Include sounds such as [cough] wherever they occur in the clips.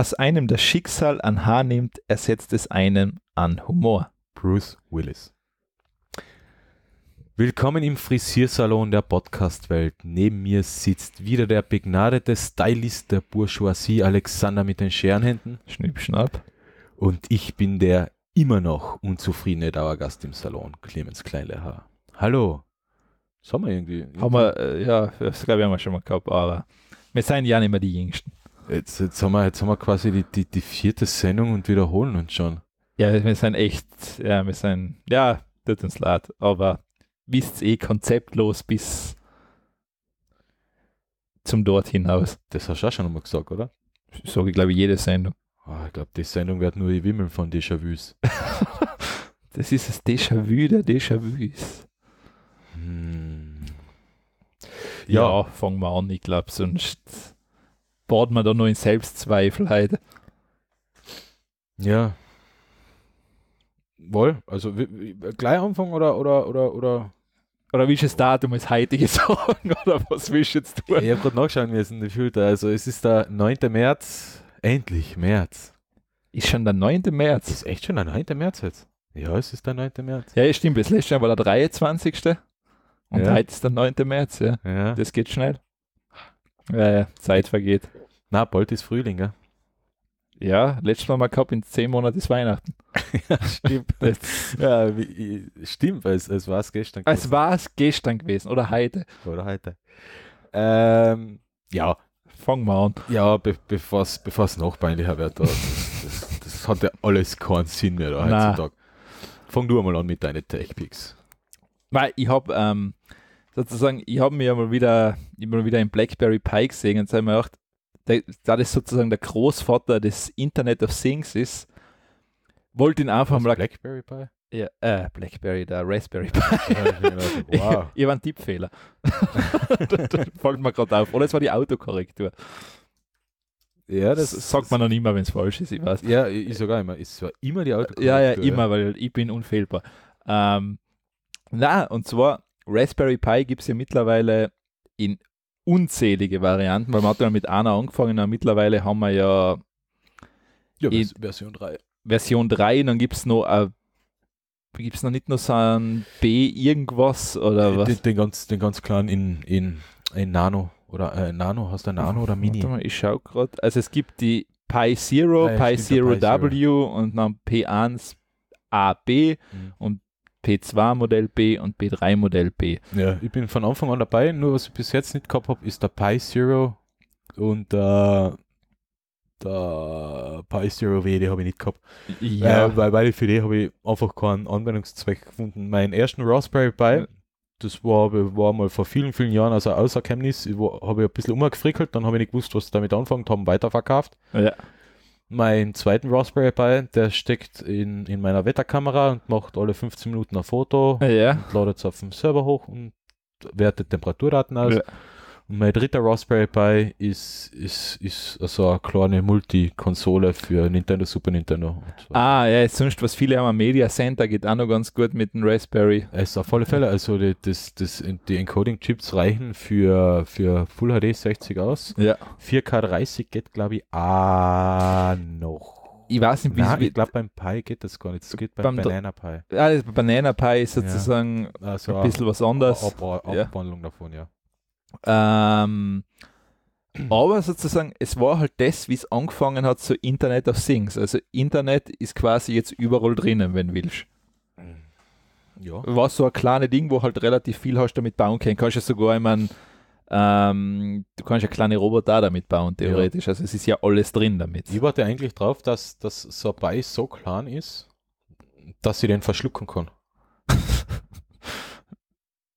Was einem das Schicksal an Haar nimmt, ersetzt es einem an Humor. Bruce Willis. Willkommen im Frisiersalon der Podcastwelt. Neben mir sitzt wieder der begnadete Stylist der Bourgeoisie Alexander mit den Scherenhänden. Schnippschnapp. Und ich bin der immer noch unzufriedene Dauergast im Salon, Clemens Kleinleher. Hallo. Sollen wir irgendwie. Haben wir, äh, ja, das glaube ich haben wir schon mal gehabt, aber wir seien ja nicht mehr die Jüngsten. Jetzt, jetzt, haben, wir, jetzt haben wir quasi die, die, die vierte Sendung und wiederholen uns schon. Ja, wir sind echt, ja, wir sind, ja, tut uns leid, aber wisst eh konzeptlos bis zum Dort hinaus. Das hast du auch schon einmal gesagt, oder? Das sage ich, glaube ich, jede Sendung. Oh, ich glaube, die Sendung wird nur die wimmeln von Déjà-vus. [laughs] das ist das Déjà-vu der Déjà-vus. Hm. Ja, ja, fangen wir an, ich glaube, sonst bohrt man da nur in Selbstzweifel halt. Ja. Wohl, also gleich anfangen oder, oder, oder, oder? Oder das Datum ist heutige Sorgen [laughs] oder was willst du jetzt tun? Ich habe gerade nachschauen müssen, die Filter. Also es ist der 9. März, endlich März. Ist schon der 9. März. Ist echt schon der 9. März jetzt? Ja, es ist der 9. März. Ja, stimmt. Das letzte Jahr war der 23. Und ja. heute ist der 9. März, ja. ja. Das geht schnell. Ja, ja, Zeit vergeht. Na, bald ist Frühling, gell? Ja, letztes Mal mal gehabt, in zehn Monaten ist Weihnachten. [laughs] ja, stimmt. ja, wie, stimmt, es, es war es gestern gewesen. Es war es gestern gewesen oder heute. Oder heute. Ähm, ja. Fangen wir an. Ja, be bevor es noch peinlicher wird, da, das, das, hat ja alles keinen Sinn mehr da Nein. heutzutage. Fang du einmal an mit deinen Tech-Picks. Weil ich habe ähm, sozusagen, ich habe mir mal wieder immer wieder ein Blackberry Pike gesehen und habe mir gedacht, der, da das sozusagen der Großvater des Internet of Things ist, wollte ihn einfach mal. Blackberry Pi? Ja, äh, Blackberry, der Raspberry Pi. [laughs] wow. ich, war ein Tippfehler. [laughs] [laughs] Folgt mir gerade auf. Oder es war die Autokorrektur. Ja, das, sagt man dann immer, wenn es falsch ist. Ich weiß. Ja, ich sogar immer. Es war immer die Autokorrektur. Ja, ja, immer, weil ich bin unfehlbar. Ähm, na, und zwar Raspberry Pi gibt es ja mittlerweile in unzählige Varianten, weil man hat ja mit einer angefangen und mittlerweile haben wir ja, ja in, Version 3. Version 3 und dann gibt es noch eine äh, Gibt es noch nicht noch so ein B irgendwas oder äh, was? Den, den, ganz, den ganz kleinen in, in, in Nano oder äh, Nano, hast du Nano oder Mini? Mal, ich schau gerade. Also es gibt die Pi Zero, ja, Pi Zero W Zero. und dann P1 AB mhm. und P2-Modell B und B3-Modell B. Ja, ich bin von Anfang an dabei, nur was ich bis jetzt nicht gehabt habe, ist der Pi Zero und äh, der Pi Zero W, die habe ich nicht gehabt. Ja. Äh, weil, weil für die habe ich einfach keinen Anwendungszweck gefunden. Meinen ersten Raspberry Pi, das war, war mal vor vielen, vielen Jahren, also außer Chemnitz, habe ich ein bisschen umgefrickelt, dann habe ich nicht gewusst, was damit anfangen, haben weiterverkauft. Ja meinen zweiten Raspberry Pi, der steckt in, in meiner Wetterkamera und macht alle 15 Minuten ein Foto, ja. ladet es auf dem Server hoch und wertet Temperaturdaten aus. Ja mein dritter Raspberry Pi ist, ist, ist so eine kleine Multikonsole für Nintendo, Super Nintendo. So. Ah, ja, sonst was viele haben Media Center geht auch noch ganz gut mit dem Raspberry. Es ist auf alle Fälle, also die, das, das, die Encoding-Chips reichen für, für Full HD 60 aus. Ja. 4K 30 geht, glaube ich, ah, noch ich weiß nicht, wie Nein, Ich glaube, beim Pi geht das gar nicht. Es geht beim, beim Banana Pi. Ah, Banana Pi ist sozusagen ja. also ein bisschen was anderes. Ab, Abwandlung ja. davon, ja. Ähm, aber sozusagen, es war halt das, wie es angefangen hat, so Internet of Things. Also Internet ist quasi jetzt überall drinnen, wenn willst. Mhm. Ja. War so ein kleines Ding, wo halt relativ viel hast damit bauen können. Kannst ja sogar, ich meine, ähm, du kannst ja kleine Roboter damit bauen, theoretisch. Ja. Also es ist ja alles drin damit. Ich warte eigentlich drauf, dass das Sabai so klein ist, dass sie den verschlucken kann.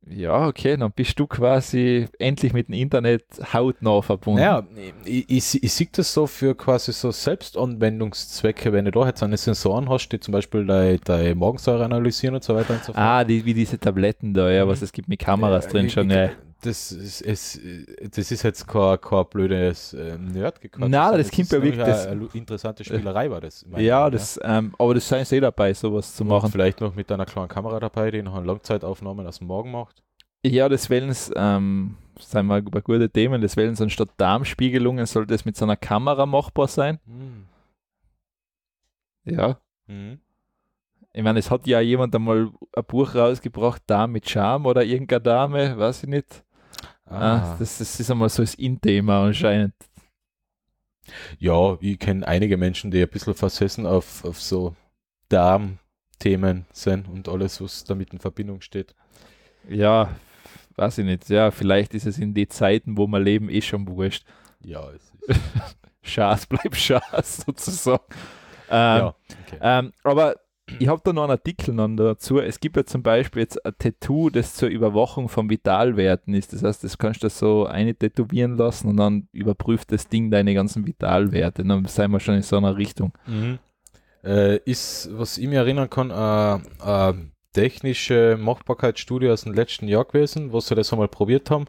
Ja, okay, dann bist du quasi endlich mit dem Internet hautnah verbunden. Ja, ich, ich, ich sehe das so für quasi so Selbstanwendungszwecke, wenn du da jetzt eine Sensoren hast, die zum Beispiel deine, deine Morgensäure analysieren und so weiter und so ah, fort. Ah, die, wie diese Tabletten da, ja, was mhm. es gibt mit Kameras ja, drin ich, schon. Ja das ist, es, das ist jetzt kein, kein blödes ähm, nerd gekommen. Nein, das, das ja wirklich das eine interessante Spielerei war das. Ja, Meinung, das, ja. Ähm, aber das scheint eh dabei, sowas zu machen. vielleicht noch mit einer kleinen Kamera dabei, die noch eine Langzeitaufnahme aus dem Morgen macht. Ja, das Wellens, ähm, sagen wir mal über gute Themen, das Wellens anstatt Darmspiegelungen sollte es mit so einer Kamera machbar sein. Hm. Ja. Hm. Ich meine, es hat ja jemand einmal ein Buch rausgebracht, Dame mit Charme oder irgendeine Dame, weiß ich nicht. Ah. ah. Das, das, ist einmal so das In-Thema anscheinend. Ja, ich kenne einige Menschen, die ein bisschen versessen auf, auf so Darmthemen sind und alles, was damit in Verbindung steht. Ja, weiß ich nicht. Ja, vielleicht ist es in den Zeiten, wo man leben, eh schon wurscht. Ja, es ist. [laughs] Schaß bleibt Schaß [laughs] sozusagen. Ähm, ja, okay. ähm, aber ich habe da noch einen Artikel noch dazu. Es gibt ja zum Beispiel jetzt ein Tattoo, das zur Überwachung von Vitalwerten ist. Das heißt, das kannst du so eine tätowieren lassen und dann überprüft das Ding deine ganzen Vitalwerte. Dann sei wir schon in so einer Richtung. Mhm. Äh, ist, was ich mir erinnern kann, äh, äh, technische Machbarkeitsstudie aus dem letzten Jahr gewesen, was sie das einmal probiert haben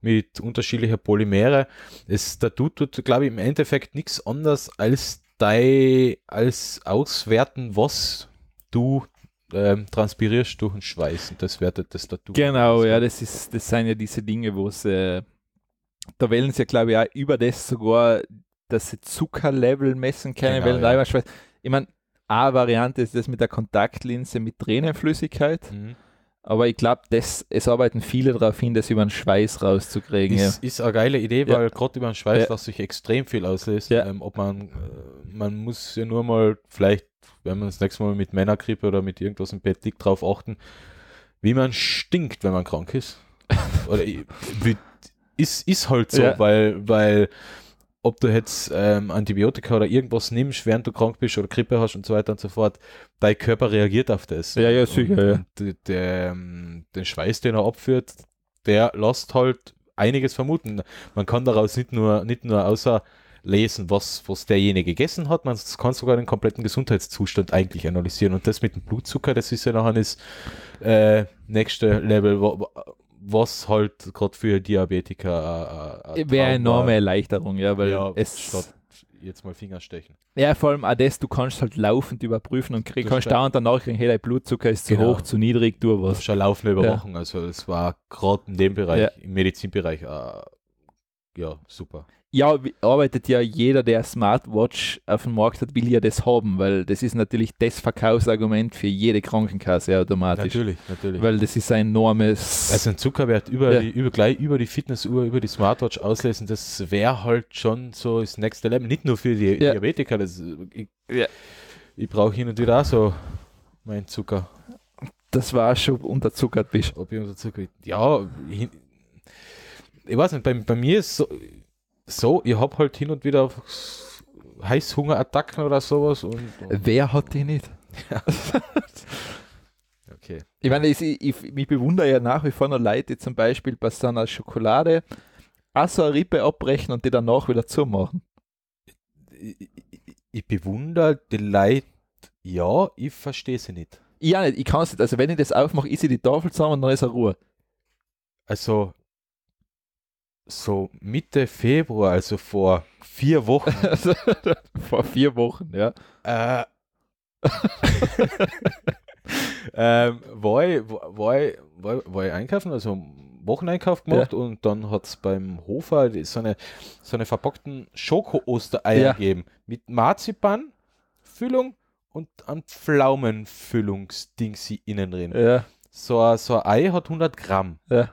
mit unterschiedlicher Polymere. Es, da tut, tut glaube ich, im Endeffekt nichts anderes als dein als auswerten, was du ähm, transpirierst durch den Schweiß und das wertet das dazu. Genau, also, ja, das ist, das sind ja diese Dinge, wo es äh, sie ja glaube ich auch über das sogar dass sie Zuckerlevel messen können, genau, weil ja. Eiweißschweiß. Ich meine, A-Variante ist das mit der Kontaktlinse mit Tränenflüssigkeit. Mhm. Aber ich glaube, es arbeiten viele darauf hin, das über den Schweiß rauszukriegen. Ist, ja. ist eine geile Idee, weil ja. gerade über den Schweiß ja. lässt sich extrem viel auslösen. Ja. Ähm, ob man, äh, man muss ja nur mal vielleicht, wenn man das nächste Mal mit Männergrippe oder mit irgendwas im Bett liegt, drauf achten, wie man stinkt, wenn man krank ist. [laughs] oder äh, wie, ist, ist halt so, ja. weil, weil ob du jetzt ähm, Antibiotika oder irgendwas nimmst, während du krank bist oder Grippe hast und so weiter und so fort, dein Körper reagiert auf das. Ja, ja, sicher. ja. Der, ähm, den Schweiß, den er abführt, der lässt halt einiges vermuten. Man kann daraus nicht nur, nicht nur außer lesen, was, was derjenige gegessen hat, man kann sogar den kompletten Gesundheitszustand eigentlich analysieren. Und das mit dem Blutzucker, das ist ja noch eines äh, nächste Level, wo, was halt gerade für Diabetiker a, äh, äh, äh, wäre eine enorme Erleichterung, ja, weil ja, es statt jetzt mal Finger stechen. Ja, vor allem auch das, du kannst halt laufend überprüfen und krieg, kannst da danach kriegen, hey, dein Blutzucker ist zu genau. hoch, zu niedrig, du was. Schon laufende Überwachung, ja. also es war gerade in dem Bereich, ja. im Medizinbereich, äh, ja, super ja, arbeitet ja jeder, der Smartwatch auf dem Markt hat, will ja das haben, weil das ist natürlich das Verkaufsargument für jede Krankenkasse automatisch. Natürlich, natürlich. Weil das ist ein enormes. Also ein Zuckerwert über ja. die, über, gleich über die Fitnessuhr, über die Smartwatch auslesen, das wäre halt schon so das nächste Level. Nicht nur für die ja. Diabetiker, das, ich, ja. ich brauche hin und wieder auch so meinen Zucker. Das war schon unterzuckert bist. Ob ich unterzuckert Ja, ich, ich weiß nicht, bei, bei mir ist so so, ich habe halt hin und wieder Heißhungerattacken oder sowas. Und, und Wer hat die nicht? [laughs] okay. Ich meine, ich, ich, mich bewundere ja nach wie vor noch Leute, die zum Beispiel bei so einer Schokolade also eine Rippe abbrechen und die danach wieder zumachen. Ich, ich, ich bewundere die Leute, ja, ich verstehe sie nicht. Ja, nicht, ich kann es nicht. Also, wenn ich das aufmache, ist sie die Tafel zusammen und dann ist er Ruhe. Also, so Mitte Februar, also vor vier Wochen. [laughs] Also, [laughs] vor vier Wochen, ja. Äh, [laughs] ähm, war, ich, war, war, ich, war ich einkaufen, also Wocheneinkauf gemacht ja. und dann hat es beim Hofer so eine, so eine verpackten Schoko-Ostereier ja. gegeben mit Marzipan-Füllung und an Pflaumenfüllungsding sie innen drin. Ja. So, so ein Ei hat 100 Gramm. Ja.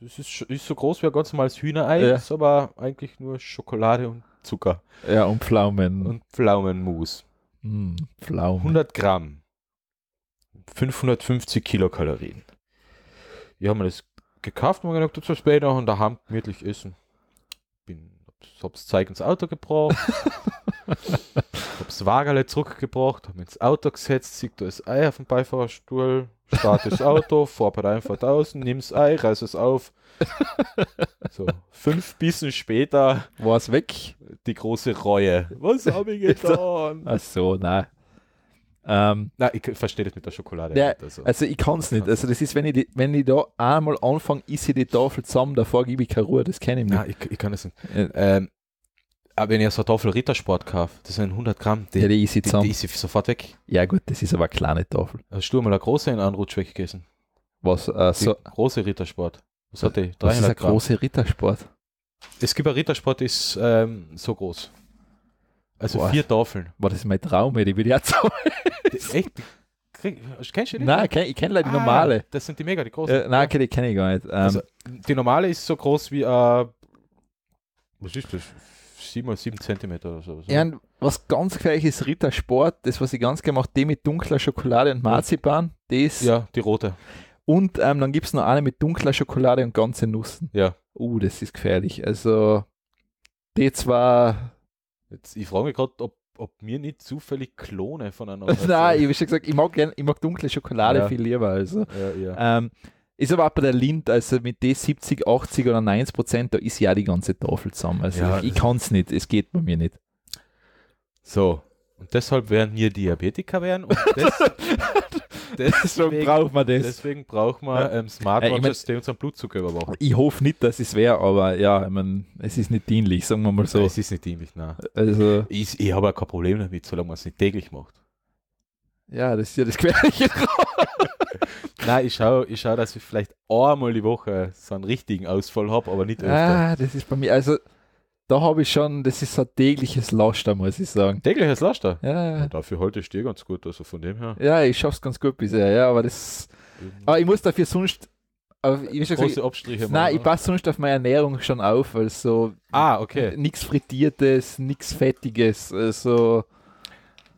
Das ist, ist so groß wie ein ganz normales Hühnerei, ja. ist aber eigentlich nur Schokolade und Zucker. Ja, und Pflaumen. Und Pflaumenmus. Mm, Pflaumen. 100 Gramm. 550 Kilokalorien. Ich habe mir das gekauft und gedacht, das später und daheim gemütlich essen. Bin, hab's Zeug ins Auto gebracht. hab's [laughs] Wagerle zurückgebracht, hab ins Auto gesetzt, sieht da das Ei auf dem Beifahrerstuhl, Start das Auto, fahr draußen, nimm es Ei, reiß es auf. [laughs] So, fünf Bissen später war es weg. Die große Reue. Was habe ich getan? Ach so, nein. Ähm, nein, ich verstehe das mit der Schokolade. Der, nicht, also. also. ich kann es nicht. Also das ist, wenn ich, die, wenn ich da einmal anfange, ist sie die Tafel zusammen, davor gebe ich keine Ruhe. Das kenne ich nicht. Nein, ich, ich kann es nicht. Ähm, aber ah, wenn ihr so Tafel Rittersport kauft, das sind 100 Gramm, die, ja, die, ist die, die ist sofort weg. Ja gut, das ist aber eine kleine Tafel. Hast du mal eine große in Anrutsch weggegessen? Was? Äh, so große Rittersport. Was hat die? 300 Was ist eine große Rittersport? Es gibt ein Rittersport, ist ähm, so groß. Also Boah. vier Tafeln. War das ist mein Traum, ey, die würde ich auch jetzt Echt? Krieg, kennst du die? Nein, kenn, ich kenne leider die ah, normale. Das sind die mega, die großen. Äh, nein, die kenne ich gar nicht. Ähm, also, die normale ist so groß wie, äh, was ist das? 7 x 7 cm oder so. Also ja, was ganz gleich ist, Rittersport, das, was ich ganz gemacht mache, die mit dunkler Schokolade und Marzipan, die ist. Ja, die rote. Und ähm, dann gibt es noch eine mit dunkler Schokolade und ganze Nüssen. Ja. Uh, das ist gefährlich. Also, die zwar. Jetzt, ich frage mich gerade, ob, ob mir nicht zufällig Klone voneinander. [laughs] Nein, ich habe schon gesagt, ich mag, gern, ich mag dunkle Schokolade ja. viel lieber. Also. Ja, ja. Ähm, ist aber auch bei der Lind, also mit D70, 80 oder 90 Prozent, da ist ja die ganze Tafel zusammen. Also ja, ich, ich kann es nicht, es geht bei mir nicht. So, und deshalb werden wir Diabetiker werden und das, [laughs] deswegen braucht man das. Deswegen braucht man ähm, Smartwatches, äh, die unseren Blutzucker überwachen. Ich hoffe nicht, dass es wäre, aber ja, ich mein, es ist nicht dienlich, sagen wir mal so. es ist nicht dienlich, nein. Also, ich, ich habe auch kein Problem damit, solange man es nicht täglich macht. Ja, das ist ja das Gleiche. [laughs] Nein, ich schaue, ich schau, dass ich vielleicht einmal die Woche so einen richtigen Ausfall habe, aber nicht öfter. Ah, das ist bei mir, also da habe ich schon, das ist ein tägliches Laster, muss ich sagen. Tägliches Laster? Ja, ja. Dafür halte ich dir ganz gut, also von dem her. Ja, ich schaffe es ganz gut bisher, ja, aber das. Aber ich muss dafür sonst. Aber ich Große gesagt, Abstriche Nein, ich ne? passe sonst auf meine Ernährung schon auf, also. Ah, okay. Nichts Frittiertes, nichts Fettiges, also.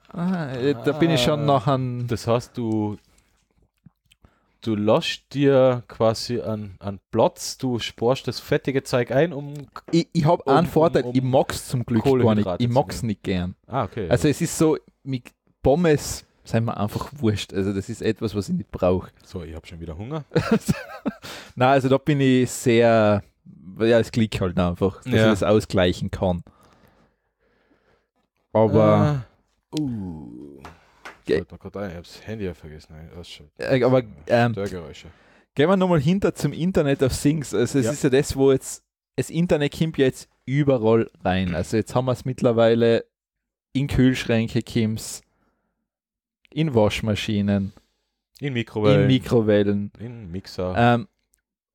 Ah, da bin ich schon ah. nach einem. Das heißt, du, du lässt dir quasi einen, an Platz, du sparst das fettige Zeug ein, um. Ich, ich habe um, einen Vorteil, um, um ich mag's zum Glück gar nicht. Ich mag es nicht gern. Ah, okay. Also ja. es ist so, mit Pommes sei mir einfach wurscht. Also das ist etwas, was ich nicht brauche. [laughs] So, ich habe schon wieder Hunger. Nein, also da bin ich sehr, ja, es Klick halt einfach, dass ja. ich das ausgleichen kann. Aber. Ah. Uh. Uh. Ge ich habe das Handy ja vergessen. Äh, aber ähm, Störgeräusche. Gehen wir nochmal hinter zum Internet of Things. Also es ja. ist ja das, wo jetzt das Internet kommt jetzt überall rein. [clears throat] Also jetzt haben wir es mittlerweile in Kühlschränke Kims, in Waschmaschinen, in Mikrowellen, in, Mikrowellen. in Mixer. Ähm,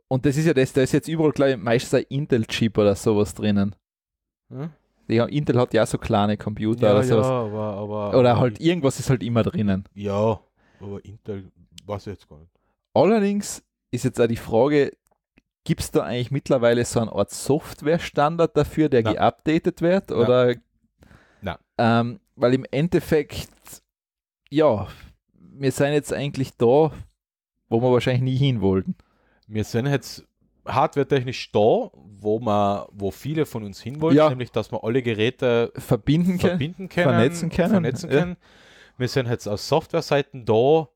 und das ist ja das, da ist jetzt überall gleich meistens ein Intel-Chip oder sowas drinnen. Hm? Ja, Intel hat ja so kleine Computer ja, oder sowas. Ja, aber, aber, oder halt irgendwas ist halt immer drinnen. Ja, aber Intel weiß ich jetzt gar nicht. Allerdings ist jetzt auch die Frage, gibt es da eigentlich mittlerweile so eine Art Software-Standard dafür, der Nein. geupdatet wird? Oder Nein. Ähm, weil im Endeffekt, ja, wir sind jetzt eigentlich da, wo wir wahrscheinlich nie hin wollten. Wir sind jetzt hardware-technisch da, wo man, wo viele von uns hinwollen, ja. nämlich dass wir alle Geräte verbinden, verbinden können, vernetzen können. Vernetzen können. Ja. Wir sind jetzt aus Software-Seiten da,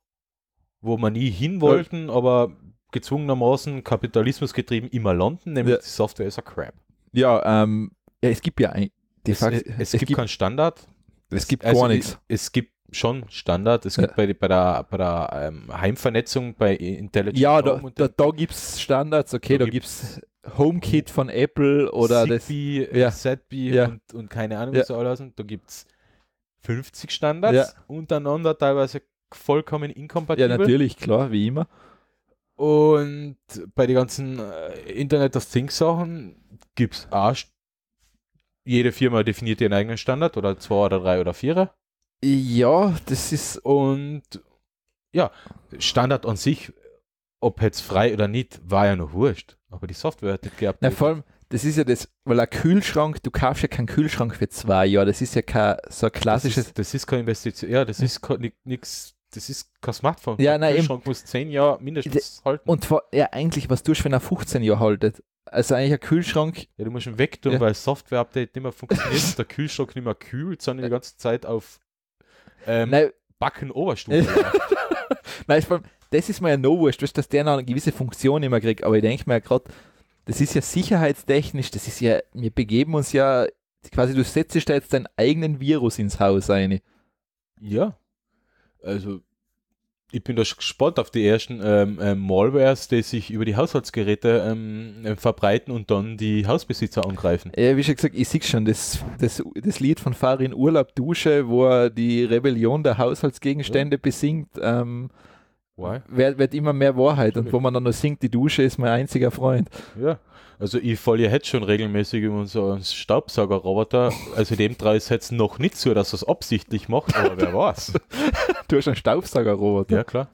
wo wir nie hin wollten, ja. aber gezwungenermaßen kapitalismusgetrieben immer landen, nämlich die Software ist ein Crap. Ja, ähm, ja, es gibt ja ein, es, es, es, gibt, gibt keinen Standard. Es gibt also gar nichts. Es, es gibt schon Standard. Es gibt ja. bei, bei der, bei der ähm, Heimvernetzung bei Intelligent ja, da, da, da gibt es Standards, okay, da, da gibt es HomeKit von Apple oder Zigbee, das, ja. Äh, Zigbee ja. Und, und, keine Ahnung, ja. was so alles. Da gibt es 50 Standards ja. untereinander, teilweise vollkommen inkompatibel. Ja, natürlich, klar, wie immer. Und bei den ganzen äh, Internet of Things Sachen gibt es auch jede Firma definiert ihren eigenen Standard oder zwei oder drei oder vierer. Ja, das ist und ja, Standard an sich, ob jetzt frei oder nicht, war ja noch wurscht. Aber die Software hat nicht gehabt. Na, vor allem, das ist ja das, weil ein Kühlschrank, du kaufst ja keinen Kühlschrank für zwei Jahre, das ist ja kein, so ein klassisches. Das ist, das ist keine Investition, ja, das ist nichts das ist kein Smartphone. Ja, nein, Kühlschrank eben. muss zehn Jahre mindestens halten. Und vor, ja, eigentlich, was tust du, wenn er 15 Jahre haltet? Also eigentlich ein Kühlschrank. Ja, du musst ihn wegtun, ja. weil Software-Update nicht mehr funktioniert, [laughs] der Kühlschrank nicht mehr kühlt, sondern die ganze Zeit auf ähm, Nein. Backen Oberstufe. [laughs] Nein, vor allem, das ist mir ja no wurscht, dass der noch eine gewisse Funktion immer kriegt, aber ich denke mir ja gerade, das ist ja sicherheitstechnisch, das ist ja, wir begeben uns ja, quasi du setzt da jetzt deinen eigenen Virus ins Haus ein. Ja. Also, ich bin da schon gespannt auf die ersten ähm, ähm, Malwares, die sich über die Haushaltsgeräte ähm, ähm verbreiten und dann die Hausbesitzer angreifen. Ja, wie schon gesagt, ich sehe schon das, das, das Lied von Farin Urlaub Dusche, wo er die Rebellion der Haushaltsgegenstände ja. besingt. Ähm, wird, wird, immer mehr Wahrheit und wo man dann nur singt, die Dusche ist mein einziger Freund. Ja. Also ich falle ja jetzt schon regelmäßig über unseren Staubsaugerroboter. Also dem traue ich es jetzt noch nicht zu, dass er es absichtlich macht, aber wer weiß. [laughs] du hast einen Staubsaugerroboter? Ja, klar.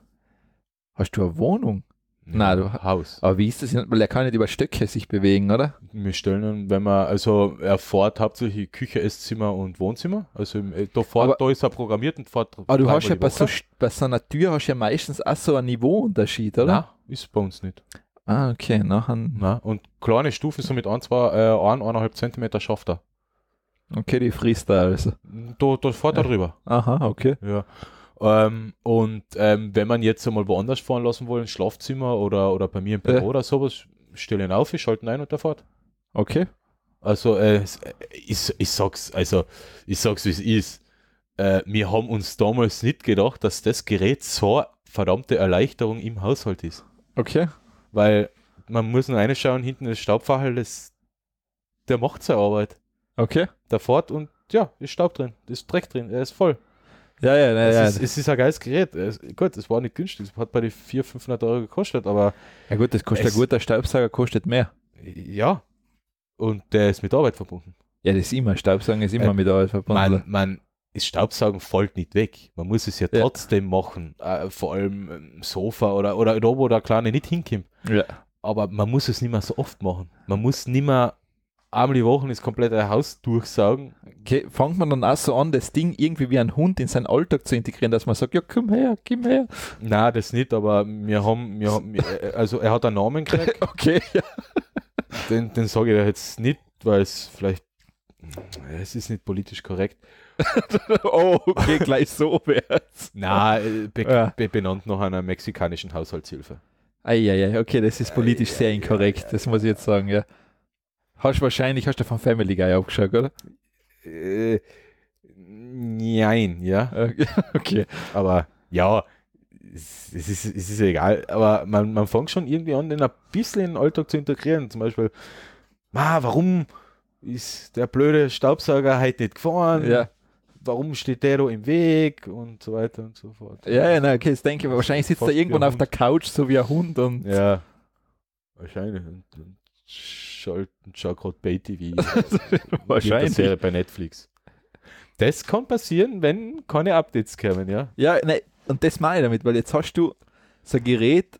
Hast du eine Wohnung? Ja, Nein, du Haus. Aber wie ist das? Weil er kann nicht über Stöcke sich bewegen, oder? Wir stellen ihn, wenn man, also er fährt hauptsächlich Küche, Esszimmer und Wohnzimmer. Also äh, da, fährt, aber, da ist er programmiert und fährt. Aber du hast ja bei so, bei so, einer Tür hast ja meistens auch so einen Niveauunterschied, oder? Nein, ist bei uns nicht. Ah, okay, nachher. Na, und kleine Stufen, so mit ein, zwei, äh, ein, Zentimeter schafft er. Okay, die frisst er also. Da, da fährt er ja. drüber. Aha, okay. Ja. Ähm, und ähm, wenn man jetzt einmal woanders fahren lassen will, ein Schlafzimmer oder, oder bei mir im Büro äh. oder sowas, stelle ihn auf, ich schalte ihn ein und der fährt. Okay. Also, äh, äh ich, ich sag's, also, ich sag's, wie es ist. Äh, wir haben uns damals nicht gedacht, dass das Gerät so verdammte Erleichterung im Haushalt ist. Okay. Weil man muss nur eine schauen, hinten ist Staubfachel, das, der macht seine Arbeit. Okay. Der fährt und ja, ist Staub drin, ist Dreck drin, er ist voll. Ja, ja, ja. Es, ja. Ist, es ist ein geiles Gerät. Es, gut, es war nicht günstig, es hat bei den 400, 500 Euro gekostet, aber. Ja, gut, das kostet es, ein guter Staubsauger, kostet mehr. Ja. Und der ist mit Arbeit verbunden. Ja, das ist immer, Staubsaugen ist immer äh, mit Arbeit verbunden. Man, man das Staubsaugen fällt nicht weg. Man muss es ja trotzdem ja. machen. Äh, vor allem Sofa oder, oder da, wo der Kleine nicht hinkommt. Ja. Aber man muss es nicht mehr so oft machen. Man muss nicht mehr einmal die Woche das komplette Haus durchsaugen. Okay, fängt man dann auch so an, das Ding irgendwie wie ein Hund in seinen Alltag zu integrieren, dass man sagt, ja, komm her, komm her. Nein, das nicht, aber wir haben, wir haben äh, also er hat einen Namen gekriegt. [laughs] okay, ja. Den, den sage ich jetzt nicht, weil es vielleicht, es ist nicht politisch korrekt. [laughs] oh, okay, gleich so wär's. Na, äh, be ja. benannt nach einer mexikanischen Haushaltshilfe. Eieiei, okay, das ist politisch Eieiei, sehr inkorrekt, Eieiei. das muss ich jetzt sagen, ja. Hast wahrscheinlich, hast du von Family Guy abgeschaut, oder? Äh, nein, ja. Okay. [laughs] Aber ja, es ist, es ist egal, aber man, man fängt schon irgendwie an, den ein bisschen in den Alltag zu integrieren. Zum Beispiel, ah, warum ist der blöde Staubsauger heute nicht gefahren? Ja warum steht Dero im Weg und so weiter und so fort. Ja, ja, na, okay, ich denke, wahrscheinlich sitzt er irgendwann auf der Couch, so wie ein Hund und. Ja, [laughs] wahrscheinlich. Und, und schaut, gerade bei tv wahrscheinlich. wäre bei Netflix. Das kann passieren, wenn keine Updates kommen, ja. Ja, ne, und das meine ich damit, weil jetzt hast du so ein Gerät,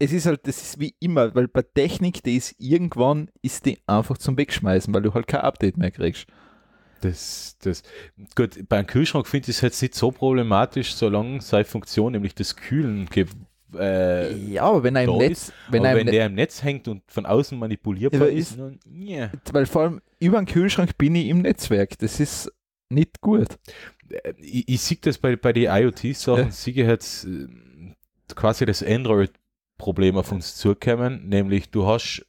es ist halt, das ist wie immer, weil bei Technik, die ist irgendwann, ist die einfach zum Wegschmeißen, weil du halt kein Update mehr kriegst. Das, das, gut, beim Kühlschrank finde ich es jetzt nicht so problematisch, solange seine Funktion, nämlich das Kühlen, äh, ja, aber wenn er im Netz, ist, wenn, er im, wenn Net der im Netz hängt und von außen manipulierbar ja, ist, ist dann, yeah. weil vor allem über den Kühlschrank bin ich im Netzwerk. Das ist nicht gut. Äh, ich, ich sehe das bei, bei den IoT-Sachen, ja. sehe jetzt äh, quasi das Android-Problem auf uns zukommen, nämlich du hast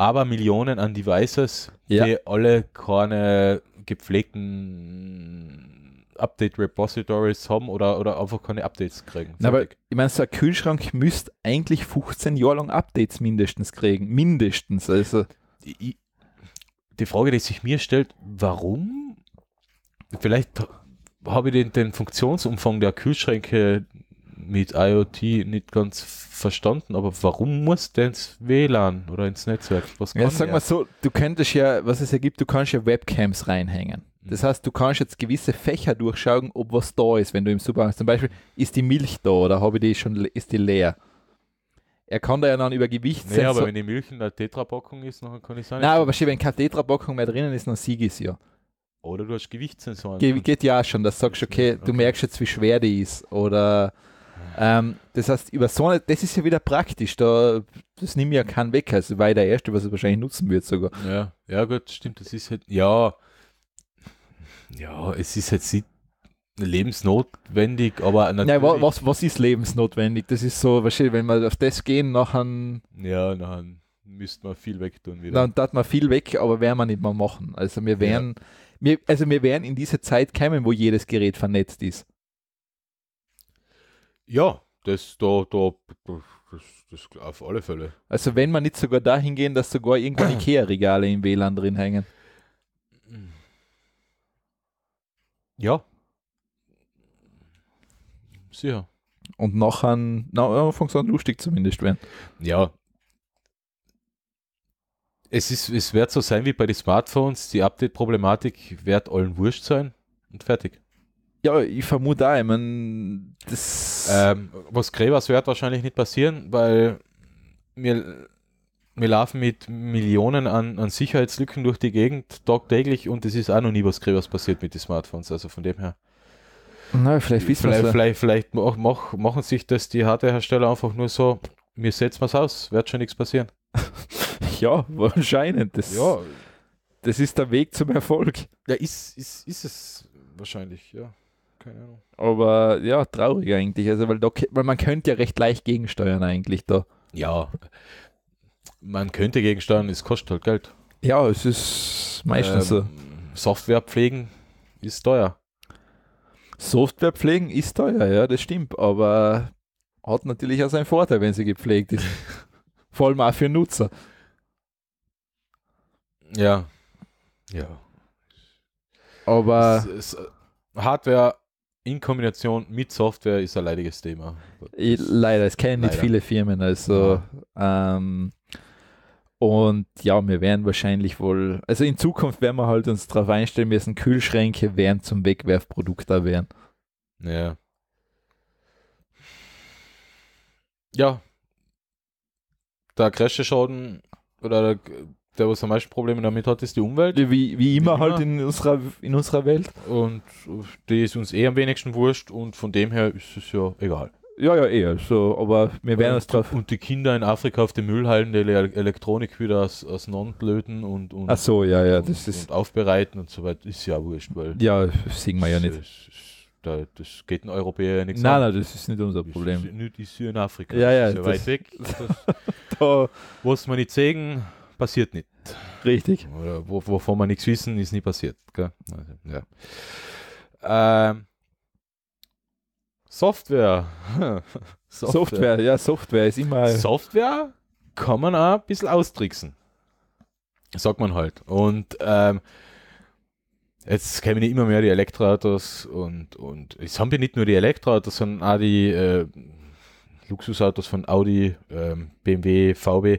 aber Millionen an Devices, ja. die alle keine gepflegten Update Repositories haben oder, oder einfach keine Updates kriegen. Na, aber ich meine, so ein Kühlschrank müsste eigentlich 15 Jahre lang Updates mindestens kriegen. Mindestens. Also. Die, Frage, die sich mir stellt, warum? Vielleicht habe ich den, den Funktionsumfang der Kühlschränke mit IoT nicht ganz verstanden, aber warum muss denn ins WLAN oder ins Netzwerk? Was ja, sag mal so, du könntest ja, was es ergibt, du kannst ja Webcams reinhängen. Mhm. Das heißt, du kannst jetzt gewisse Fächer durchschauen, ob was da ist, wenn du im Supermarkt zum Beispiel ist die Milch da oder habe ich die schon ist die leer. Er kann da ja dann über Gewicht nee, aber wenn die Milch in der Tetra-Packung ist, dann kann ich sagen. Nein, aber schön, wenn keine Tetra-Packung mehr drinnen ist, dann sieg ich ja. Oder du hast Gewichtssensoren. Ge geht ja schon, das sagst du, okay, okay, du merkst jetzt, wie schwer die ist. Oder ähm, das heißt, über so eine, das ist ja wieder praktisch, da, das nimmt ja keinen weg, also weil der Erste, was es wahrscheinlich nutzen wird sogar. Ja, ja gut, stimmt, das ist halt, ja, ja, es ist halt lebensnotwendig, aber natürlich. Nein, was, was ist lebensnotwendig? Das ist so, wahrscheinlich, wenn wir auf das gehen, nachher. Ja, nachher müsste man viel weg tun wieder. Dann tat man viel weg, aber werden wir nicht mehr machen. Also wir werden. ja. wir, also wir wären in diese Zeit kommen, wo jedes Gerät vernetzt ist. Ja, das da, da, das, das auf alle Fälle. Also wenn man nicht sogar dahin gehen, dass sogar irgendwann Ikea-Regale im WLAN drin hängen. [clears throat] Ja. Sicher. Und nachher, na, Anfang an lustig zumindest werden. Ja. Es, ist, es wird so sein wie bei den Smartphones, die Update-Problematik wird allen wurscht sein und fertig. Ja, ich vermute auch, ich mein, das. Ähm, was Gräbers wird wahrscheinlich nicht passieren, weil wir, wir laufen mit Millionen an, an Sicherheitslücken durch die Gegend tagtäglich und es ist auch noch nie was Gräbers passiert mit den Smartphones, also von dem her. Na, vielleicht wissen vielleicht, wir vielleicht, vielleicht mach, mach, machen sich das die Hardwarehersteller einfach nur so, wir setzen es aus, wird schon nichts passieren. [laughs] ja, anscheinend. Das, ja. das ist der Weg zum Erfolg. Ja, ist, ist, ist es wahrscheinlich, ja keine Ahnung. Aber ja, traurig eigentlich. Also, weil, da, weil man könnte ja recht leicht gegensteuern eigentlich da. Ja, man könnte gegensteuern, es kostet halt Geld. Ja, es ist meistens ähm, so. Software pflegen ist teuer. Software pflegen ist teuer, ja, das stimmt, aber hat natürlich auch seinen Vorteil, wenn sie gepflegt ist. [laughs] Vor allem auch für Nutzer. Ja. Ja. Aber. Es, es, äh, Hardware in Kombination mit Software ist ein leidiges Thema. Das Leider, es kennen nicht viele Firmen. Also, ja. Ähm, und ja, wir werden wahrscheinlich wohl, also in Zukunft werden wir halt uns darauf einstellen müssen, Kühlschränke werden zum Wegwerfprodukt da werden. Ja. Ja. Da Crash-Schaden oder der was am meisten Probleme damit hat, ist die Umwelt. Wie, wie immer wie halt in unserer, in unserer Welt. Und die ist uns eh am wenigsten wurscht und von dem her ist es ja egal. Ja, ja, eher. So, also, aber wir werden es drauf. Und die Kinder in Afrika auf dem Müll halten, die Elektronik wieder aus, löten und, und, Ach so, ja, ja, das ist und aufbereiten und so weiter. Ist ja wurscht, weil. Ja, sehen wir ja nicht. Da, das geht ein Europäer ja nichts Nein, an. nein, das ist nicht unser Problem. Das ist nicht ist in Afrika. Ja, ja. Das ist ja weit weg. Das, [laughs] da. Was man nicht sehen, passiert nicht. Richtig. Oder wovon man nichts wissen, ist nie passiert. Also, ja. ähm, Software. [laughs] Software. Software, ja, Software ist immer. Software kann man auch ein bisschen austricksen. Sagt man halt. Und ähm, Jetzt kämen immer mehr die Elektroautos und, und es haben ja nicht nur die Elektroautos, sondern auch die äh, Luxusautos von Audi, ähm, BMW, VW,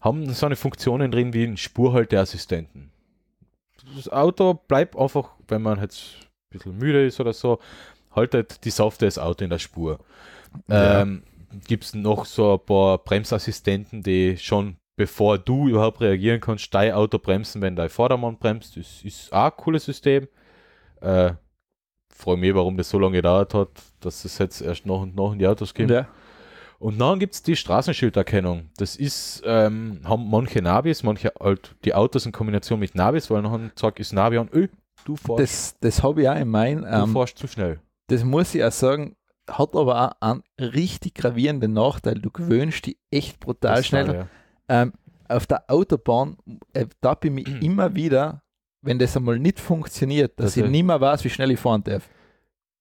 haben so eine Funktion drin wie ein Spurhalteassistenten. Das Auto bleibt einfach, wenn man jetzt ein bisschen müde ist oder so, haltet die Software das Auto in der Spur. Ja. Ähm, gibt es noch so ein paar Bremsassistenten, die schon bevor du überhaupt reagieren kannst, steil Auto bremsen, wenn dein Vordermann bremst. Das ist auch ein cooles System. Äh, freue mich, warum das so lange gedauert hat, dass es jetzt erst noch und noch in die Autos gibt. Ja. Und dann gibt es die Straßenschilderkennung. Das ist, ähm, haben manche Navis, manche halt die Autos in Kombination mit Navis, weil nachher sagt, ist Navi an, öh, du fährst. Das, das habe ich auch in meinem. Ähm, du fährst zu schnell. Das muss ich auch sagen, hat aber auch einen richtig gravierenden Nachteil. Du gewöhnst dich echt brutal das schnell. Ja. Ähm, auf der Autobahn äh, da bin ich [clears throat] immer wieder, wenn das einmal nicht funktioniert, dass also, ich nicht mehr weiß, wie schnell ich fahren darf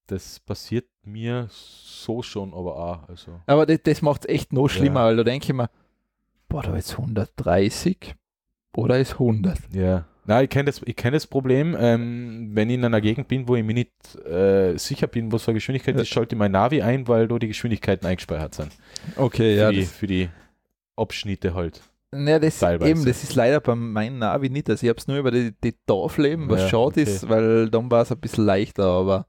das passiert mir so schon, aber auch. Also. Aber das, das macht es echt noch schlimmer, ja. weil da denke ich mir, boah, da ist 130 oder ist 100. Ja. Nein, ich kenne das, kenn das Problem, ähm, wenn ich in einer Gegend bin, wo ich mir nicht äh, sicher bin, was für Geschwindigkeit ja. ist, schalte ich mein Navi ein, weil da die Geschwindigkeiten eingespeichert sind. Okay, für ja. Die, für die Abschnitte halt. Naja, das eben, das ist leider bei meinem Navi nicht. Also ich habe es nur über die, die Tafel was ja, schade okay. ist, weil dann war es ein bisschen leichter, aber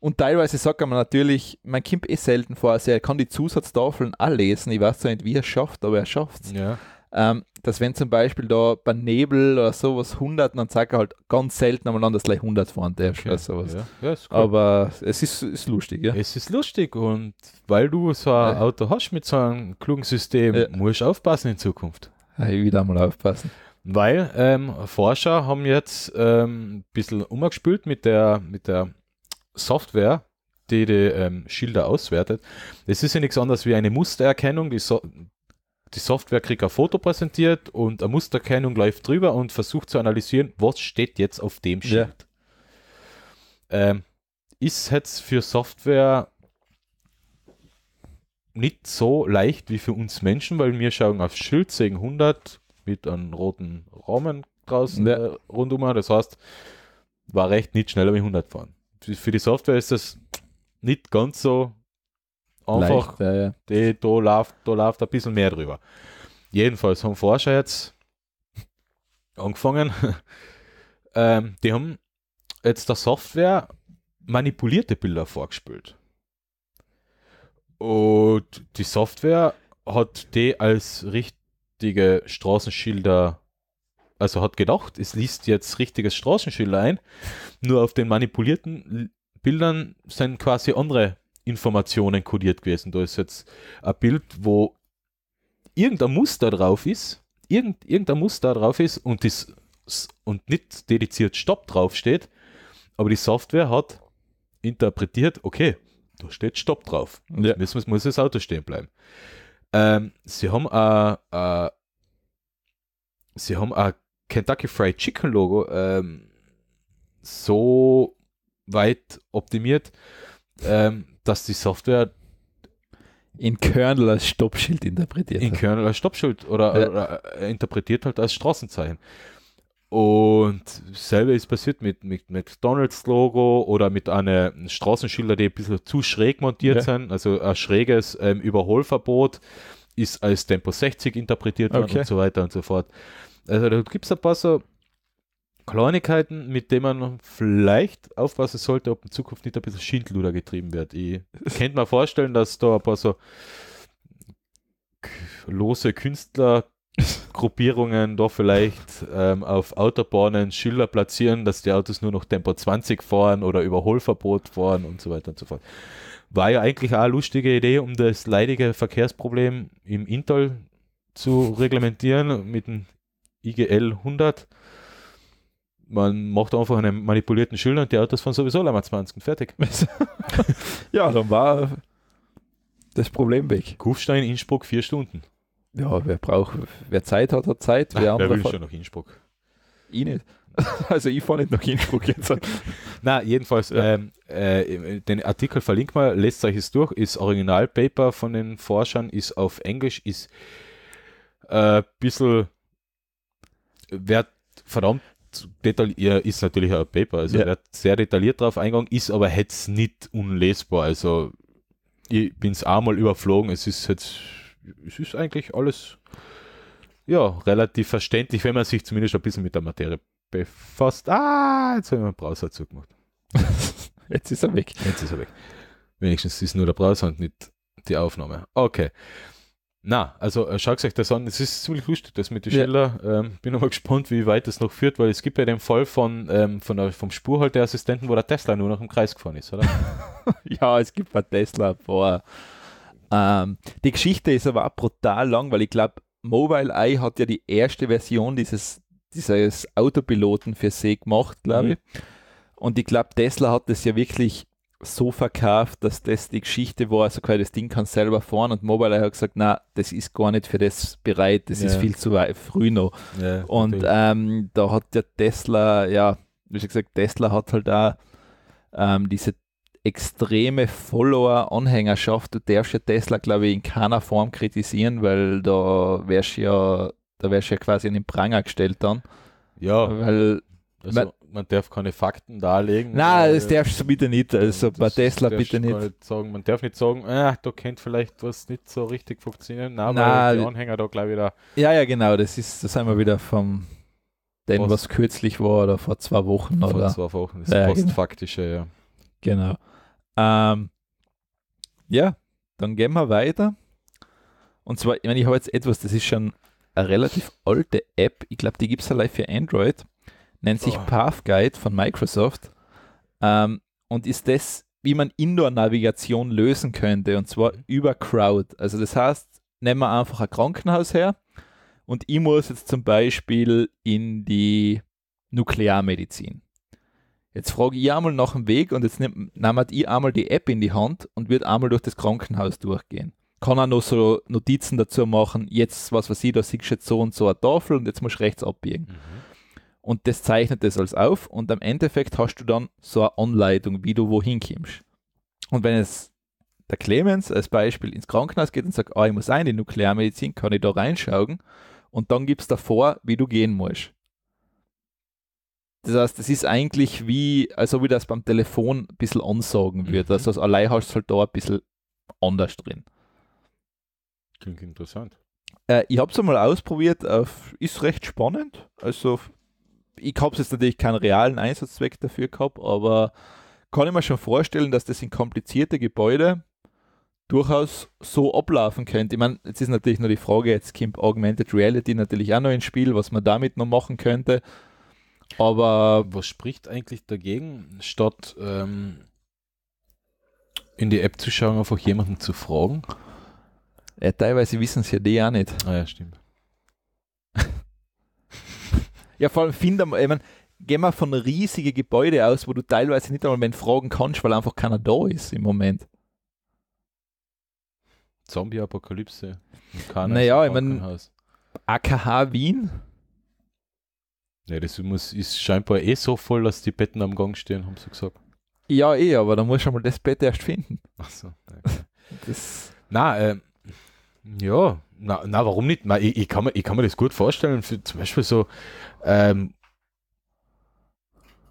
und teilweise sagt man natürlich, mein Kind ist selten vor, also er kann die Zusatztafeln alle lesen. Ich weiß zwar nicht, wie er es schafft, aber er schafft es. Ja. Ähm, dass wenn zum Beispiel da bei Nebel oder sowas 100, dann sagt er halt ganz selten einmal anders gleich 100 vorne. okay. Ja. Ja, cool. Aber es ist, ist lustig, ja. Es ist lustig und weil du so ein Auto hast mit so einem klugen System, musst du aufpassen in Zukunft. Ja, ich wieder mal aufpassen. Weil ähm, Forscher haben jetzt ähm, ein bisschen umgespült mit der, mit der Software, die die ähm, Schilder auswertet, es ist ja nichts anderes wie eine Mustererkennung. Die, so die Software kriegt ein Foto präsentiert und eine Mustererkennung läuft drüber und versucht zu analysieren, was steht jetzt auf dem Schild. Ja. Ähm, ist jetzt für Software nicht so leicht wie für uns Menschen, weil wir schauen auf Schild, sehen 100 mit einem roten Rahmen draußen ja. äh, rundum. Das heißt, war recht nicht schneller wie 100 fahren für die Software ist das nicht ganz so einfach. Leicht, ja, ja. Die, da, läuft, da läuft ein bisschen mehr drüber. Jedenfalls haben Forscher jetzt angefangen, [laughs] ähm, die haben jetzt der Software manipulierte Bilder vorgespielt. Und die Software hat die als richtige Straßenschilder also hat gedacht, es liest jetzt richtiges Straßenschild ein, nur auf den manipulierten Bildern sind quasi andere Informationen kodiert gewesen. Da ist jetzt ein Bild, wo irgendein Muster drauf ist, irgend, irgendein Muster drauf ist und, das, und nicht dediziert Stopp draufsteht, aber die Software hat interpretiert, okay, da steht Stopp drauf. Ja. Jetzt muss, muss das Auto stehen bleiben. Ähm, sie haben äh, äh, sie haben eine Kentucky Fried Chicken Logo ähm, so weit optimiert, ähm, dass die Software in Kernel als Stoppschild interpretiert. In hat. Kernel als Stoppschild oder, ja. oder, äh, interpretiert halt als Straßenzeichen. Und selber ist passiert mit, mit McDonalds Logo oder mit einer Straßenschilder, die ein bisschen zu schräg montiert ja. sind. Also ein schräges ähm, Überholverbot ist als Tempo 60 interpretiert okay. und so weiter und so fort. Also da gibt es ein paar so Kleinigkeiten, mit denen man vielleicht aufpassen sollte, ob in Zukunft nicht ein bisschen Schindluder getrieben wird. Ich [laughs] könnte mir vorstellen, dass da ein paar so lose Künstlergruppierungen da vielleicht ähm, auf Autobahnen Schilder platzieren, dass die Autos nur noch Tempo 20 fahren oder Überholverbot fahren und so weiter und so fort. War ja eigentlich auch eine lustige Idee, um das leidige Verkehrsproblem im Intel zu reglementieren mit dem IGL 100. Man macht einfach einen manipulierten Schilder und die Autos fahren sowieso einmal 20 fertig. [laughs] ja, dann war das Problem weg. Kufstein, Innsbruck, vier Stunden. Ja, wer braucht, wer Zeit hat, hat Zeit. Wer, Ach, wer will schon nach Innsbruck? Ich nicht. [laughs] Also ich fahre nicht nach Innsbruck jetzt. [laughs] Na, jedenfalls, ja. ähm, äh, äh den Artikel verlinkt mal, lässt euch es durch, ist Originalpaper von den Forschern, ist auf Englisch, ist ein äh, bisschen wird verdammt detailliert, ist natürlich ein Paper, also ja. wird sehr detailliert drauf eingegangen, ist aber jetzt nicht unlesbar, also ich bin es einmal überflogen, es ist jetzt, es ist eigentlich alles, ja, relativ verständlich, wenn man sich zumindest ein bisschen mit der Materie befasst. Ah, jetzt habe ich meinen Browser zugemacht. [laughs] jetzt ist er weg. Jetzt ist er weg. Wenigstens ist nur der Browser und nicht die Aufnahme. Okay. Na, also äh, schau euch das an, es ist ziemlich lustig, das mit den ja. Ähm, bin aber gespannt, wie weit das noch führt, weil es gibt ja den Fall von, ähm, von der, vom Spurhalteassistenten, wo der Tesla nur noch im Kreis gefahren ist, oder? [laughs] ja, es gibt bei Tesla vor. Ähm, die Geschichte ist aber auch brutal lang, weil ich glaube, Mobile Eye hat ja die erste Version dieses, dieses Autopiloten für See gemacht, glaube mhm. ich. Und ich glaube, Tesla hat das ja wirklich so verkauft, dass das die Geschichte war, also okay, das Ding kann selber fahren und Mobile hat gesagt, na, das ist gar nicht für das bereit, das ja. ist viel zu weit, früh noch. Ja, und ähm, da hat der Tesla, ja, wie gesagt, Tesla hat halt da ähm, diese extreme Follower-Anhängerschaft. Du darfst ja Tesla, glaube ich, in keiner Form kritisieren, weil da wärst ja, da wärst ja quasi in den Pranger gestellt dann. Ja. Weil also, man darf keine Fakten darlegen. Nein, das darfst du bitte nicht. Also bei Tesla bitte nicht. Sagen. Man darf nicht sagen, ah, da könnte vielleicht was nicht so richtig funktionieren. Nein, Nein. die Anhänger da gleich wieder. Ja, ja, genau. Das ist, das haben wir wieder vom dem, was kürzlich war oder vor zwei Wochen. Vor oder? zwei Wochen, das ja, genau. postfaktische, ja. Genau. Ähm, ja, dann gehen wir weiter. Und zwar, ich meine, ich habe jetzt etwas, das ist schon eine relativ alte App. Ich glaube, die gibt es allein für Android nennt sich oh. Path Guide von Microsoft ähm, und ist das, wie man Indoor-Navigation lösen könnte und zwar mhm. über Crowd. Also das heißt, nehmen wir einfach ein Krankenhaus her und ich muss jetzt zum Beispiel in die Nuklearmedizin. Jetzt frage ich einmal nach dem Weg und jetzt nimmt, nimmt ich einmal die App in die Hand und wird einmal durch das Krankenhaus durchgehen kann auch noch so Notizen dazu machen, jetzt, was weiß ich, da siehst du jetzt so und so eine Tafel und jetzt musst du rechts abbiegen. Mhm und das zeichnet das alles auf und am Endeffekt hast du dann so eine Anleitung, wie du wohin kommst. Und wenn es der Clemens als Beispiel ins Krankenhaus geht und sagt, oh, ich muss rein in Nuklearmedizin, kann ich da reinschauen und dann gibt es davor, wie du gehen musst. Das heißt, es ist eigentlich wie, also wie das beim Telefon ein bisschen ansagen wird. Mhm. Also als allein hast du halt da ein bisschen anders drin. Klingt interessant. Äh, ich habe es einmal ausprobiert, auf, ist recht spannend. Also ich habe jetzt natürlich keinen realen Einsatzzweck dafür gehabt, aber kann ich mir schon vorstellen, dass das in komplizierte Gebäude durchaus so ablaufen könnte. Ich meine, jetzt ist natürlich nur die Frage, jetzt kommt Augmented Reality natürlich auch noch ins Spiel, was man damit noch machen könnte. Aber was spricht eigentlich dagegen, statt ähm, in die App zu schauen, einfach jemanden zu fragen? Ja, teilweise wissen sie ja die auch nicht. Ah ja, stimmt. Ja, vor allem finde ich meine, gehen wir von riesigen Gebäuden aus, wo du teilweise nicht einmal fragen kannst, weil einfach keiner da ist im Moment. Zombie-Apokalypse. Naja, ich meine, AKH Wien. Ja, das muss, ist scheinbar eh so voll, dass die Betten am Gang stehen, haben sie gesagt. Ja, eh, aber da muss schon mal das Bett erst finden. Ach so, das Na, äh, ja, na, na warum nicht? Man, ich, ich, kann mir, ich kann mir das gut vorstellen, für zum Beispiel so, ähm,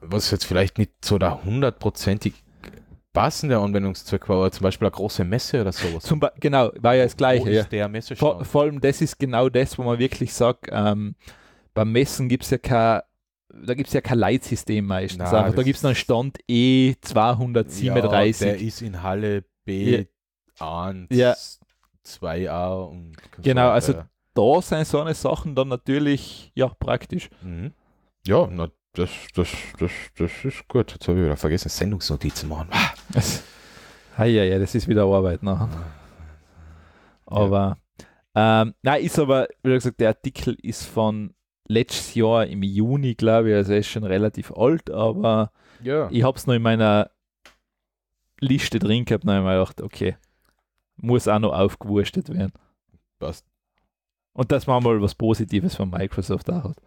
was jetzt vielleicht nicht so der hundertprozentig passende Anwendungszweck war, aber zum Beispiel eine große Messe oder sowas. Zum genau, war ja das Gleiche. Wo ja. der Messe Vor, vor, allem das ist genau das, wo man wirklich sagt, ähm, beim Messen gibt es ja kein da gibt es ja kein Leitsystem meistens. Nein, da gibt es einen Stand E237. Ja, der ist in Halle B1. Ja zwei Jahre. Und genau, also da sind so eine Sachen dann natürlich ja praktisch. Mhm. Ja, na, das, das, das, das ist gut. Jetzt habe ich wieder vergessen, Sendungsnotizen machen. ja, ah. ja, das ist wieder Arbeit nachher. Aber, ja. ähm, nein, ist aber, wie gesagt, der Artikel ist von letztes Jahr im Juni, glaube ich, also ist schon relativ alt, aber ja. ich habe es noch in meiner Liste drin gehabt, und habe mir gedacht, okay, muss auch noch aufgewurstet werden. Passt. Und das war mal was Positives von Microsoft auch hat.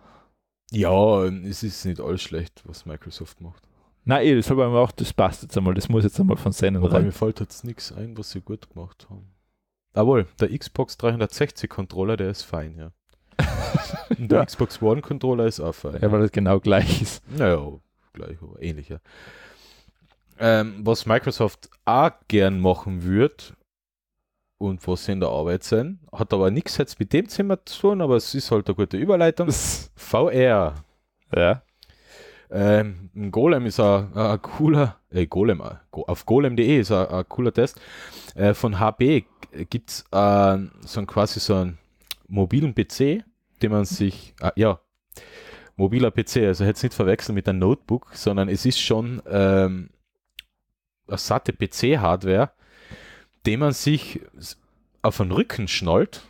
Ja, es ist nicht alles schlecht, was Microsoft macht. Nein, eh, das habe ich auch, das passt jetzt einmal, das muss jetzt einmal von seinen Wobei rein. mir fällt jetzt nichts ein, was sie gut gemacht haben. Jawohl, der Xbox 360 Controller, der ist fein, ja. [laughs] Und der ja. Xbox One Controller ist auch fein. Ja, weil das genau gleich ist. Naja, gleich, ähnlich, ja. Ähm, was Microsoft auch gern machen würde, und was in der Arbeit sein. Hat aber nichts jetzt mit dem Zimmer zu tun, aber es ist halt eine gute Überleitung. VR. Ja. Ähm, ein Golem ist ein, ein cooler, äh, Golem, äh, auf golem.de ist ein, ein, cooler Test. Äh, von HB gibt es äh, so ein, quasi so einen mobilen PC, den man sich, ah, ja, mobiler PC, also jetzt nicht verwechseln mit einem Notebook, sondern es ist schon ähm, eine satte PC-Hardware, den man sich auf den Rücken schnallt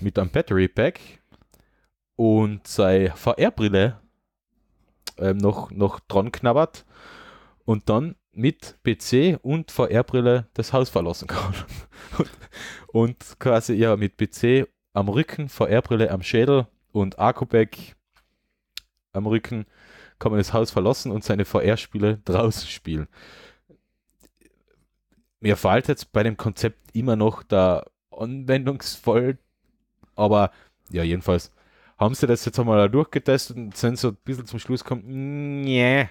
mit einem Battery Pack und seine VR-Brille ähm, noch, noch dran knabbert und dann mit PC und VR-Brille das Haus verlassen kann. [laughs] und quasi ja mit PC am Rücken, VR-Brille am Schädel und Akku-Pack am Rücken kann man das Haus verlassen und seine VR-Spiele draußen spielen mir fällt jetzt bei dem Konzept immer noch der Anwendungsfall, aber ja, jedenfalls haben sie das jetzt einmal durchgetestet und sind so ein bisschen zum Schluss gekommen, nee.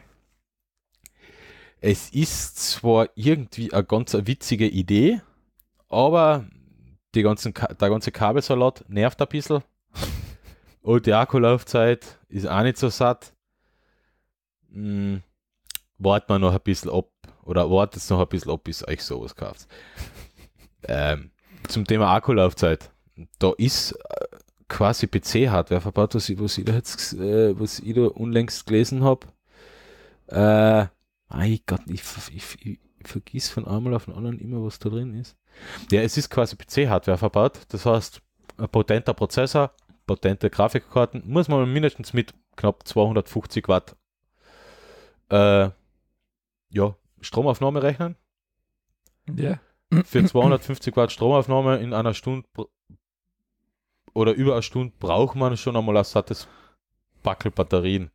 Es ist zwar irgendwie eine ganz witzige Idee, aber die ganzen, der ganze Kabelsalat nervt ein bisschen. Und die Akkulaufzeit ist auch nicht so satt. Hm wart mal noch ein bisschen ab oder wartet noch ein bisschen ab, bis euch sowas kauft. [laughs] ähm, zum Thema Akkulaufzeit. Da ist äh, quasi PC-Hardware verbaut, was ich, was ich, da, jetzt, äh, was ich da unlängst gelesen habe. Äh, mein Gott, ich, ich, ich vergiss von einmal auf den anderen immer, was da drin ist. Ja, es ist quasi PC-Hardware verbaut. Das heißt, ein potenter Prozessor, potente Grafikkarten, muss man mindestens mit knapp 250 Watt äh, ja, Stromaufnahme rechnen. Ja. Für 250 Watt Stromaufnahme in einer Stunde oder über eine Stunde braucht man schon einmal ein sattes Backel Batterien.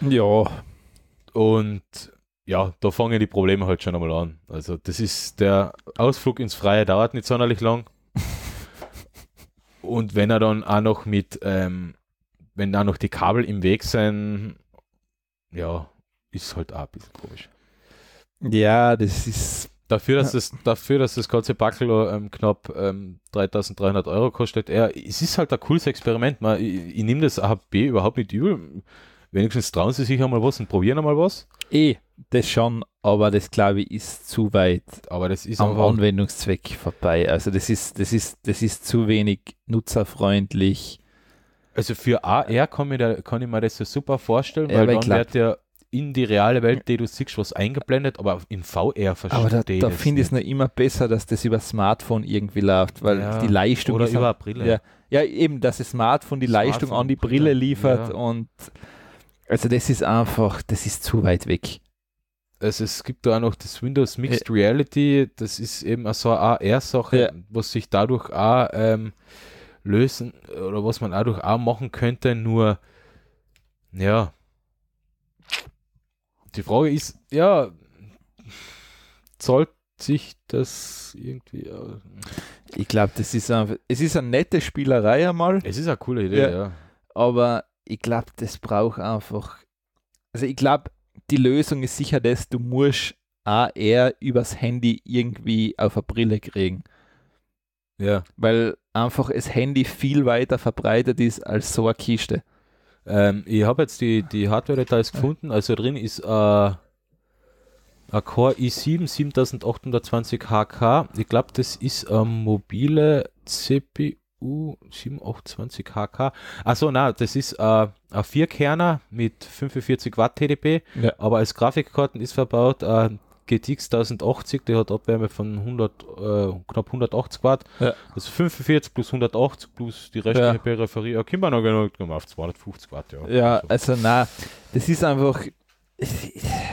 Ja. Und ja, da fangen die Probleme halt schon einmal an. Also das ist der Ausflug ins Freie dauert nicht sonderlich lang. Und wenn er dann auch noch mit, ähm, wenn da noch die Kabel im Weg sind, ja, ist halt auch ein bisschen komisch. Ja, das ist. Dafür, dass, das, dafür, dass das ganze Backel ähm, knapp ähm, 3300 Euro kostet, ja, es ist halt ein cooles Experiment. Man, ich, ich nehme das AHB überhaupt nicht übel. Wenigstens trauen sie sich einmal was und probieren einmal was. Eh, das schon, aber das glaube ich ist zu weit aber das ist am Anwendungszweck vorbei. Also das ist, das ist, das ist zu wenig nutzerfreundlich. Also für AR kann, ich da, kann ich mir das so super vorstellen, ja, weil dann glaub, wird ja in die reale Welt, die du siehst, was eingeblendet, aber in VR verstehst Aber da, da finde ich es noch immer besser, dass das über Smartphone irgendwie läuft, weil ja, die Leistung oder über an, Brille. Ja, ja, eben, dass das Smartphone die Smartphone Leistung an die Brille, liefert ja. und also das ist einfach, das ist zu weit weg. Also es gibt da auch noch das Windows Mixed äh, Reality, das ist eben so eine AR-Sache, ja. was sich dadurch auch ähm, lösen oder was man dadurch auch machen könnte, nur ja, die Frage ist, ja, zahlt sich das irgendwie. Aus? Äh, ich glaube, das ist ein, es ist eine nette Spielerei einmal. Es ist eine coole Idee, ja. ja. Aber ich glaube, das braucht einfach. Also ich glaube, die Lösung ist sicher dass du musst AR übers Handy irgendwie auf eine Brille kriegen. Ja. Weil einfach das Handy viel weiter verbreitet ist als so eine Kiste. Ähm, ich habe jetzt die, die Hardware-Details gefunden. Also drin ist äh, ein Core i7 7820 HK. Ich glaube, das ist eine mobile CPU 7820 HK. Achso, nein, das ist äh, ein Vierkerner mit 45 Watt TDP, ja. aber als Grafikkarten ist verbaut ein äh, GTX 1080, die hat Abwärme von 100, äh, knapp 180 Watt. Ja. Also 45 plus 180 plus die restliche ja. Peripherie. Ja, können wir noch genau auf 250 Watt. Ja, ja also. also, na, das ist einfach,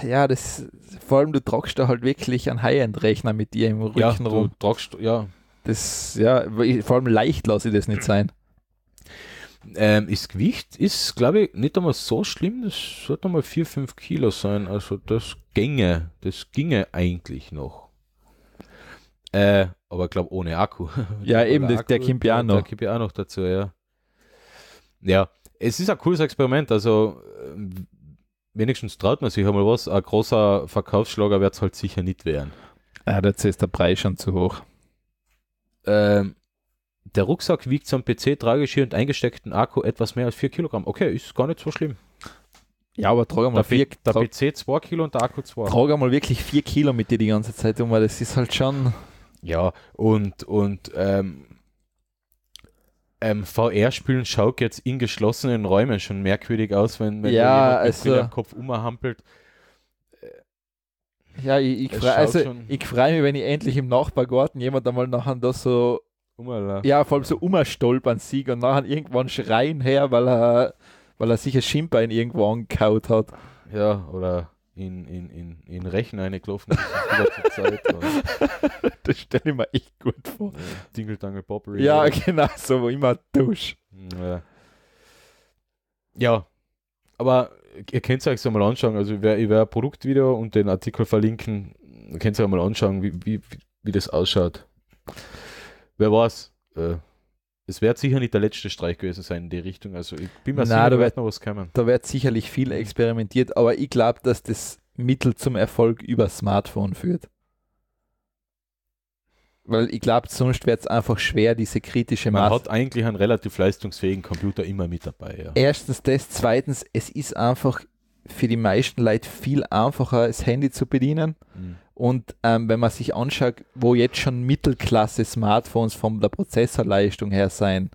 ja, das, vor allem du tragst da halt wirklich einen High-End-Rechner mit dir im Rücken ja, rum. Tragst, ja. Das, ja, vor allem leicht lasse ich das nicht sein. Ähm, das Gewicht ist, glaube ich, nicht einmal so schlimm. Das sollte mal 4, 5 Kilo sein. Also das ginge. Das ginge eigentlich noch. Äh, aber glaube ohne Akku. [laughs] ja, eben, Akku, der kommt ja auch noch. Der kommt ja auch noch dazu, ja. Ja, es ist ein cooles Experiment. Also ähm, wenigstens traut man sich einmal was. Ein großer Verkaufsschlager wird es halt sicher nicht werden. Ah, jetzt ist der Preis schon zu hoch. Ähm, der Rucksack wiegt zum PC-Trageschirr und eingesteckten Akku etwas mehr als 4 Kilogramm. Okay, ist gar nicht so schlimm. Ja, aber trage mal 4 Der PC 2 Kilo und der Akku 2. Trage mal wirklich 4 Kilo mit dir die ganze Zeit um, weil das ist halt schon. Ja, und, und ähm, ähm, VR-Spielen schaut jetzt in geschlossenen Räumen schon merkwürdig aus, wenn, wenn ja, also, mit am Kopf umhampelt. Ja, ich, ich freue also, freu mich, wenn ich endlich im Nachbargarten jemand einmal nachher da so Umala. Ja, vor allem so umstolpern Sieg und nachher irgendwann schreien her, weil er, weil er sicher Schimpein irgendwo angekaut hat. Ja, oder in, in, in, in Rechen eine gelaufen ist. [laughs] das stelle ich mir echt gut vor. Ja, Dingle Dangle Poppery. Ja, oder? genau, so wo immer Dusch. Ja. ja. aber ihr könnt es euch so mal anschauen. Also ich werde werd ein Produktvideo und den Artikel verlinken. Ihr könnt es euch mal anschauen, wie, wie, wie das ausschaut wer weiß, äh, es wird sicher nicht der letzte Streich gewesen sein in die Richtung. Also ich bin mir Nein, sicher, da wird noch was kommen. Da wird sicherlich viel experimentiert, aber ich glaube, dass das Mittel zum Erfolg über Smartphone führt. Weil ich glaube, sonst wird es einfach schwer, diese kritische Masse. Man hat eigentlich einen relativ leistungsfähigen Computer immer mit dabei. Ja. Erstens das, zweitens, es ist einfach für die meisten Leute viel einfacher, das Handy zu bedienen. Mhm. Und ähm, wenn man sich anschaut, wo jetzt schon Mittelklasse-Smartphones von der Prozessorleistung her sein,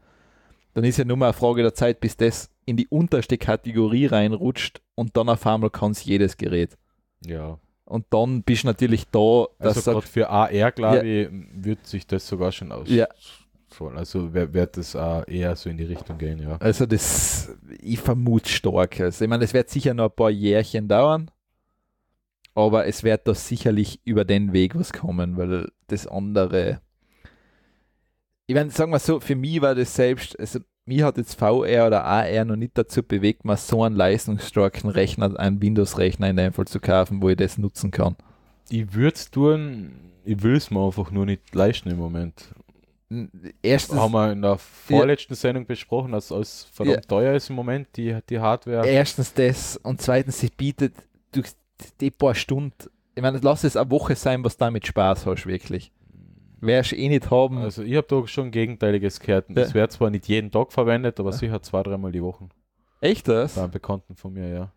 dann ist ja nur mal eine Frage der Zeit, bis das in die unterste Kategorie reinrutscht und dann auf einmal kann es jedes Gerät. Ja. Und dann bist du natürlich da. Also dass also gerade für AR, glaube ja. ich, wird sich das sogar schon aus. Ja. Also wird das auch eher so in die Richtung gehen, ja. Also das, ich vermute stark. Also ich meine, es wird sicher noch ein paar Jährchen dauern. Aber es wird da sicherlich über den Weg was kommen, weil das andere. Ich meine, sagen wir so, für mich war das selbst, also mir hat jetzt VR oder AR noch nicht dazu bewegt, mal so einen leistungsstarken Rechner, einen Windows-Rechner in dem Fall zu kaufen, wo ich das nutzen kann. Ich würde es tun, ich will es mir einfach nur nicht leisten im Moment. Erstens, haben wir in der vorletzten ja, Sendung besprochen, dass alles verdammt ja, teuer ist im Moment, die, die Hardware. Erstens das und zweitens, sie bietet durch die paar Stunden, ich meine, lass es eine Woche sein, was damit Spaß hast, wirklich. Wärst eh nicht haben. Also, ich habe da schon Gegenteiliges gehört. Das ja. wird zwar nicht jeden Tag verwendet, aber ja. sicher zwei, dreimal die Woche. Echt das? Bei einem Bekannten von mir, ja.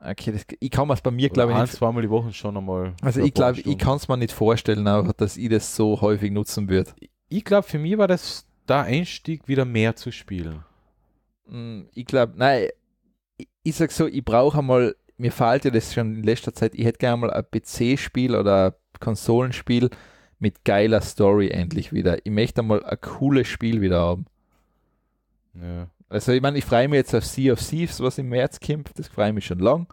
Okay, das, ich kann es bei mir, glaube ich, ein, nicht. zweimal die Woche schon einmal. Also, ich glaube, ich kann es mir nicht vorstellen, aber, dass ich das so häufig nutzen würde. Ich glaube, für mich war das der Einstieg, wieder mehr zu spielen. Hm, ich glaube, nein, ich, ich sag so, ich brauche einmal mir fehlt ja das schon in letzter Zeit, ich hätte gerne mal ein PC-Spiel oder ein Konsolenspiel mit geiler Story endlich wieder. Ich möchte mal ein cooles Spiel wieder haben. Ja. Also ich meine, ich freue mich jetzt auf Sea of Thieves, was im März kommt, das freue ich mich schon lang.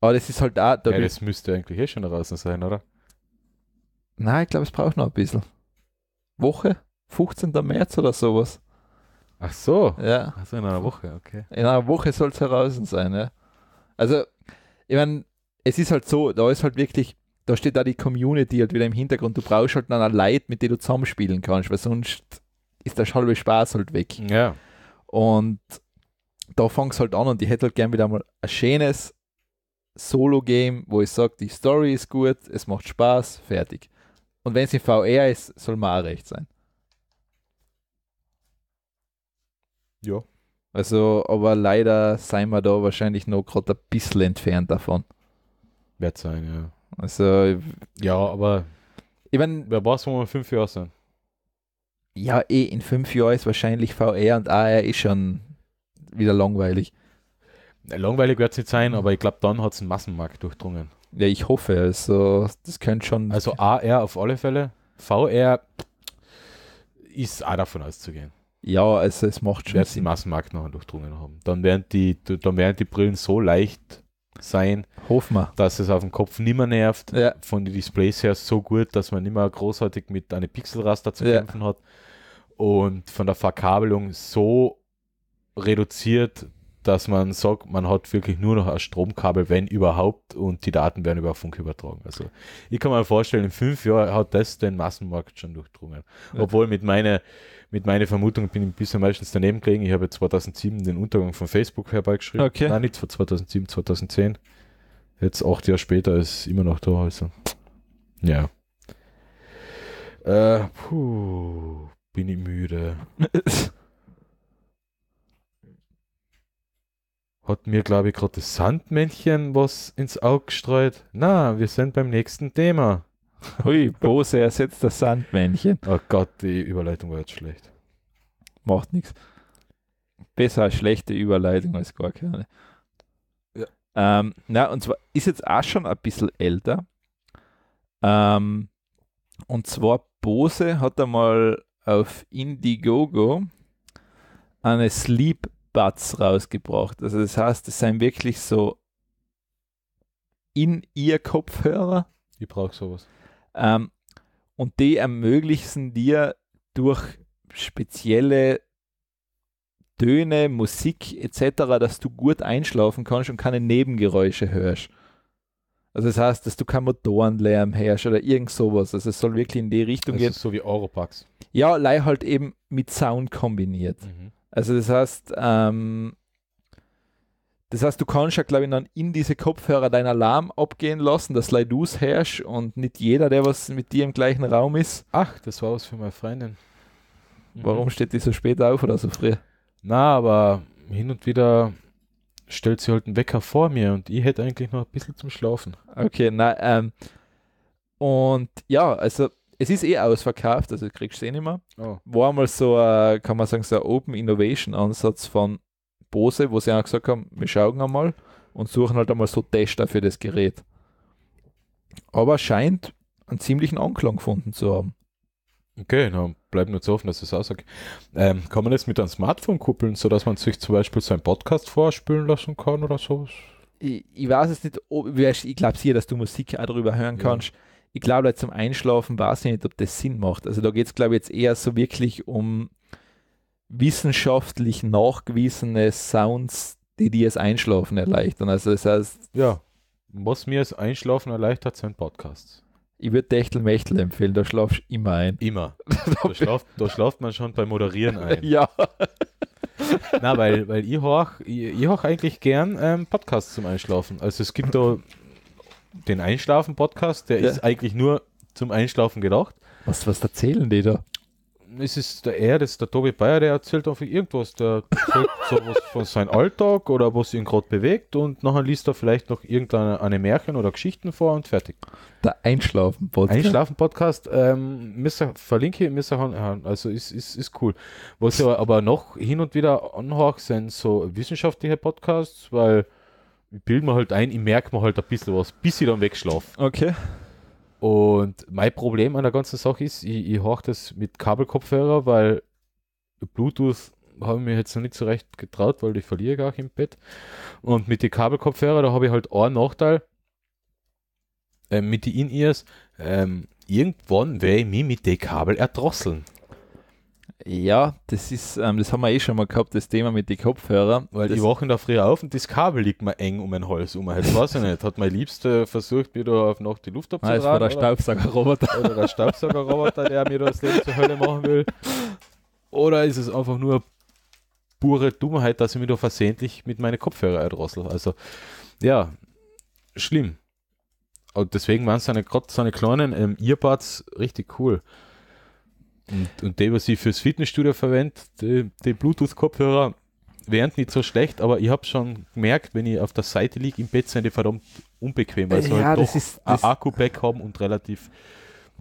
Aber das ist halt auch... Da ja, das müsste eigentlich eh schon draußen sein, oder? Nein, ich glaube, es braucht noch ein bisschen. Woche? 15. März oder sowas. Ach so. Ja. Also in einer Woche, okay. In einer Woche soll es heraus sein, ja. Also ich meine, es ist halt so, da ist halt wirklich, da steht da die Community halt wieder im Hintergrund. Du brauchst halt dann ein Leid, mit dem du zusammenspielen kannst, weil sonst ist der halbe Spaß halt weg. Ja. Und da fängt es halt an und ich hätte halt gern wieder mal ein schönes Solo-Game, wo ich sage, die Story ist gut, es macht Spaß, fertig. Und wenn es in VR ist, soll man auch recht sein. Ja. Also, aber leider sind wir da wahrscheinlich noch gerade ein bisschen entfernt davon. Wird sein, ja. Also, ja, aber ich meine, wer brauchst du mal fünf Jahre sind? Ja, eh, in fünf Jahren ist wahrscheinlich VR und AR ist schon wieder langweilig. Langweilig wird es nicht sein, aber ich glaube, dann hat es einen Massenmarkt durchdrungen. Ja, ich hoffe, also das könnte schon. Also AR auf alle Fälle. VR ist auch davon auszugehen. Ja, also es macht schon. Werden die Massenmarkt noch durchdrungen haben. Dann werden die, dann werden die Brillen so leicht sein, Hoffen wir. dass es auf dem Kopf nicht mehr nervt. Ja. Von den Displays her so gut, dass man nicht mehr großartig mit einem Pixelraster zu ja. kämpfen hat. Und von der Verkabelung so reduziert, dass man sagt, man hat wirklich nur noch ein Stromkabel, wenn überhaupt, und die Daten werden über Funk übertragen. Also ich kann mir vorstellen, in fünf Jahren hat das den Massenmarkt schon durchdrungen. Obwohl mit meiner mit meiner Vermutung bin ich bisher meistens daneben gelegen. Ich habe 2007 den Untergang von Facebook herbeigeschrieben. Okay. Nein, nicht von 2007, 2010. Jetzt acht Jahre später ist immer noch da. Also. Ja. Äh, puh, bin ich müde. [laughs] Hat mir, glaube ich, gerade das Sandmännchen was ins Auge gestreut. Na, wir sind beim nächsten Thema. Hui, Bose ersetzt das Sandmännchen. Oh Gott, die Überleitung war jetzt schlecht. Macht nichts. Besser eine schlechte Überleitung als gar keine. Ja. Ähm, na, und zwar ist jetzt auch schon ein bisschen älter. Ähm, und zwar Bose hat einmal auf Indiegogo eine Sleep Buds rausgebracht. Also das heißt, es sind wirklich so in ihr Kopfhörer. Ich brauche sowas. Ähm, und die ermöglichen dir durch spezielle Töne, Musik etc., dass du gut einschlafen kannst und keine Nebengeräusche hörst. Also das heißt, dass du keinen Motorenlärm herrsch oder irgend sowas. Also es soll wirklich in die Richtung gehen. so wie Europax. Ja, lei halt eben mit Sound kombiniert. Mhm. Also das heißt, ähm, das heißt, du kannst ja, glaube ich, dann in diese Kopfhörer deinen Alarm abgehen lassen, dass leider du es und nicht jeder, der was mit dir im gleichen Raum ist. Ach, das war was für meine Freundin. Mhm. Warum steht die so spät auf oder so früh? Na, aber hin und wieder stellt sie halt einen Wecker vor mir und ich hätte eigentlich noch ein bisschen zum Schlafen. Okay, na, ähm, und ja, also es ist eh ausverkauft, also kriegst du eh nicht mehr. Oh. War mal so, äh, kann man sagen, so ein Open Innovation Ansatz von Bose, wo sie auch gesagt haben, wir schauen einmal und suchen halt einmal so Tester für das Gerät. Aber scheint einen ziemlichen Anklang gefunden zu haben. Okay, dann bleibt nur zu hoffen, dass es das aussagt. Ähm, kann man das mit einem Smartphone kuppeln, sodass man sich zum Beispiel so einen Podcast vorspülen lassen kann oder sowas? Ich, ich weiß es nicht, ob, ich glaube hier, dass du Musik auch darüber hören kannst. Ich glaube, zum Einschlafen weiß ich nicht, ob das Sinn macht. Also da geht es, glaube ich, jetzt eher so wirklich um wissenschaftlich nachgewiesene Sounds, die dir das Einschlafen erleichtern. Also das heißt... Ja, was mir das Einschlafen erleichtert, sind Podcasts. Ich würde Techtelmechtel empfehlen, da schlafst du immer ein. Immer. [laughs] da, schlaft, da schlaft man schon beim Moderieren ein. Ja. [laughs] Na, weil, weil ich hoch, ich, ich eigentlich gern ähm, Podcasts zum Einschlafen. Also es gibt da den Einschlafen-Podcast, der ja. ist eigentlich nur zum Einschlafen gedacht. Was, was erzählen die da? es ist der er, das der Tobi Bayer, der erzählt einfach irgendwas, der erzählt [laughs] sowas von seinem Alltag oder was ihn gerade bewegt und nachher liest er vielleicht noch irgendeine Märchen oder Geschichten vor und fertig. Der Einschlafen-Podcast. Einschlafen-Podcast, ähm, verlinke ich, also ist, ist, ist cool. Was ich aber noch hin und wieder anhöre, sind so wissenschaftliche Podcasts, weil ich bilde mir halt ein, ich merke mir halt ein bisschen was, bis ich dann wegschlafe. Okay. Und mein Problem an der ganzen Sache ist, ich, ich horche das mit Kabelkopfhörer, weil Bluetooth habe ich mir jetzt noch nicht so recht getraut, weil ich verliere gar nicht im Bett. Und mit den Kabelkopfhörer, da habe ich halt einen Nachteil. Ähm, mit den In-Ears, ähm, irgendwann werde ich mich mit den Kabel erdrosseln. Ja, das ist, ähm, das haben wir eh schon mal gehabt, das Thema mit den Kopfhörern. Weil die Wochen da früher auf und das Kabel liegt mir eng um mein Hals um. Jetzt halt, weiß ich nicht. Hat mein Liebster versucht, mir da auf Nacht die Luft abzuhalten. Ah, das war der Staubsaugerroboter. Oder der Staubsaugerroboter, der mir das Leben zur Hölle machen will. Oder ist es einfach nur pure Dummheit, dass ich mir da versehentlich mit meinen Kopfhörern erdrossel. Also, ja, schlimm. Und deswegen waren seine, gerade seine kleinen ähm, Earbuds richtig cool. Und, und der, was ich fürs Fitnessstudio verwende, den Bluetooth-Kopfhörer, wären nicht so schlecht, aber ich habe schon gemerkt, wenn ich auf der Seite liege im Bett, sind die verdammt unbequem. Also ja, halt das ist, ein Akku-Back haben und relativ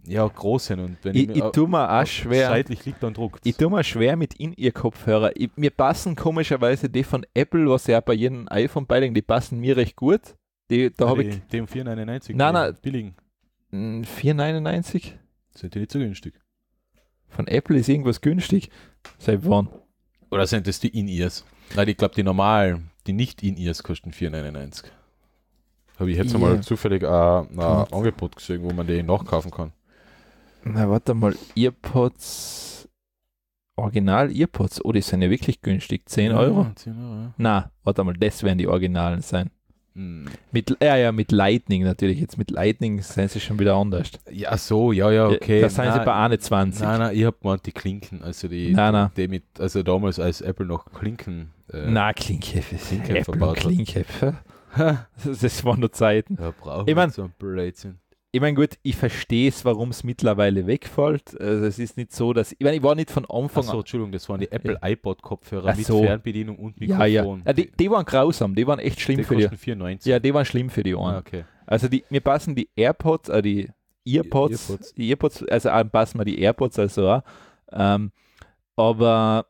ja, groß sind. Und wenn ich, ich, ich tue mir auch schwer. Seitlich liegt dann druckt. Ich tue mir schwer mit in ihr Kopfhörer. Ich, mir passen komischerweise die von Apple, was ja bei jedem iPhone beilegen, die passen mir recht gut. Die, da ah, habe ich. Dem 499. Nein, nein. Billigen. 499? Mm, sind die nicht so günstig? von Apple ist irgendwas günstig. Seit wann? Oder sind das die In-Ears? Nein, ich glaube, die normalen, die nicht In-Ears kosten 4,99. Habe ich jetzt yeah. einmal zufällig äh, ein Angebot gesehen, wo man die nachkaufen kann. Na, warte mal, Earpods, Original Earpods, oh, die sind ja wirklich günstig, 10 ja, Euro. 10 Euro ja. Na, warte mal, das werden die Originalen sein. Hm. Mit, ja, äh, ja, mit Lightning natürlich. Jetzt mit Lightning sind sie schon wieder anders. Ja, so, ja, ja, äh, okay. Da sind nein, sie bei 21. Nein, nein, ich habe gemeint, die Klinken, also die, nein, nein. die mit, also damals als Apple noch Klinken. Äh, nein, Klinke, Klinke Apple verbaut Klinke. Das waren nur Zeiten. Ja, ich mein, so ein Blödsinn ich meine, gut, ich verstehe es, warum es mittlerweile wegfällt. Also es ist nicht so, dass. Ich meine, ich war nicht von Anfang Ach so, Entschuldigung, das waren die äh, äh. Apple iPod-Kopfhörer mit so. Fernbedienung und Mikrofon. Ja, ja. ja die, die, waren grausam, die waren echt schlimm die für die. 94. Ja, die waren schlimm für die Ohren. Ah, okay. Also die, mir passen die AirPods, äh, die Earpods, Earpods. Die Earpods, also äh, passen mir die AirPods also auch. Ähm, aber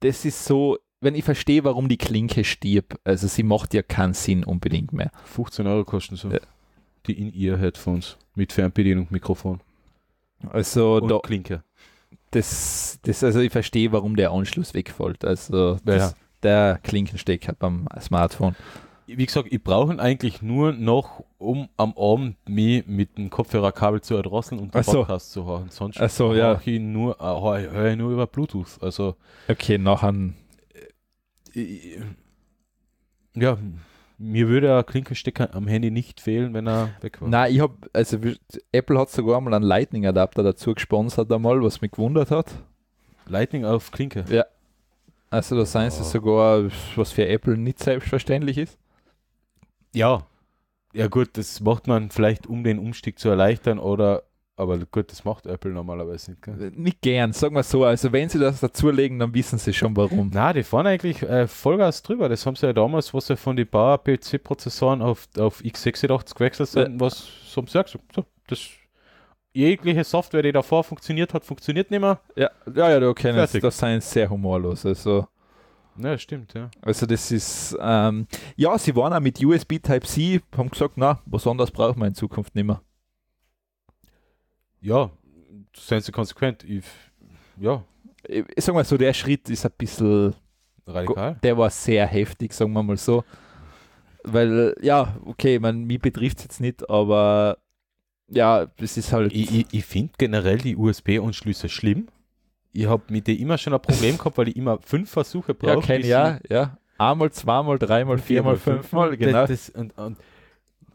das ist so, wenn ich verstehe, warum die Klinke stirbt. Also sie macht ja keinen Sinn unbedingt mehr. 15 Euro kosten so. Äh, die In-Ear-Headphones mit Fernbedienung, Mikrofon. Also und da, Klinke. Das, das, also ich verstehe, warum der Anschluss wegfällt. Also das, ja. der Klinkenstecker beim Smartphone. Wie gesagt, ich brauche ihn eigentlich nur noch, um am Abend mich mit dem Kopfhörerkabel zu erdrosseln und den so. Podcast zu hören. Sonst Ach so, ja. ich nur, äh, höre ich nur über Bluetooth. Also okay, nachher. Äh, ja, mir würde ein Klinkenstecker am Handy nicht fehlen, wenn er weg war. Nein, ich habe, also Apple hat sogar mal einen Lightning-Adapter dazu gesponsert einmal, was mich gewundert hat. Lightning auf Klinke? Ja. Also das heißt oh. es sogar, was für Apple nicht selbstverständlich ist. Ja. Ja gut, das macht man vielleicht, um den Umstieg zu erleichtern oder aber gut, das macht Apple normalerweise nicht. Gell? Äh, nicht gern, sagen wir so. Also wenn sie das dazulegen, dann wissen sie schon warum. Na, die fahren eigentlich äh, Vollgas drüber. Das haben sie ja damals, was sie von den Power PC-Prozessoren auf, auf x86 gewechselt sind, äh. was haben sie ja gesagt. So, das jegliche Software, die davor funktioniert hat, funktioniert nicht mehr. Ja, ja, ja du kennst das, das sehr humorlos. Also. Ja, stimmt, ja. Also das ist, ähm, ja, sie waren auch mit USB Type-C, haben gesagt, na, was anderes brauchen wir in Zukunft nicht mehr ja, seien sie konsequent. Ich, ja. Ich sag mal so, der Schritt ist ein bisschen radikal. Der war sehr heftig, sagen wir mal so. Weil, ja, okay, man, mich betrifft es jetzt nicht, aber ja, das ist halt. Ich, ich, ich finde generell die USB-Anschlüsse schlimm. Ich habe mit dir immer schon ein Problem gehabt, weil ich immer fünf Versuche brauche. Ja, kein Jahr, ja. Einmal, zweimal, dreimal, viermal, fünfmal, genau. Das, das, und, und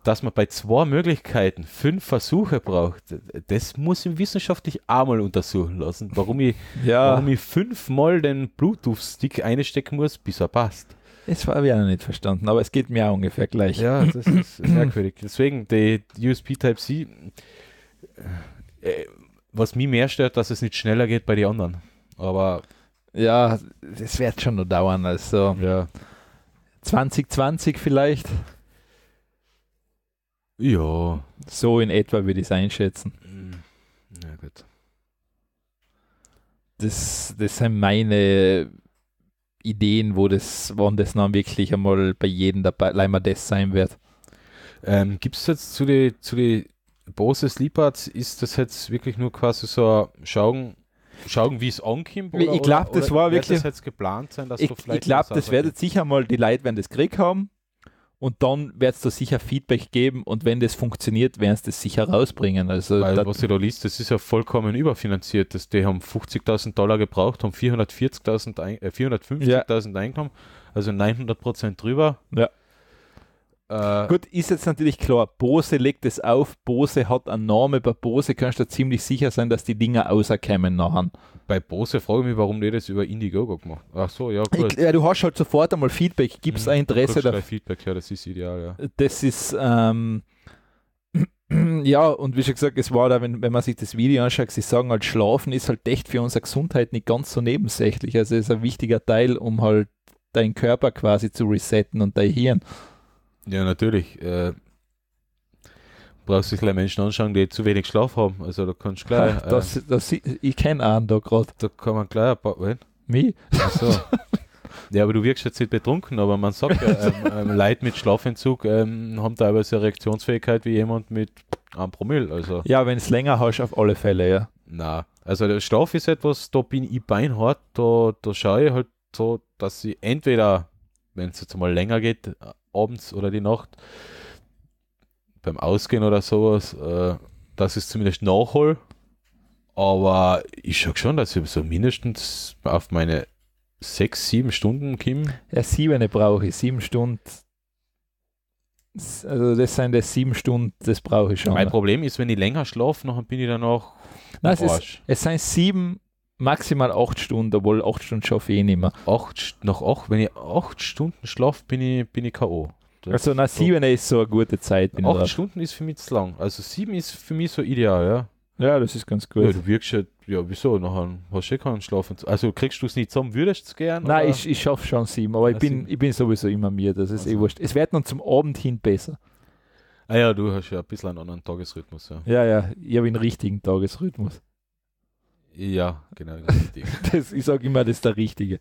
dass man bei zwei Möglichkeiten fünf Versuche braucht, das muss ich wissenschaftlich einmal untersuchen lassen, warum ich, [laughs] ja. warum ich fünfmal den Bluetooth-Stick einstecken muss, bis er passt. Das habe ich auch noch nicht verstanden, aber es geht mir auch ungefähr gleich. Ja, das ist [clears throat] merkwürdig. Deswegen, die USB Type-C, äh, was mich mehr stört, dass es nicht schneller geht bei den anderen. Aber. Ja, das wird schon noch dauern, also. Ja. 2020 vielleicht. Ja. So in etwa würde ich es einschätzen. Mm. Na ja, gut. Das, das sind meine Ideen, wo das, wann das dann wirklich einmal bei jedem dabei leider das sein wird. Ähm, Gibt es jetzt zu den zu die Bose Sleepards, ist das jetzt wirklich nur quasi so schauen, schauen wie es ankommt? Oder, ich glaube, das war wirklich. Das jetzt geplant sein, dass ich, glaube, das werdet sicher mal die Leute, wenn das Krieg haben und dann wird es da sicher Feedback geben und wenn das funktioniert, werden sie das sicher rausbringen. Also Weil, was ihr da liest, das ist ja vollkommen überfinanziert. Das, die haben 50.000 Dollar gebraucht, haben 440.000, äh, 450.000 ja. eingenommen, also 900 Prozent drüber. Ja. Äh, Gut, ist jetzt natürlich klar, Bose legt es auf, Bose hat einen Namen, bei Bose kannst du ziemlich sicher sein, dass die Dinger auserkämen nachher. Bei Bose frage ich mich, warum die das über Indiegogo gemacht Ach so, ja, gut. Ich, ja, du hast halt sofort einmal Feedback, gibt es mhm. ein Interesse da? Feedback, ja, das ist ideal, ja. Das ist, ähm, [clears throat] ja, und wie schon gesagt, es war da, wenn, wenn man sich das Video anschaut, sie sagen halt, Schlafen ist halt echt für unsere Gesundheit nicht ganz so nebensächlich. Also ist ein wichtiger Teil, um halt deinen Körper quasi zu resetten und dein Hirn. Ja, natürlich. Äh, brauchst du gleich Menschen anschauen, die zu wenig Schlaf haben. Also da kannst du gleich. [laughs] Äh, das, das, ich kenne einen da gerade. Da kann man gleich ein paar. Wen? Mich? So. ja, aber du wirkst jetzt nicht betrunken, aber man sagt ja, ähm, [laughs] ähm, Leute mit Schlafentzug ähm, haben teilweise eine Reaktionsfähigkeit wie jemand mit einem Promille. Also. Ja, wenn es länger hast, auf alle Fälle, ja. Na, also der Schlaf ist etwas, da bin ich beinhart, da, da schaue ich halt so, dass ich entweder, wenn es jetzt mal länger geht, abends oder die Nacht beim Ausgehen oder sowas. Äh, das ist zumindest Nachhol. Aber ich schaue schon, dass ich so mindestens auf meine sechs, sieben Stunden Kim. Ja, sieben brauche ich. Sieben Stunden. Also das sind das sieben Stunden, das brauche ich schon. Mein Problem ist, wenn ich länger schlafe, dann bin ich danach. Nein, es, ist, es sind sieben maximal acht Stunden, obwohl acht Stunden schaffe ich eh nicht mehr. Acht, nach acht, wenn ich acht Stunden schlafe, bin ich, bin ich K.O. Also nach sieben so. ist so eine gute Zeit. Acht Stunden ist für mich zu lang. Also sieben ist für mich so ideal, ja. Ja, das ist ganz gut. Ja, du wirkst ja, ja wieso, nachher hast du ja eh keinen Schlaf. Also kriegst du es nicht zusammen, würdest du es gern? Nein, ich, ich schaffe schon sieben, aber ja, ich bin, ich bin sowieso immer mir, das ist eh also. eh wurscht. Es wird dann zum Abend hin besser. Ah ja, du hast ja ein bisschen einen anderen Tagesrhythmus, ja. Ja, ja, ich habe einen richtigen Tagesrhythmus. Ja, genau. das, [laughs] ich sage immer, das ist der Richtige.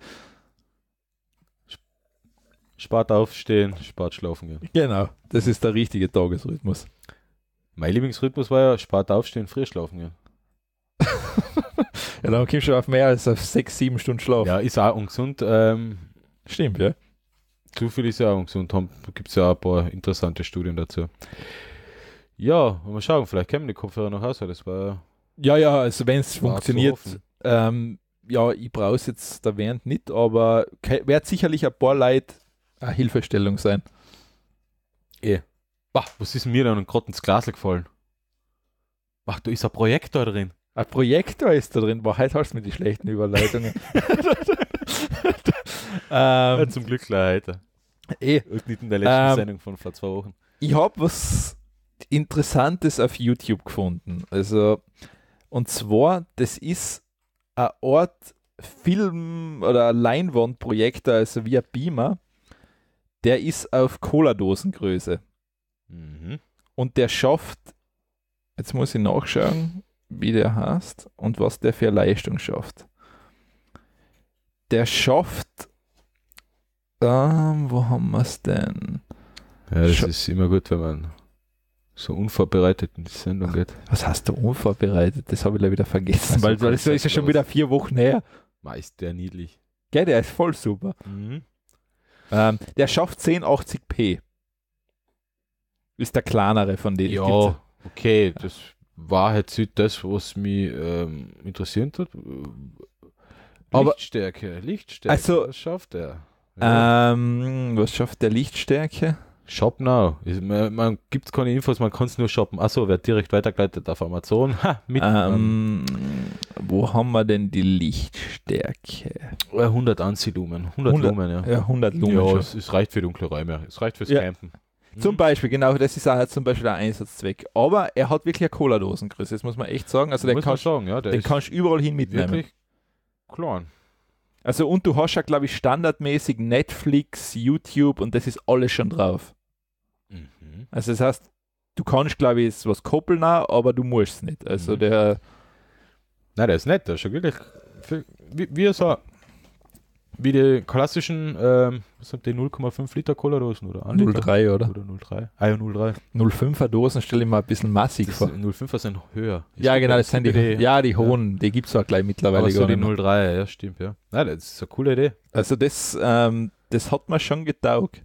Spart aufstehen, spart schlafen gehen. Genau, das ist der richtige Tagesrhythmus. Mein Lieblingsrhythmus war ja spart aufstehen, früh schlafen gehen. [laughs] ja, dann kommst du auf mehr als auf sechs, sieben Stunden Schlaf. Ja, ist auch ungesund. Ähm, Stimmt, ja. Zu viel ist ja auch ungesund. Gibt es ja auch ein paar interessante Studien dazu. Ja, mal schauen, vielleicht kämen die Kopfhörer noch aus, weil das war ja ja, ja, also wenn es funktioniert, ähm, ja, ich brauche es jetzt da während nicht, aber wird sicherlich ein paar Leute eine Hilfestellung sein. Eh. Bah, was ist mir denn gerade ins Glas gefallen? Ach, da ist ein Projektor drin. Ein Projektor ist da drin. Boah, heute hast du mir die schlechten Überleitungen. [laughs] ähm, ja, zum Glück leider. Eh. Und nicht in der letzten ähm, Sendung von vor zwei Wochen. Ich habe was Interessantes auf YouTube gefunden. Also, und zwar, das ist ein Ort Film- oder Leinwandprojektor, also wie ein Beamer, der ist auf Cola-Dosengröße. Mhm. Und der schafft, jetzt muss ich nachschauen, wie der heißt und was der für Leistung schafft. Der schafft, ähm, wo haben wir es denn? Ja, das Scha ist immer gut, wenn man so unvorbereitet in die Sendung geht. Was heißt du unvorbereitet? Das habe ich leider wieder vergessen, also weil das ist ja schon wieder vier Wochen her. Meist der niedlich. Ja, der ist voll super. Mhm. Ähm, der schafft 1080p. Ist der kleinere von denen. Ja, okay, das war jetzt halt das, was mich ähm, interessiert hat. Aber Lichtstärke, Lichtstärke, also, was schafft er? Ja. Ähm, was schafft der Lichtstärke? Shop Now. Man, man gibt keine Infos, man kann es nur shoppen. Achso, wird direkt weitergeleitet auf Amazon. Ha, mit, ähm, ähm wo haben wir denn die Lichtstärke? 100 ansi 100, 100, Lumen, ja. ja 100 Lumen. Ja, es, es, reicht für dunkle Räume. Es reicht fürs ja. Campen. Hm? Zum Beispiel, genau, das ist auch zum Beispiel der ein Einsatzzweck. Aber er hat wirklich eine Cola-Dosengröße, das muss man echt sagen. Also den kannst, sagen, ja, den kannst du überall hin mitnehmen. Wirklich klar. Also und du hast ja, glaube ich, standardmäßig Netflix, YouTube und das ist alles schon drauf. Mhm. Also das heißt, du kannst, glaube ich, was koppeln, aber du musst es nicht. Also mhm. der. Nein, der ist nett, der ist wirklich. Viel, wie, wie so. Wie die klassischen, ähm, was sind die 0,5 Liter Cola Dosen oder 0,3 oder? Oder 0,3. Ah ja, 0,3. 0,5er Dosen stelle ich mal ein bisschen massig das vor. 0,5er sind höher. Ich ja, genau, das sind die, Idee. ja, die hohen, ja. die gibt es auch gleich mittlerweile. Aber so die 0,3, ja, stimmt, ja. Nein, das ist eine coole Idee. Also das, ähm, das hat mir schon getaugt.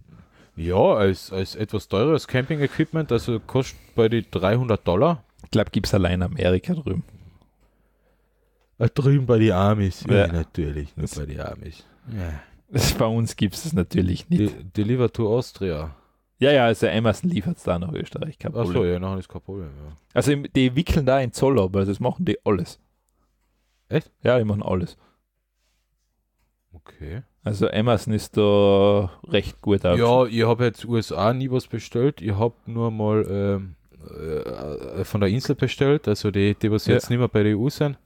Ja, als, als etwas teures Camping-Equipment, also kostet bei die 300 Dollar. Ich glaube, gibt es allein Amerika drüben. Ah, drüben bei die Amis. Ja, ja. natürlich, nur das bei die Amis. Ja. Das bei uns gibt es natürlich nicht. De Deliver to Austria. Ja, ja, also Amazon liefert es da nach Österreich. Kein Ach so, ja, noch ist kein Problem. Ja. Also die wickeln da in Zoll ab, also das machen die alles. Echt? Ja, die machen alles. Okay. Also Amazon ist da recht gut auf. Ja, ich habe jetzt USA nie was bestellt. Ich habe nur mal ähm, äh, von der Insel bestellt, also die, die was ja. jetzt nicht mehr bei der EU sind.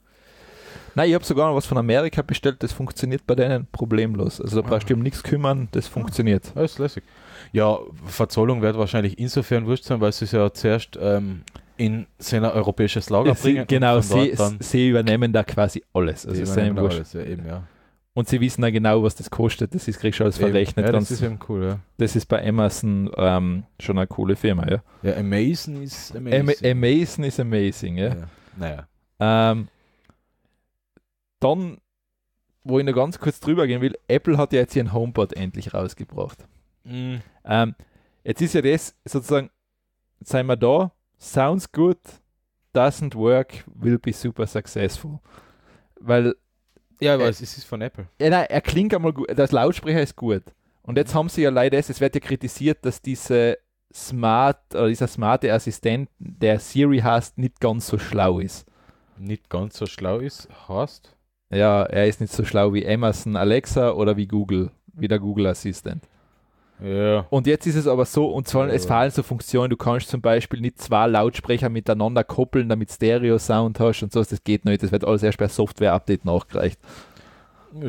Nein, ich habe sogar noch was von Amerika bestellt, das funktioniert bei denen problemlos. Also da ah. brauchst du um nichts kümmern, das ah. funktioniert. Das ist lässig. Ja, Verzollung wird wahrscheinlich insofern wurscht sein, weil es ist ja zuerst ähm, in sein europäisches Lager ja, bringen. Genau, sie, sie, übernehmen da quasi alles. Also sie übernehmen alles, ja, eben, ja. Und sie wissen ja genau, was das kostet. Das ist, kriegst du alles eben. Ja, das ist eben cool, ja. Das ist bei Amazon ähm, schon eine coole Firma, ja. Ja, Amazon ist amazing. Am amazing ist amazing, ja. ja. Naja. Ähm, dann, wo ich noch ganz kurz drüber gehen will, Apple hat ja jetzt ihren HomePod endlich rausgebracht. Mhm. Ähm, jetzt ist ja das sozusagen, seien wir da, sounds good, doesn't work, will be super successful. Weil ja, aber äh, es ist von Apple. Ja, nein, er klingt einmal gut. Das Lautsprecher ist gut. Und jetzt haben sie ja leider es, es wird ja kritisiert, dass diese Smart oder dieser smarte Assistent, der Siri heißt, nicht ganz so schlau ist. Nicht ganz so schlau ist, heißt? Ja, er ist nicht so schlau wie Amazon Alexa oder wie Google, wie der Google Assistent. Ja. Und jetzt ist es aber so, und zwar, es fallen so Funktionen, du kannst zum Beispiel nicht zwei Lautsprecher miteinander koppeln, damit Stereo-Sound hast und sowas, das geht nicht, das wird alles erst per Software-Update nachgereicht.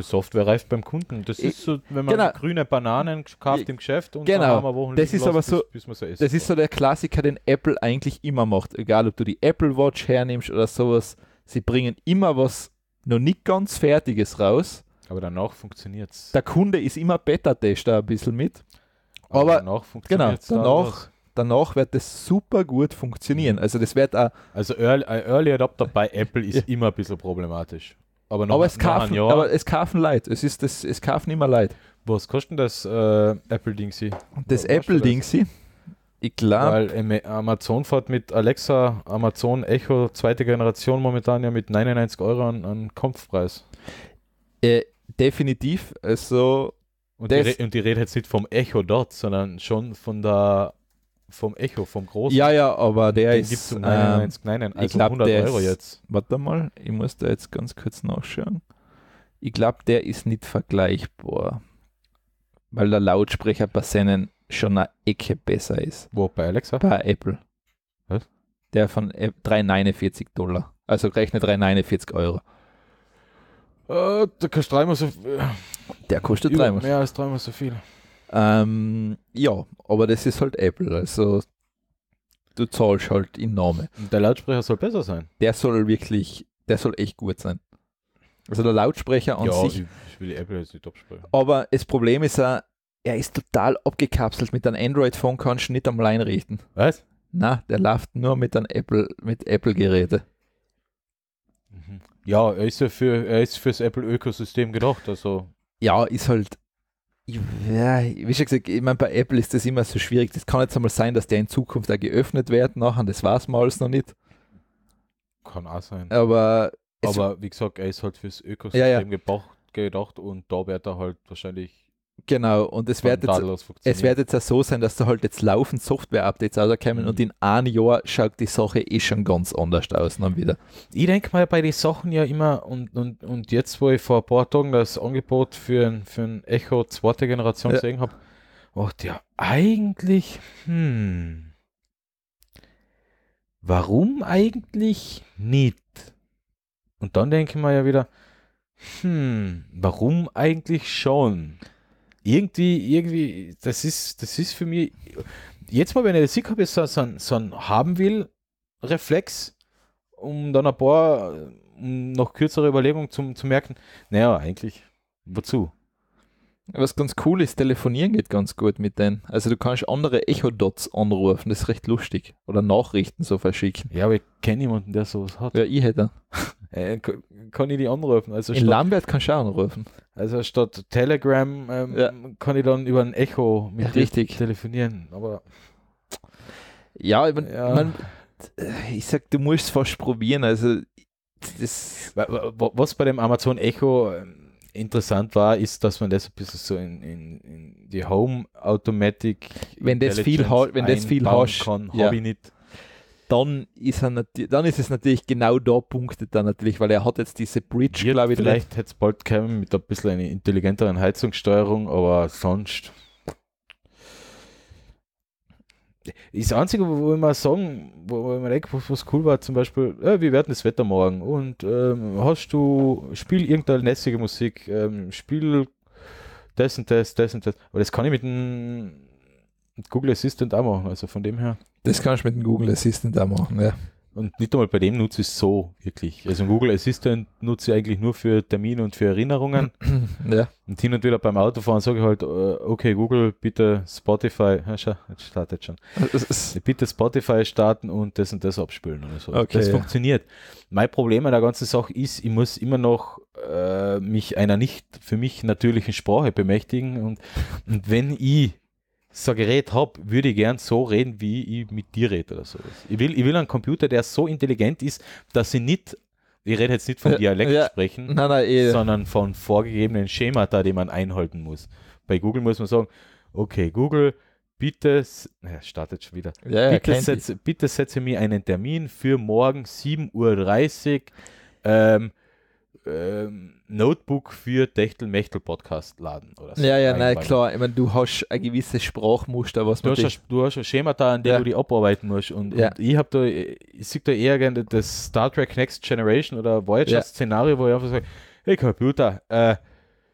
Software reift beim Kunden. Das ist so, wenn man genau. grüne Bananen kauft im Geschäft und genau. dann haben wir Das ist aber so, bis, bis so das ist so der Klassiker, den Apple eigentlich immer macht. Egal, ob du die Apple Watch hernimmst oder sowas, sie bringen immer was noch nicht ganz Fertiges raus. Aber danach funktioniert es. Der Kunde ist immer Beta-Tester ein bisschen mit. Aber, danach genau, danach, danach wird das super gut funktionieren. Mhm. Also das wird auch. Also Early, äh, Early Adopter bei Apple ist immer ein bisschen problematisch. Aber, noch, aber, es, kaufen, aber es kaufen Leute. Es, ist das, es kaufen immer Leute. Was kostet das äh, Apple-Dingsy? Das Apple-Dingsy? Ich glaube. Weil Amazon fährt mit Alexa, Amazon Echo zweite Generation momentan ja mit 99 Euro an, an Kampfpreis. Äh, definitiv. Also und die, und die Rede jetzt nicht vom Echo dort, sondern schon von der vom Echo, vom großen. Ja, ja, aber der Den ist. Gibt's um 99, ähm, 99, also ich glaube, 100 der Euro ist, jetzt. Warte mal, ich muss da jetzt ganz kurz nachschauen. Ich glaube, der ist nicht vergleichbar, weil der Lautsprecher bei seinen schon eine Ecke besser ist. Wo, bei Alexa? Bei Apple. Was? Der von 349 Dollar. Also rechne 349 Euro. Äh, da kannst du dreimal so. Äh, der kostet Über, dreimal. Mehr als dreimal so viel. Ähm, ja, aber das ist halt Apple, also du zahlst halt enorme. Und der Lautsprecher soll besser sein. Der soll wirklich, der soll echt gut sein. Also der Lautsprecher an ja, sich. Ich, ich will Apple jetzt nicht absprechen. Aber das Problem ist ja, er ist total abgekapselt. Mit einem Android-Phone kannst du nicht am Line reden. Was? Na, der läuft nur mit einem Apple, mit Apple-Geräte. Mhm. Ja, er ist ja für, er ist fürs Apple-Ökosystem gedacht, also ja, ist halt, ja, wie schon gesagt, ich meine, bei Apple ist das immer so schwierig. Das kann jetzt einmal sein, dass der in Zukunft da geöffnet wird nachher, das weiß man alles noch nicht. Kann auch sein. Aber, aber wie gesagt, er ist halt fürs Ökosystem ja, ja. gedacht und da wird er halt wahrscheinlich Genau, und es wird, jetzt, es wird jetzt auch so sein, dass da halt jetzt laufend Software-Updates rauskommen mhm. und in einem Jahr schaut die Sache eh schon ganz anders aus dann ne, wieder. Ich denke mal bei den Sachen ja immer, und, und, und jetzt, wo ich vor ein paar Tagen das Angebot für ein, für ein Echo zweite Generation ja. gesehen habe, dachte ja eigentlich, hm, warum eigentlich nicht? Und dann denke ich mir ja wieder, hm, warum eigentlich schon? irgendwie, irgendwie, das ist, das ist für mich, jetzt mal, wenn ich das sehe, habe so, so, so einen haben will Reflex, um dann ein paar äh, um noch kürzere Überlegungen zum, zu merken, naja, eigentlich, wozu? Was ganz cool ist, telefonieren geht ganz gut mit denen. Also du kannst andere Echo-Dots anrufen, das ist recht lustig. Oder Nachrichten so verschicken. Ja, aber ich kenne jemanden, der sowas hat. Ja, ich hätte. [laughs] Äh, kann ich die anrufen? Also In Lambert kannst du auch anrufen. Also statt Telegram ähm, ja. kann ich dann über ein Echo mit ja, richtig. telefonieren. Aber ja, ich, mein, ja. Man, äh, ich sag, du musst es fast probieren. Also das was bei dem Amazon Echo ähm, interessant war, ist, dass man das ein bisschen so in, in, in die home Automatic. Wenn das viel, wenn das viel hast, kann, ja. ich nicht. Dann ist, er dann ist es natürlich genau da punktet dann natürlich, weil er hat jetzt diese Bridge, glaube ich. Vielleicht hätte es bald kommen mit ein bisschen einer intelligenteren Heizungssteuerung, aber sonst das Einzige, wo ich mal sagen, wo ich mir denke, was, cool war, zum Beispiel, äh, wir werden das Wetter morgen und ähm, hast du, spiel irgendeine nässige Musik, ähm, spiel das und das, das und das. Aber das kann ich mit dem Google Assistant auch machen, also von dem her. Das kannst du mit dem Google Assistant auch machen, ja. Und nicht einmal bei dem nutze ich es so wirklich. Also Google Assistant nutze ich eigentlich nur für Termine und für Erinnerungen. [clears throat] Ja. Und hin und wieder beim Autofahren sage ich halt, äh, okay, Google, bitte Spotify, [laughs] schau, jetzt startet schon. Äh, bitte Spotify starten und das und das abspülen oder so. Okay, das ja. funktioniert. Mein Problem an der ganzen Sache ist, ich muss immer noch äh, mich einer nicht für mich natürlichen Sprache bemächtigen. Und, und wenn ich so ein Gerät habe, würde ich gern so reden, wie ich mit dir rede oder sowas. Ich will, ich will einen Computer, der so intelligent ist, dass ich nicht, ich rede jetzt nicht von Dialekt ja, sprechen, nein, nein, eh. sondern von vorgegebenen Schemata, die man einhalten muss. Bei Google muss man sagen, okay, Google, bitte, ja, startet schon wieder, ja, bitte, setz, bitte setze mir einen Termin für morgen 7.30 Uhr. Ähm, ähm, Notebook für Techtel-Mechtel-Podcast laden. Oder so. Ja, ja, Einmal. nein, klar. Ich meine, du hast ein gewisses Sprachmuster, was du hast. Ein, du hast ein Schema da, an dem ja. du die abarbeiten musst. Und, ja. und ich habe da, ich sehe da eher gerne das Star Trek Next Generation oder Voyager-Szenario, ja. wo ich einfach sage, hey Computer, äh,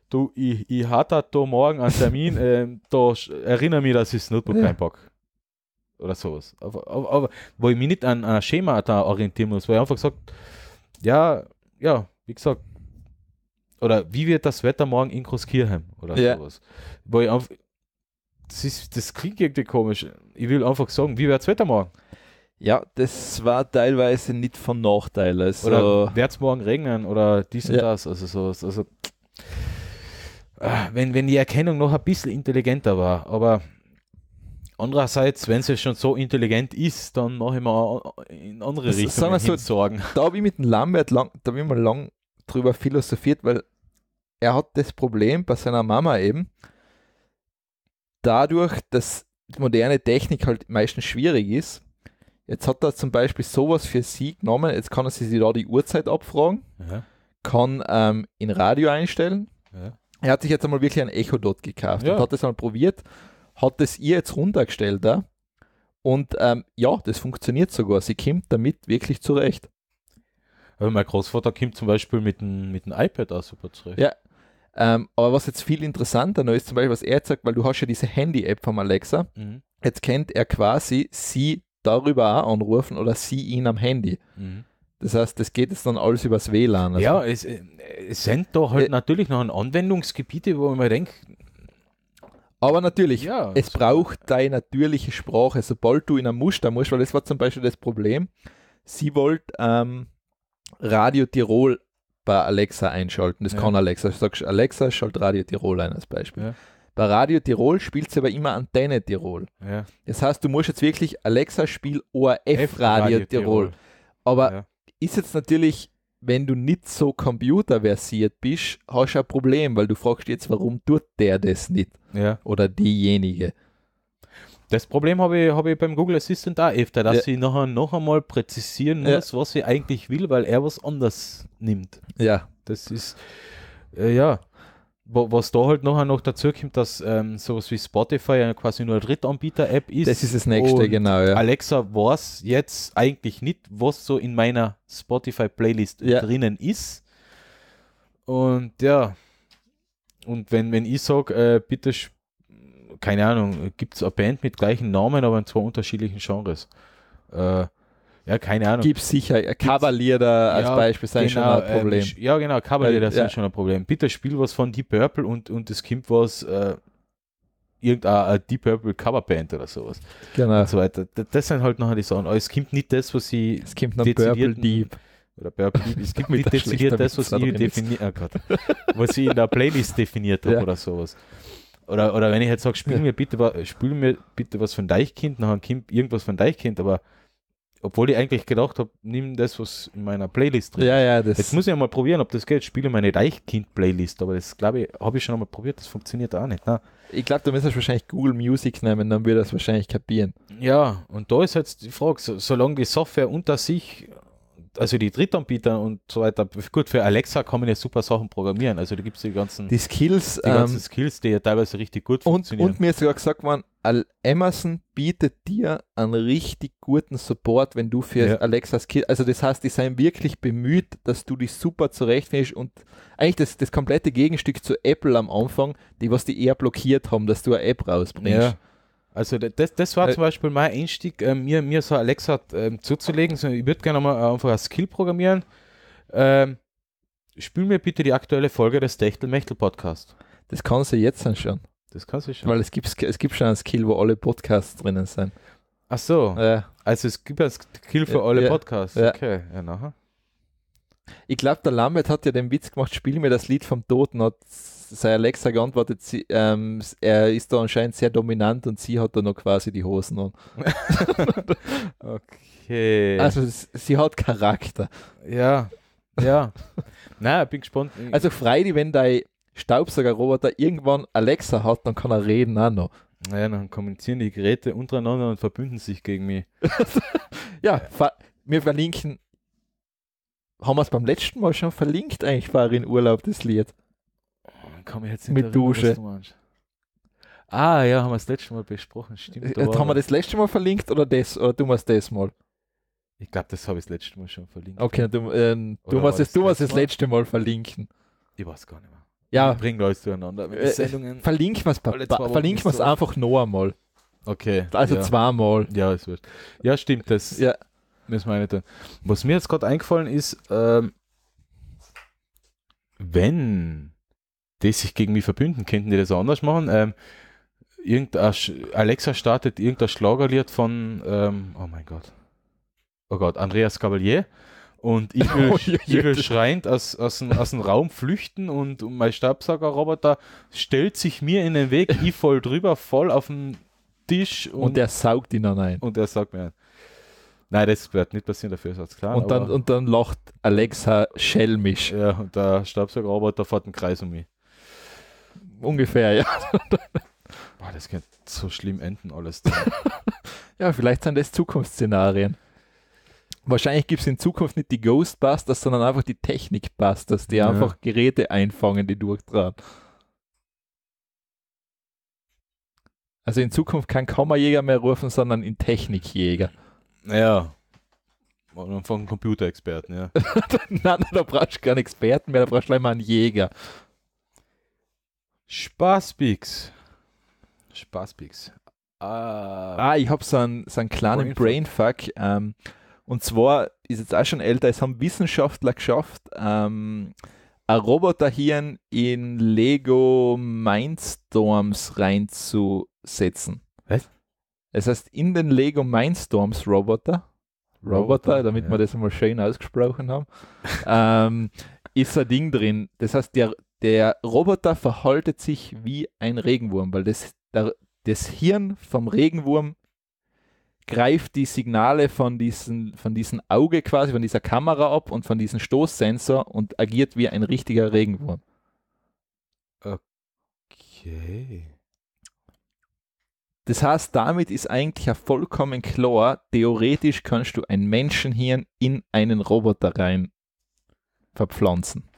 du, ich, ich hatte da morgen einen Termin, [laughs] äh, da erinnere mich, dass ich das Notebook ja. einpacke. Oder sowas. Aber, aber, aber, wo ich mich nicht an, an ein Schema da orientieren muss, weil ich einfach gesagt, ja, ja, wie gesagt, oder wie wird das Wetter morgen in Großkirchheim oder ja. sowas? Weil einfach, das, ist, das klingt irgendwie komisch. Ich will einfach sagen, wie wird das Wetter morgen? Ja, das war teilweise nicht von Nachteil. Also oder wird es morgen regnen oder dies und ja. das? Also so, also äh, wenn, wenn die Erkennung noch ein bisschen intelligenter war, aber Andererseits, wenn es schon so intelligent ist, dann mache ich mir in andere das, Richtungen so, Sorgen. Da habe ich mit dem Lambert lang, da bin ich mal lang drüber philosophiert, weil er hat das Problem bei seiner Mama eben, dadurch, dass moderne Technik halt meistens schwierig ist, jetzt hat er zum Beispiel sowas für sie genommen, jetzt kann er sich da die Uhrzeit abfragen, ja. kann ähm, in Radio einstellen. Ja. Er hat sich jetzt einmal wirklich ein Echo dort gekauft ja. und hat das mal probiert hat das ihr jetzt runtergestellt. Ja? Und ähm, ja, das funktioniert sogar. Sie kommt damit wirklich zurecht. Aber mein Großvater kommt zum Beispiel mit dem, mit dem iPad auch super zurecht. Ja. Ähm, aber was jetzt viel interessanter noch ist, zum Beispiel, was er jetzt sagt, weil du hast ja diese Handy-App von Alexa, mhm. jetzt kennt er quasi sie darüber auch anrufen oder sie ihn am Handy. Mhm. Das heißt, das geht jetzt dann alles übers WLAN. Also. Ja, es, äh, es, sind da halt äh, natürlich noch ein Anwendungsgebiete, wo man denkt, aber natürlich, ja, es braucht cool. deine natürliche Sprache, sobald du in ein Muster musst, weil das war zum Beispiel das Problem. Sie wollte ähm, Radio Tirol bei Alexa einschalten. Das ja. kann Alexa. Du sagst, Alexa, schalt Radio Tirol ein als Beispiel. Ja. Bei Radio Tirol spielt sie aber immer Antenne Tirol. Das heißt, du musst jetzt wirklich Alexa spiel ORF F Radio, Radio Tirol. Tirol. Aber ist jetzt natürlich, wenn du nicht so computerversiert bist, hast du ein Problem, weil du fragst jetzt, warum tut der das nicht? Ja. Oder diejenige. Das Problem habe ich, hab ich beim Google Assistant auch öfter, dass ja. ich nachher noch einmal präzisieren muss, ja. was ich eigentlich will, weil er was anders nimmt. Ja. Das ist, äh, ja, was da halt nachher noch dazu kommt, dass ähm, sowas wie Spotify ja quasi nur eine Drittanbieter-App ist. Das ist das nächste, genau. Ja. Alexa weiß jetzt eigentlich nicht, was so in meiner Spotify-Playlist ja. drinnen ist. Und ja, und wenn, wenn ich sage, äh, bitte, keine Ahnung, gibt es eine Band mit gleichen Namen, aber in zwei unterschiedlichen Genres? Äh, ja, keine Ahnung. Gibt sicher. Kavalier da als ja, Beispiel sei genau, schon ein äh, Problem. Ähm, ja, genau, Kavalier da ja. schon ein Problem. Bitte spiel was von Deep Purple und, und es kommt was, äh, irgendeine Deep Purple Coverband oder sowas. Genau. Und so weiter. Das sind halt nachher die Sachen. Aber es kommt nicht das, was sie. Es kommt noch Purple Deep. Oder Burpee Es gibt nicht definiert das, was ich eh definiert oh ah, Gott, was ich in der Playlist definiert habe ja. oder sowas. Oder, oder wenn ich jetzt sage, spiel mir bitte was, spiel mir bitte was von Deichkind, nachher Kind irgendwas von Deichkind, aber obwohl ich eigentlich gedacht habe, nimm das, was in meiner Playlist drin ist. Ja, ja, das Jetzt muss ich mal probieren, ob das geht. Spiele meine Deichkind-Playlist, aber das glaube ich, habe ich schon einmal probiert, das funktioniert auch nicht. Nein. Ich glaube, du müsstest wahrscheinlich Google Music nehmen, dann würde das wahrscheinlich kapieren. Ja, und da ist jetzt die Frage, so, solange die Software unter sich also die Drittanbieter und so weiter, gut, für Alexa kann man ja super Sachen programmieren. Also da gibt es die ganzen die Skills, die ganzen ähm, Skills, die ja teilweise richtig gut und, funktionieren. Und mir ist sogar gesagt worden, Amazon bietet dir einen richtig guten Support, wenn du für ja. Alexa Skills, also das heißt, die seien wirklich bemüht, dass du dich super zurechtfindest und eigentlich das, das komplette Gegenstück zu Apple am Anfang, die was die eher blockiert haben, dass du eine App rausbringst. Ja. Also das, das war äh, zum Beispiel mein Einstieg, äh, mir, mir so Alexa äh, zuzulegen. So, ich würde gerne mal äh, einfach ein Skill programmieren. Ähm, spiel mir bitte die aktuelle Folge des Techtel-Mechtel-Podcast. Das kannst du jetzt dann schon. Das kannst du schon. Weil es gibt, es gibt schon ein Skill, wo alle Podcasts drinnen sind. Ach so. Ja. Also es gibt ein Skill für ja, alle ja, Podcasts. Okay, ja, nachher. Ich glaube, der Lambert hat ja den Witz gemacht, spiel mir das Lied vom Toten, hat sei Alexa geantwortet, sie, ähm, er ist da anscheinend sehr dominant und sie hat da noch quasi die Hosen an. [laughs] okay. Also sie hat Charakter. Ja, ja. Na, bin gespannt. Also Freidi, wenn dein Staubsaugerroboter irgendwann Alexa hat, dann kann er reden auch noch. Naja, dann kommunizieren die Geräte untereinander und verbünden sich gegen mich. [laughs] ja, wir verlinken haben wir es beim letzten Mal schon verlinkt, eigentlich war in Urlaub das Lied. Ich jetzt nicht Mit Dusche. Ah, ja, haben wir das letzte Mal besprochen, stimmt. Äh, haben wir das letzte Mal verlinkt oder das? Oder du machst das Mal? Ich glaube, das habe ich das letzte Mal schon verlinkt. Okay, du, äh, du musst es du das, das letzte Mal verlinken. Ich weiß gar nicht mehr. Ja. Bringen alles zueinander. Mit äh, Sendungen. Verlinken wir es verlinken wir's einfach noch einmal. Okay. Also ja. zweimal. Ja, ist wurscht. Ja, stimmt, das ja. müssen wir nicht tun. Was mir jetzt gerade eingefallen ist, ähm, wenn die sich gegen mich verbünden, könnten die das anders machen. Ähm, äh, Alexa startet irgendein Schlagerlied von, ähm, oh mein Gott, oh Gott, Andreas Cavalier. Und ich [laughs] will, oh, je, ich will schreiend aus, aus, aus dem Raum flüchten und mein Stabsaugerroboter stellt sich mir in den Weg, ich voll drüber, voll auf den Tisch. Und, und der saugt ihn dann ein. Und er saugt mir ein. Nein, das wird nicht passieren, dafür ist es klar. Und dann, und dann lacht Alexa schelmisch. Ja, und der Stabsaugerroboter fährt einen Kreis um mich. Ungefähr, ja. [laughs] Boah, das könnte so schlimm enden, alles. [laughs] ja, vielleicht sind das Zukunftsszenarien. Wahrscheinlich gibt es in Zukunft nicht die Ghostbusters, sondern einfach die Technikbusters, die ja. einfach Geräte einfangen, die durchtragen. Also in Zukunft kann Kammerjäger mehr rufen, sondern in Technikjäger. Ja. von Computerexperten, ja. [laughs] nein, da brauchst du keinen Experten mehr, da brauchst du gleich mal einen Jäger. Spaßpeaks. Spaßpeaks. Ah, ah, ich habe so einen, so einen kleinen Brainfuck. Brainfuck ähm, und zwar ist jetzt auch schon älter, es haben Wissenschaftler geschafft, ähm, ein Roboterhirn in Lego Mindstorms reinzusetzen. Was? Das heißt, in den Lego Mindstorms Roboter, Roboter, Roboter damit ja. wir das mal schön ausgesprochen haben, [laughs] ähm, ist ein Ding drin. Das heißt, der, der Roboter verhaltet sich wie ein Regenwurm, weil das, das Hirn vom Regenwurm greift die Signale von diesem von diesen Auge quasi, von dieser Kamera ab und von diesem Stoßsensor und agiert wie ein richtiger Regenwurm. Okay. Das heißt, damit ist eigentlich ja vollkommen klar, theoretisch kannst du ein Menschenhirn in einen Roboter rein verpflanzen.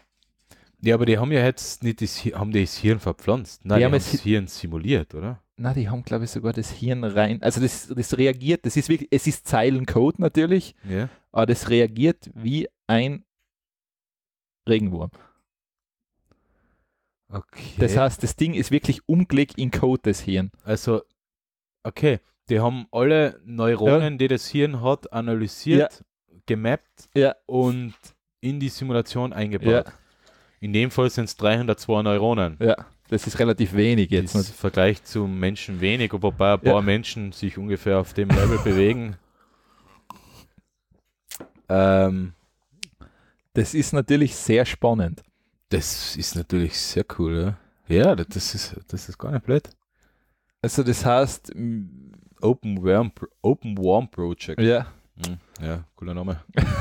Ja, aber die haben ja jetzt nicht das, haben das Hirn verpflanzt. Nein, die, die haben das Hirn simuliert, oder? Na, die haben, glaube ich, sogar das Hirn rein. Also das, das reagiert, das ist wirklich, es ist Zeilencode natürlich, yeah. aber das reagiert wie ein Regenwurm. Okay. Das heißt, das Ding ist wirklich umgelegt in Code, das Hirn. Also, okay, die haben alle Neuronen, ja. die das Hirn hat, analysiert, ja. gemappt ja. und in die Simulation eingebaut. In dem Fall sind es 302 Neuronen. Ja, das ist relativ wenig jetzt. Im Vergleich zu Menschen wenig, wobei ein paar ja. Menschen sich ungefähr auf dem Level bewegen. Ähm, das ist natürlich sehr spannend. Das ist natürlich sehr cool. Ja, ja das, ist, das ist gar nicht blöd. Also das heißt Open Worm, Open Worm Project. Ja. Hm, ja, cooler Name. [laughs]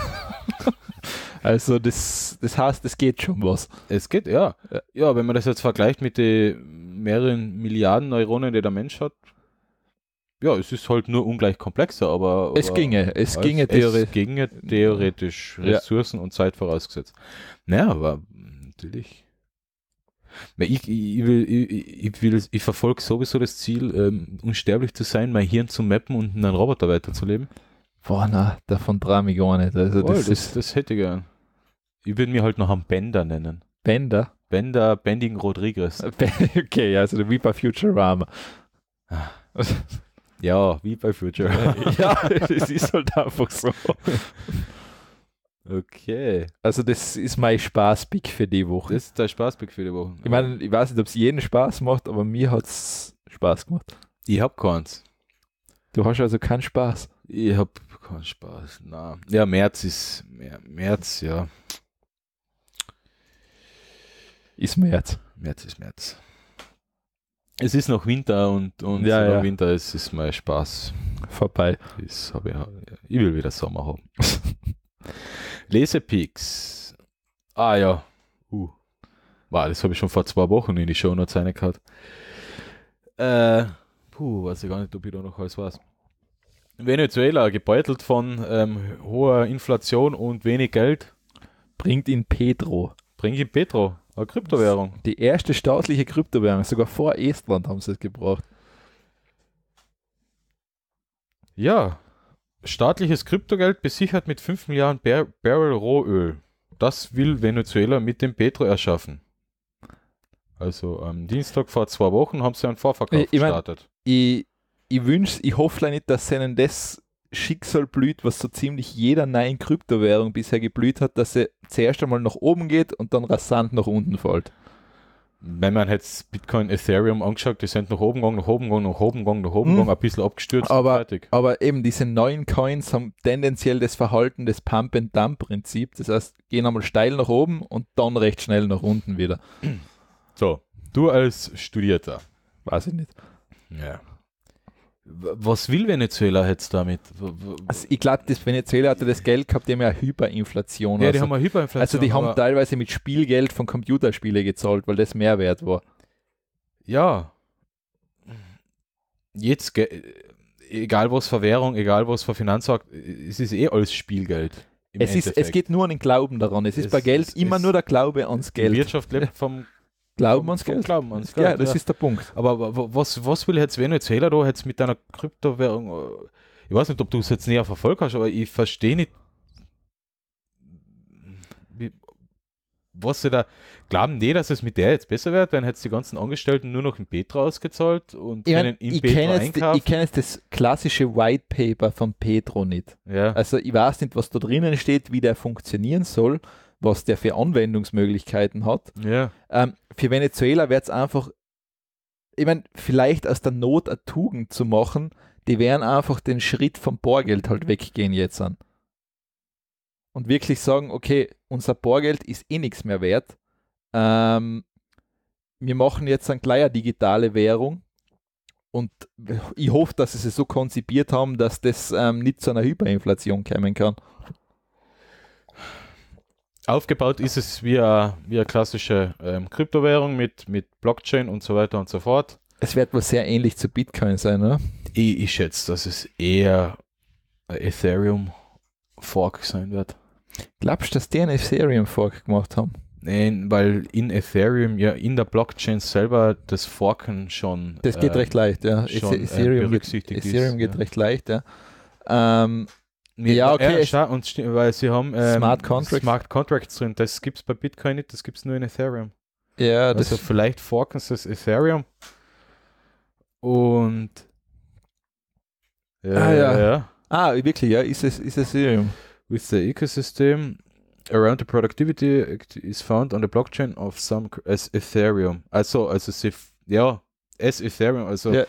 [laughs] also das, das heißt, es geht schon was. Es geht, ja. Ja, wenn man das jetzt vergleicht mit den mehreren Milliarden Neuronen, die der Mensch hat, ja, es ist halt nur ungleich komplexer, aber. aber es ginge, es ginge theoretisch. Es ginge theoretisch, Ressourcen ja. und Zeit vorausgesetzt. Naja, aber natürlich. Ich, ich, will, ich, ich, ich verfolge sowieso das Ziel, ähm, unsterblich zu sein, mein Hirn zu mappen und einen Roboter weiterzuleben. Boah, na, davon träume ich gar nicht. Also das, oh, das, das, hätte ich gern. Ich würde mir halt noch einen Bender nennen. Bender? Bender, Bending Rodriguez. [laughs] Okay, also wie bei Futurama. [laughs] Ja, wie bei Futurama. [laughs] ja, es ist halt einfach so. Okay. Also das ist mein Spaßpick für die Woche. Das ist dein Spaßpick für die Woche. Ich meine, ich weiß nicht, ob es jeden Spaß macht, aber mir hat es Spaß gemacht. Ich hab keins. Du hast also keinen Spaß. Ich hab kein Spaß. Na, ja, März ist März, ja. Ist März. März ist März. Es ist noch Winter und, und ja, ja. Winter es ist mein Spaß vorbei. Ich, ich, will wieder Sommer haben. [laughs] Lesepeaks. Ah ja. Uh. Wow, das habe ich schon vor zwei Wochen in die Show noch gehabt. Äh, puh, weiß ich gar nicht, ob ich da noch alles weiß. Venezuela, gebeutelt von ähm, hoher Inflation und wenig Geld. Bringt in Petro. Bringt in Petro, eine Kryptowährung. Die erste staatliche Kryptowährung, sogar vor Estland haben sie es gebraucht. Ja, staatliches Kryptogeld besichert mit 5 Milliarden Bar Barrel Rohöl. Das will Venezuela mit dem Petro erschaffen. Also am Dienstag vor zwei Wochen haben sie einen Vorverkauf ich mein, gestartet. Ich, ich wünsche, ich hoffe nicht, dass ihnen das Schicksal blüht, was so ziemlich jeder neuen Kryptowährung bisher geblüht hat, dass sie zuerst einmal nach oben geht und dann rasant nach unten fällt. Wenn man jetzt Bitcoin, Ethereum angeschaut, die sind nach oben gegangen, nach oben gegangen, nach oben gegangen, nach oben hm. gegangen, hm. ein bisschen abgestürzt aber, Aber eben diese neuen Coins haben tendenziell das Verhalten des Pump-and-Dump-Prinzip. Das heißt, gehen einmal steil nach oben und dann recht schnell nach unten wieder. So, du als Studierter. Weiß ich nicht. Ja. Was will Venezuela jetzt damit? Also ich glaube, das Venezuela hatte das Geld gehabt, die haben ja Hyperinflation. Ja, die also haben eine Hyperinflation. Also die haben teilweise mit Spielgeld von Computerspielen gezahlt, weil das Mehrwert war. Ja. Jetzt, egal was für Währung, egal was für Finanzmarkt, es ist eh alles Spielgeld. Es, ist, es geht nur an den Glauben daran. Es, es ist bei Geld immer nur der Glaube ans Geld. Die Wirtschaft lebt vom Glauben wir uns Geld? Glauben wir uns Geld. Ja, das ja. ist der Punkt. Aber, was, was will jetzt Venezuela da jetzt mit einer Kryptowährung? Äh, ich weiß nicht, ob du es jetzt näher verfolgt hast, aber ich verstehe nicht, wie, was sie da glauben, nee, dass es mit der jetzt besser wird, dann hätte es die ganzen Angestellten nur noch in Petra ausgezahlt und ich meine, in ich Petra einkaufen. Ich kenne jetzt das klassische White Paper von Petro nicht. Ja. Also ich weiß nicht, was da drinnen steht, wie der funktionieren soll was der für Anwendungsmöglichkeiten hat. Ja. Ähm, für Venezuela wäre es einfach, ich meine, vielleicht aus der Not eine Tugend zu machen, die werden einfach den Schritt vom Bargeld halt weggehen jetzt an. Und wirklich sagen, okay, unser Bargeld ist eh nichts mehr wert. Ähm, wir machen jetzt ein kleiner digitale Währung. Und ich hoffe, dass sie es so konzipiert haben, dass das ähm, nicht zu einer Hyperinflation kommen kann. Aufgebaut ist es wie eine, wie eine klassische ähm, Kryptowährung mit, mit Blockchain und so weiter und so fort. Es wird wohl sehr ähnlich zu Bitcoin sein, ne? Ich, ich schätze, dass es eher Ethereum Fork sein wird. Glaubst du, dass die einen Ethereum Fork gemacht haben? Nein, weil in Ethereum, ja, in der Blockchain selber das Forken schon. Das geht äh, recht leicht, ja. Schon, äh, Ethereum, äh, berücksichtigt Ethereum ist, geht ja. recht leicht, ja. Ähm, ja, okay. Ja, und weil sie haben ähm, Smart, Contracts. Smart Contracts drin. Das gibt es bei Bitcoin nicht, das gibt es nur in Ethereum. Ja, das also vielleicht forken sie das Ethereum. Und ja, ah, ja. ja. Ah, wirklich, ja, ist es ist Ethereum. With the ecosystem around the productivity is found on the blockchain of some as Ethereum. Also, also sie, ja, as Ethereum, also ja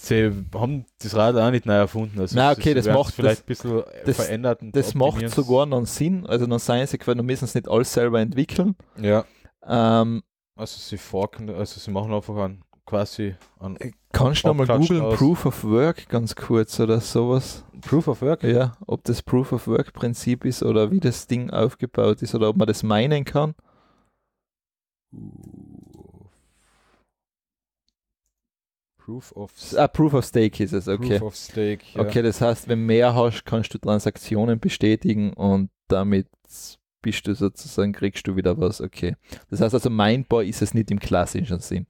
sie haben das Rad auch nicht neu erfunden. Also Na, okay, das macht vielleicht das, ein bisschen das, verändert. das macht sogar noch Sinn. Also dann seien sie quasi, dann müssen sie nicht alles selber entwickeln. Ja. Ähm, also sie forken, also sie machen einfach einen quasi an. Äh, kannst du nochmal googeln, Proof of Work ganz kurz oder sowas? Proof of Work? Ja, ob das Proof of Work Prinzip ist oder wie das Ding aufgebaut ist oder ob man das meinen kann. Uh. Proof of Stake. Ah, Proof of Stake hieß es, okay. Proof of Stake. Ja. Okay, das heißt, wenn mehr hast, kannst du Transaktionen bestätigen und damit bist du sozusagen, kriegst du wieder was, okay. Das heißt also, mindbar ist es nicht im klassischen Sinn.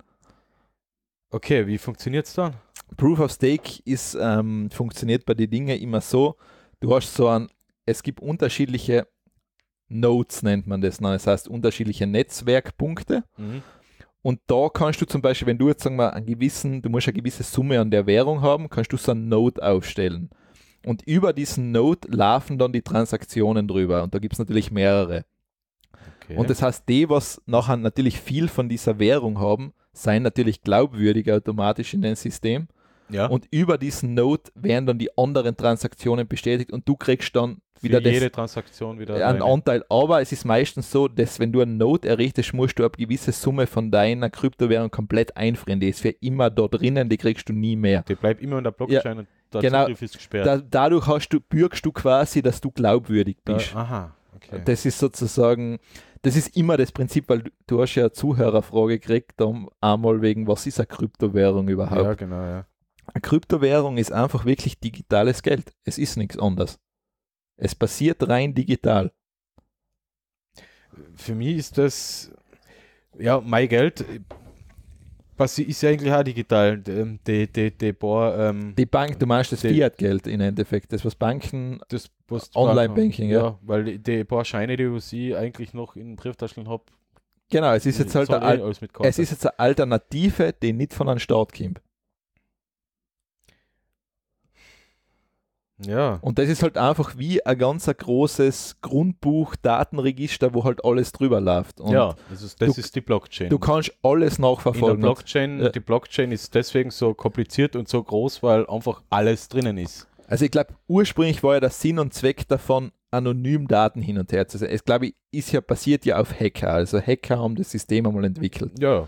Okay, wie funktioniert es dann? Proof of Stake ist, ähm, funktioniert bei den Dingen immer so, du hast so ein, es gibt unterschiedliche Nodes, nennt man das, das heißt unterschiedliche Netzwerkpunkte. Mhm. Und da kannst du zum Beispiel, wenn du jetzt sagen wir einen gewissen, du musst eine gewisse Summe an der Währung haben, kannst du so einen Node aufstellen. Und über diesen Node laufen dann die Transaktionen drüber. Und da gibt es natürlich mehrere. Okay. Und das heißt, die, was nachher natürlich viel von dieser Währung haben, seien natürlich glaubwürdig automatisch in dem System. Ja. Und über diesen Node werden dann die anderen Transaktionen bestätigt und du kriegst dann wieder Für jede Transaktion wieder einen rein. Anteil. Aber es ist meistens so, dass wenn du einen Node errichtest, musst du eine gewisse Summe von deiner Kryptowährung komplett einfrieren. Die ist für immer da drinnen, die kriegst du nie mehr. Die bleibt immer in der Blockchain ja, und der genau, Zugriff ist gesperrt. Da, dadurch hast du, bürgst du quasi, dass du glaubwürdig bist. Da, aha, okay. Das ist sozusagen, das ist immer das Prinzip, weil du, du hast ja eine Zuhörerfrage gekriegt, um einmal wegen, was ist eine Kryptowährung überhaupt? Ja, genau, ja. Eine Kryptowährung ist einfach wirklich digitales Geld. Es ist nichts anderes. Es passiert rein digital. Für mich ist das, ja, mein Geld was ist ja eigentlich auch digital. Ähm, die, die, die, paar, ähm, die Bank, du meinst das Fiat-Geld im Endeffekt, das was Banken, das Online-Banking, ja, ja. Weil die paar Scheine, die ich eigentlich noch in Brieftaschen habe. Genau, es ist jetzt halt eine, eh es ist jetzt eine Alternative, die nicht von einem Staat kommt. Ja. Und das ist halt einfach wie ein ganz großes Grundbuch, Datenregister, wo halt alles drüber läuft. Und ja, das, ist, das du, ist die Blockchain. Du kannst alles nachverfolgen. In der Blockchain, ja. Die Blockchain ist deswegen so kompliziert und so groß, weil einfach alles drinnen ist. Also ich glaube, ursprünglich war ja der Sinn und Zweck davon, anonym Daten hin und her zu sein. Es glaube ich, ist ja passiert ja auf Hacker. Also Hacker haben das System einmal entwickelt. Ja.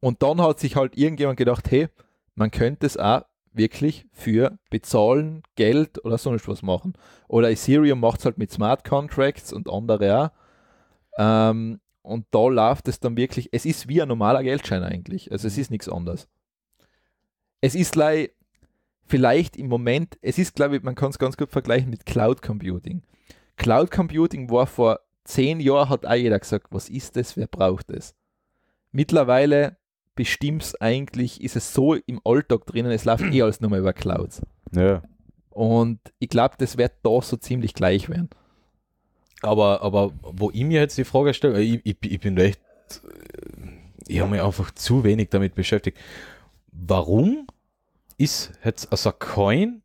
Und dann hat sich halt irgendjemand gedacht, hey, man könnte es auch wirklich für bezahlen, Geld oder sonst was machen. Oder Ethereum macht es halt mit Smart Contracts und andere auch. Ähm, und da läuft es dann wirklich, es ist wie ein normaler Geldschein eigentlich. Also es mhm. ist nichts anderes. Es ist like, vielleicht im Moment, es ist glaube ich, man kann es ganz gut vergleichen mit Cloud Computing. Cloud Computing war vor zehn Jahren, hat auch jeder gesagt, was ist das, wer braucht es? Mittlerweile bestimmst eigentlich, ist es so im Alltag drinnen, es läuft eh alles nur mal über Clouds. Ja. Und ich glaube, das wird da so ziemlich gleich werden. Aber, aber wo ich mir jetzt die Frage stelle, ich, ich, ich bin echt, äh, ich habe mich einfach zu wenig damit beschäftigt. Warum ist jetzt also Coin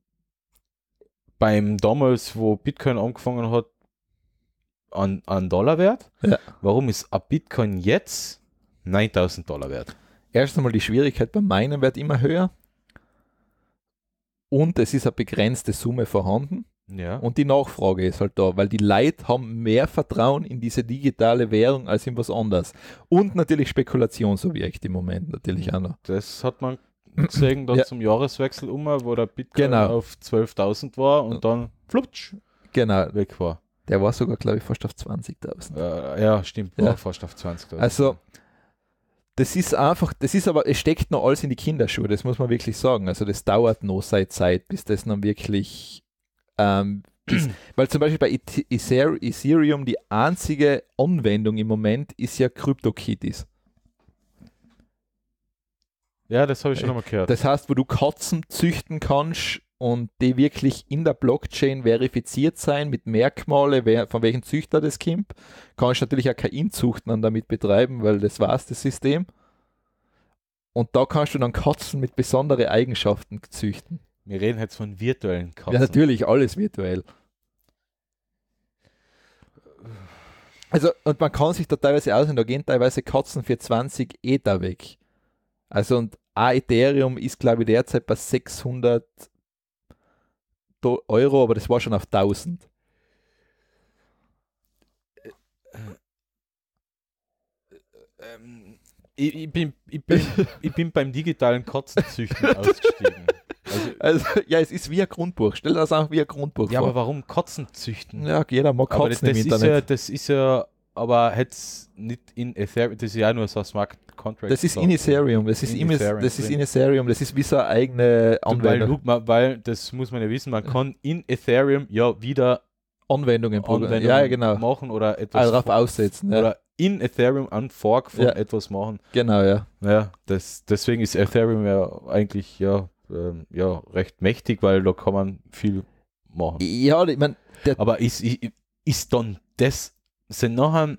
beim damals, wo Bitcoin angefangen hat, an, an Dollar wert? Ja. Warum ist ein Bitcoin jetzt 9000 Dollar wert? erstens einmal die Schwierigkeit bei meinem wird immer höher und es ist eine begrenzte Summe vorhanden. Ja. Und die Nachfrage ist halt da, weil die Leute haben mehr Vertrauen in diese digitale Währung als in was anderes. Und natürlich Spekulationsobjekt im Moment natürlich auch noch. Das hat man gesehen dann ja. zum Jahreswechsel um, wo der Bitcoin genau. auf 12.000 war und dann flutsch genau. weg war. Der war sogar, glaube ich, fast auf 20.000. Äh, ja, stimmt, war ja. fast auf 20.000. Also das ist einfach, das ist aber, es steckt noch alles in die Kinderschuhe, das muss man wirklich sagen. Also das dauert noch seit Zeit, bis das dann wirklich, ähm, ist, [clears throat] weil zum Beispiel bei Ethereum die einzige Anwendung im Moment ist ja CryptoKitties. Ja, das habe ich schon äh, mal gehört. Das heißt, wo du Katzen züchten kannst, und die wirklich in der Blockchain verifiziert sein mit Merkmale, wer, von welchem Züchter das kommt. Kannst natürlich auch kein Inzucht dann damit betreiben, weil das war's, das System. Und da kannst du dann Katzen mit besonderen Eigenschaften züchten. Wir reden jetzt von virtuellen Katzen. Ja, natürlich, alles virtuell. Also, und man kann sich da teilweise aussehen, da gehen teilweise Katzen für 20 Ether weg. Also, und A Ethereum ist, glaube ich, derzeit bei 600 Euro, aber das war schon auf 1000. Äh, äh, ähm, ich, ich, bin, ich, bin, [laughs] ich bin beim digitalen Kotzenzüchten [laughs] ausgestiegen. Also, also, ja, es ist wie ein Grundbuch. Stell das auch wie ein Grundbuch ja, vor. Ja, aber warum Kotzenzüchten? Ja, jeder mag Kotzen aber das, im Internet. Ist ja, das ist ja aber hätte es nicht in Ethereum, das ist ja nur so ein Smart Contract. Das ist in Ethereum, das ist in Ethereum, das ist in Ethereum, das ist wie so eine eigene Anwendung. Weil, weil das muss man ja wissen, man kann in Ethereum ja wieder Anwendungen, Anwendungen ja, genau. machen oder etwas also darauf aussetzen. Ja. Oder in Ethereum an Fork von ja. etwas machen. Genau, ja. Ja, das, deswegen ist Ethereum ja eigentlich ja, ähm, ja recht mächtig, weil da kann man viel machen. Ja, ich meine. Aber ist, ist dann das sind nachher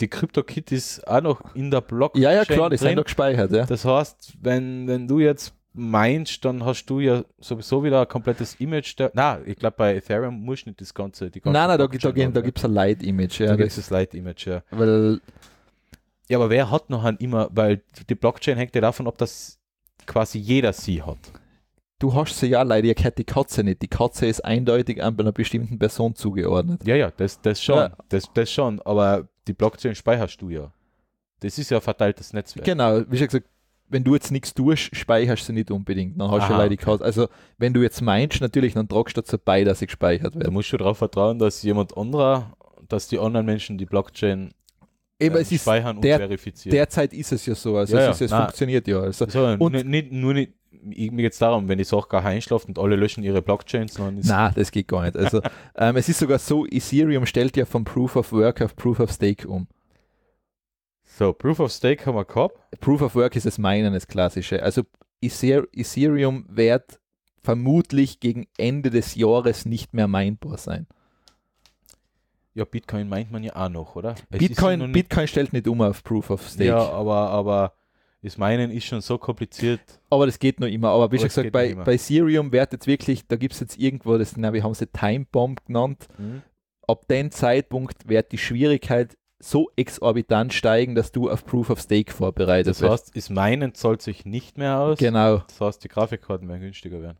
die crypto CryptoKitties auch noch in der Blockchain. Ja, ja, klar, die drin. sind noch gespeichert. Ja. Das heißt, wenn, wenn du jetzt meinst, dann hast du ja sowieso wieder ein komplettes Image. Der, nein, ich glaube, bei Ethereum muss nicht das Ganze. Die ganze nein, nein, Blockchain da, gibt es ein Light-Image. Ja, da gibt es Light-Image, ja. Weil, ja, aber wer hat noch ein immer, weil die Blockchain hängt ja davon ab, dass quasi jeder sie hat du hast sie ja leider, ihr kennt die Katze nicht. Die Katze ist eindeutig an einer bestimmten Person zugeordnet. Ja, ja, das, das schon. Ja. Das, das schon, aber die Blockchain speicherst du ja. Das ist ja ein verteiltes Netzwerk. Genau, wie schon gesagt, wenn du jetzt nichts tust, speicherst du sie nicht unbedingt. Dann hast Aha, du leider die Katze. Also, wenn du jetzt meinst, natürlich, dann tragst du dazu bei, dass sie gespeichert wird. Da musst du darauf vertrauen, dass jemand anderer, dass die anderen menschen die Blockchain Eben, ähm, es ist der, und verifizieren. Derzeit ist es ja so, also ja, es, ja, es funktioniert ja. Also, so, und nur, nicht, nur nicht mir geht es darum, wenn die Sache gar einschläft und alle löschen ihre Blockchains, dann ist. Nein, das geht gar nicht. Also, [laughs] ähm, es ist sogar so, Ethereum stellt ja von Proof of Work auf Proof of Stake um. So, Proof of Stake haben wir gehabt. Proof of Work ist das Meinen, das Klassische. Also, Ethereum wird vermutlich gegen Ende des Jahres nicht mehr meinbar sein. Ja, Bitcoin meint man ja auch noch, oder? Bitcoin, ja Bitcoin stellt nicht um auf Proof of Stake. Ja, aber, aber das Meinen ist schon so kompliziert. Aber das geht noch immer. Aber wie schon gesagt, bei, bei Serium wird jetzt wirklich, da gibt es jetzt irgendwo, das na, wir haben sie Time Bomb genannt. Mhm. Ab dem Zeitpunkt wird die Schwierigkeit so exorbitant steigen, dass du auf Proof of Stake vorbereitet bist. Das heißt, ist Meinen zahlt sich nicht mehr aus. Genau. Das heißt, die Grafikkarten werden günstiger werden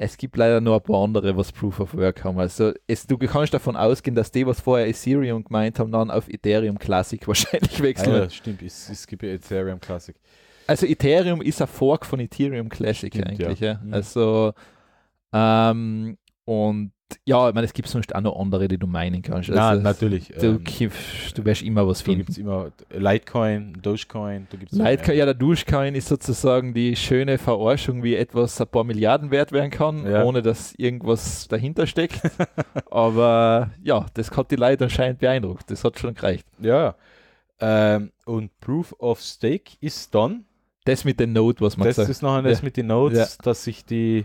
es gibt leider nur ein paar andere, was Proof of Work haben. Also es, du kannst davon ausgehen, dass die, was vorher Ethereum gemeint haben, dann auf Ethereum Classic [laughs] wahrscheinlich wechseln. Ah, ja, stimmt, es, es gibt ja Ethereum Classic. Also Ethereum ist ein Fork von Ethereum Classic stimmt, eigentlich. Ja. Ja. Mhm. Also ähm, und ja, ich meine, es gibt sonst auch noch andere, die du meinen kannst. Also, ja, natürlich. Du, ähm, du wirst immer was finden. Da gibt es immer Litecoin, Dogecoin. Da gibt's Litecoin, ja, der Dogecoin ist sozusagen die schöne Verarschung, wie etwas ein paar Milliarden wert werden kann, ja. ohne dass irgendwas dahinter steckt. [laughs] Aber ja, das hat die Leute anscheinend beeindruckt. Das hat schon gereicht. Ja. Ähm, und Proof of Stake ist dann. Das mit den Note, was man das sagt. Das ist nachher das ja. mit den Nodes, ja. dass sich die.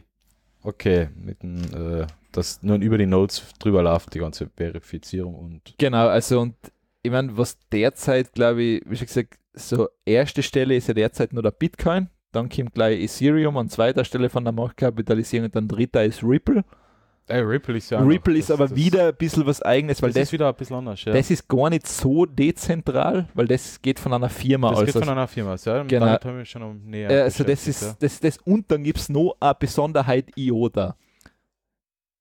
Okay, mit dem. Äh, dass nun über die Nodes drüber läuft, die ganze Verifizierung und. Genau, also und ich meine, was derzeit, glaube ich, wie schon gesagt, so erste Stelle ist ja derzeit nur der Bitcoin, dann kommt gleich Ethereum an zweiter Stelle von der Marktkapitalisierung und dann dritter ist Ripple. Ey, Ripple ist ja. Ripple noch, ist das, aber das wieder ein bisschen was eigenes, weil das, das ist wieder ein bisschen anders. Ja. Das ist gar nicht so dezentral, weil das geht von einer Firma das aus. Das geht von also einer Firma aus, ja. Genau. Damit haben wir schon näher. Äh, also, das ist, ja. das, das, und dann gibt es noch eine Besonderheit IOTA.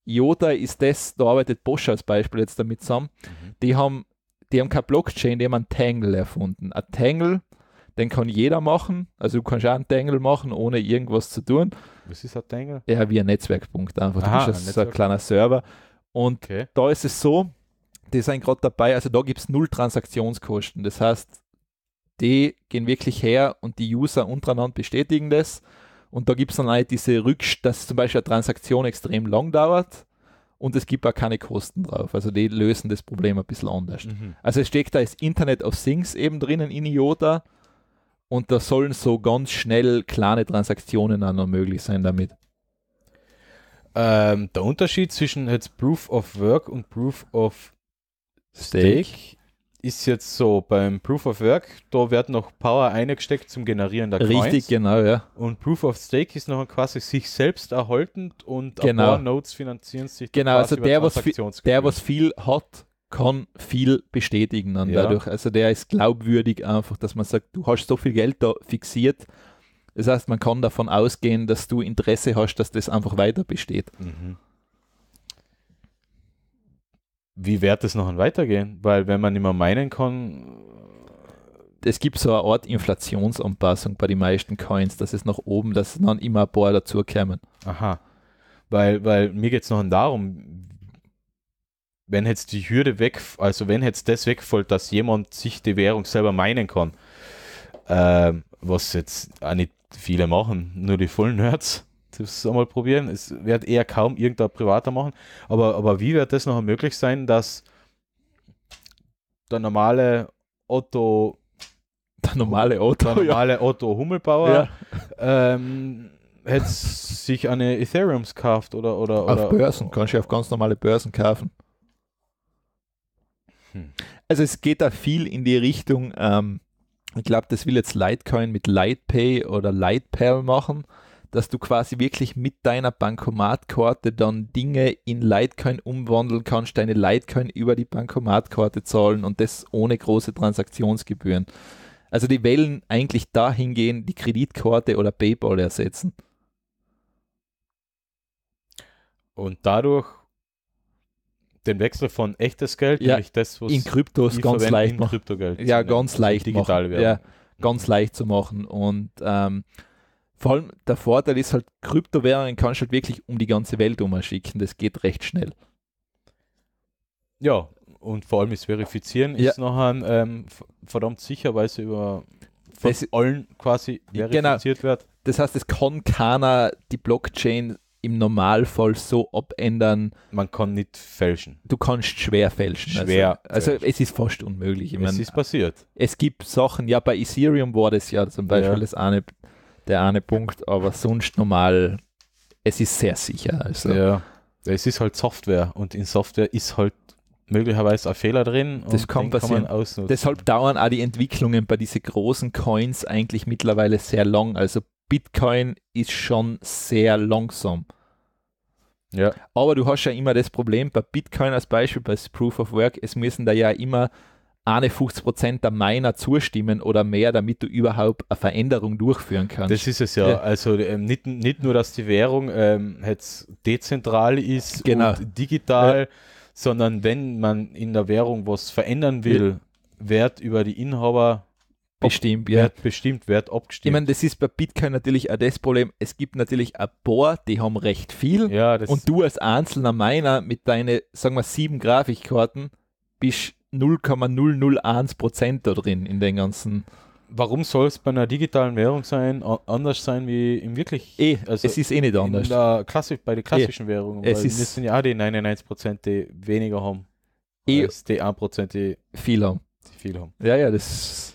IOTA ist das, da arbeitet Bosch als Beispiel jetzt damit zusammen, mhm. die haben, die haben keine Blockchain, die haben einen Tangle erfunden. Ein Tangle, den kann jeder machen, also du kannst auch einen Tangle machen, ohne irgendwas zu tun. Was ist ein Tangle? Ja, wie ein Netzwerkpunkt einfach, Aha, du bist ein so ein kleiner Server und okay. da ist es so, die sind gerade dabei, also da gibt es null Transaktionskosten, das heißt, die gehen wirklich her und die User untereinander bestätigen das und da gibt es dann halt diese Rückst, dass zum Beispiel eine Transaktion extrem lang dauert und es gibt auch keine Kosten drauf. Also die lösen das Problem ein bisschen anders. Mhm. Also es steckt da das Internet of Things eben drinnen in IOTA und da sollen so ganz schnell kleine Transaktionen auch noch möglich sein damit. Ähm, der Unterschied zwischen jetzt Proof of Work und Proof of Stake, Stake ist jetzt so beim Proof of Work, da wird noch Power eingesteckt zum Generieren der Coins. Richtig, genau, ja. Und Proof of Stake ist noch quasi sich selbst erhaltend und genau. Nodes finanzieren sich. Genau, also der was, der, was viel hat, kann viel bestätigen dann ja. dadurch. Also der ist glaubwürdig einfach, dass man sagt, du hast so viel Geld da fixiert. Das heißt, man kann davon ausgehen, dass du Interesse hast, dass das einfach weiter besteht. Mhm wie wird es noch weitergehen? Weil wenn man immer meinen kann. Es gibt so eine Art Inflationsanpassung bei den meisten Coins, dass es nach oben, dass dann immer ein paar dazukommen. Aha. Weil, weil mir geht es noch darum, wenn jetzt die Hürde weg, also wenn jetzt das wegfällt, dass jemand sich die Währung selber meinen kann, äh, was jetzt auch nicht viele machen, nur die vollen Nerds, das einmal probieren. Es wird eher kaum irgendein Privater machen. Aber, aber wie wird das noch möglich sein, dass der normale Otto der normale Otto, der normale ja. Otto Hummelbauer ja. ähm, hätte sich eine Ethereums gekauft oder, oder, oder auf Börsen, kannst du auf ganz normale Börsen kaufen. Hm. Also es geht da viel in die Richtung, ähm, ich glaube, das will jetzt Litecoin mit LitePay oder LitePal machen dass du quasi wirklich mit deiner Bankomatkarte dann Dinge in Litecoin umwandeln kannst, deine Litecoin über die Bankomatkarte zahlen und das ohne große Transaktionsgebühren. Also die Wellen eigentlich dahingehend die Kreditkarte oder PayPal ersetzen. Und dadurch den Wechsel von echtes Geld, ja, das, in Kryptos ganz leicht in Kryptogeld Ja, ganz also leicht digital machen. werden. Ja, ganz leicht zu machen und ähm, vor allem der Vorteil ist halt, Kryptowährungen kannst du halt wirklich um die ganze Welt umschicken. Das geht recht schnell. Ja, und vor allem ist Verifizieren ja. ist ein ähm, verdammt sicher, weil über von das, allen quasi genau. verifiziert genau. wird. Das heißt, es kann keiner die Blockchain im Normalfall so abändern. Man kann nicht fälschen. Du kannst schwer fälschen. Also schwer. Also, also es ist fast unmöglich. Ich es meine, ist passiert. Es gibt Sachen, ja, bei Ethereum war das ja zum Beispiel ja. das eine der eine Punkt, aber sonst normal, es ist sehr sicher. Also. Ja, es ist halt Software und in Software ist halt möglicherweise ein Fehler drin. Das kann passieren. Kann Deshalb dauern auch die Entwicklungen bei diesen großen Coins eigentlich mittlerweile sehr lang. Also Bitcoin ist schon sehr langsam. Ja. Aber du hast ja immer das Problem bei Bitcoin als Beispiel, bei Proof of Work, es müssen da ja immer 51 Prozent der Miner zustimmen oder mehr, damit du überhaupt eine Veränderung durchführen kannst. Das ist es ja. ja. Also ähm, nicht, nicht nur, dass die Währung ähm, jetzt dezentral ist genau. und digital, ja. sondern wenn man in der Währung was verändern will, ja. wird über die Inhaber bestimmt, ja. Wert bestimmt, Wert abgestimmt. Ich meine, das ist bei Bitcoin natürlich auch das Problem. Es gibt natürlich ein paar, die haben recht viel. Ja, das und du als einzelner Miner mit deinen, sagen wir, sieben Grafikkarten bist 0,001 Prozent da drin in den ganzen. Warum soll es bei einer digitalen Währung sein, anders sein wie im wirklich? Eh, also es ist eh nicht anders. Klasse, bei den klassischen eh, Währungen. Es weil ist sind ja auch die 99 Prozent, die weniger haben. Eh, die 1 Prozent, die viel haben. Die viel haben. Ja, ja, das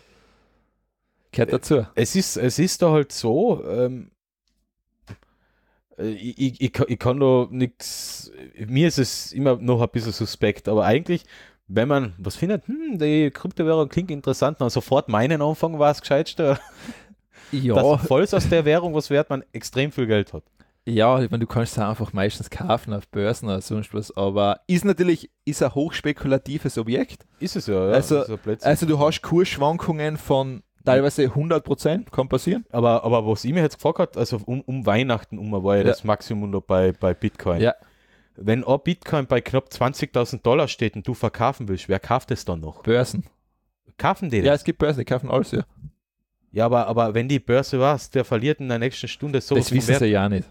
gehört äh, dazu. Es ist, es ist da halt so, ähm, äh, ich, ich, ich, kann da nichts, mir ist es immer noch ein bisschen suspekt, aber eigentlich wenn man was findet, hm, die Kryptowährung klingt interessant, dann sofort meinen Anfang war es gescheitste. [laughs] Ja. Dass, falls aus der Währung was wert man extrem viel Geld hat. Ja, ich meine, du kannst es einfach meistens kaufen auf Börsen oder sonst was, aber ist natürlich ist ein hochspekulatives Objekt. Ist es ja, ja. Also, also du hast Kursschwankungen von teilweise 100 Prozent, kann passieren. Aber, aber was ich mir jetzt gefragt habe, also um, um Weihnachten um war ja, ja, das Maximum noch bei, bei Bitcoin. Ja. Wenn ein Bitcoin bei knapp 20.000 Dollar steht und du verkaufen willst, wer kauft es dann noch? Börsen. Kaufen die das? Ja, es gibt Börsen, die kaufen alles, ja. Ja, aber, aber wenn die Börse was, der verliert in der nächsten Stunde so. Das wissen sie ja nicht.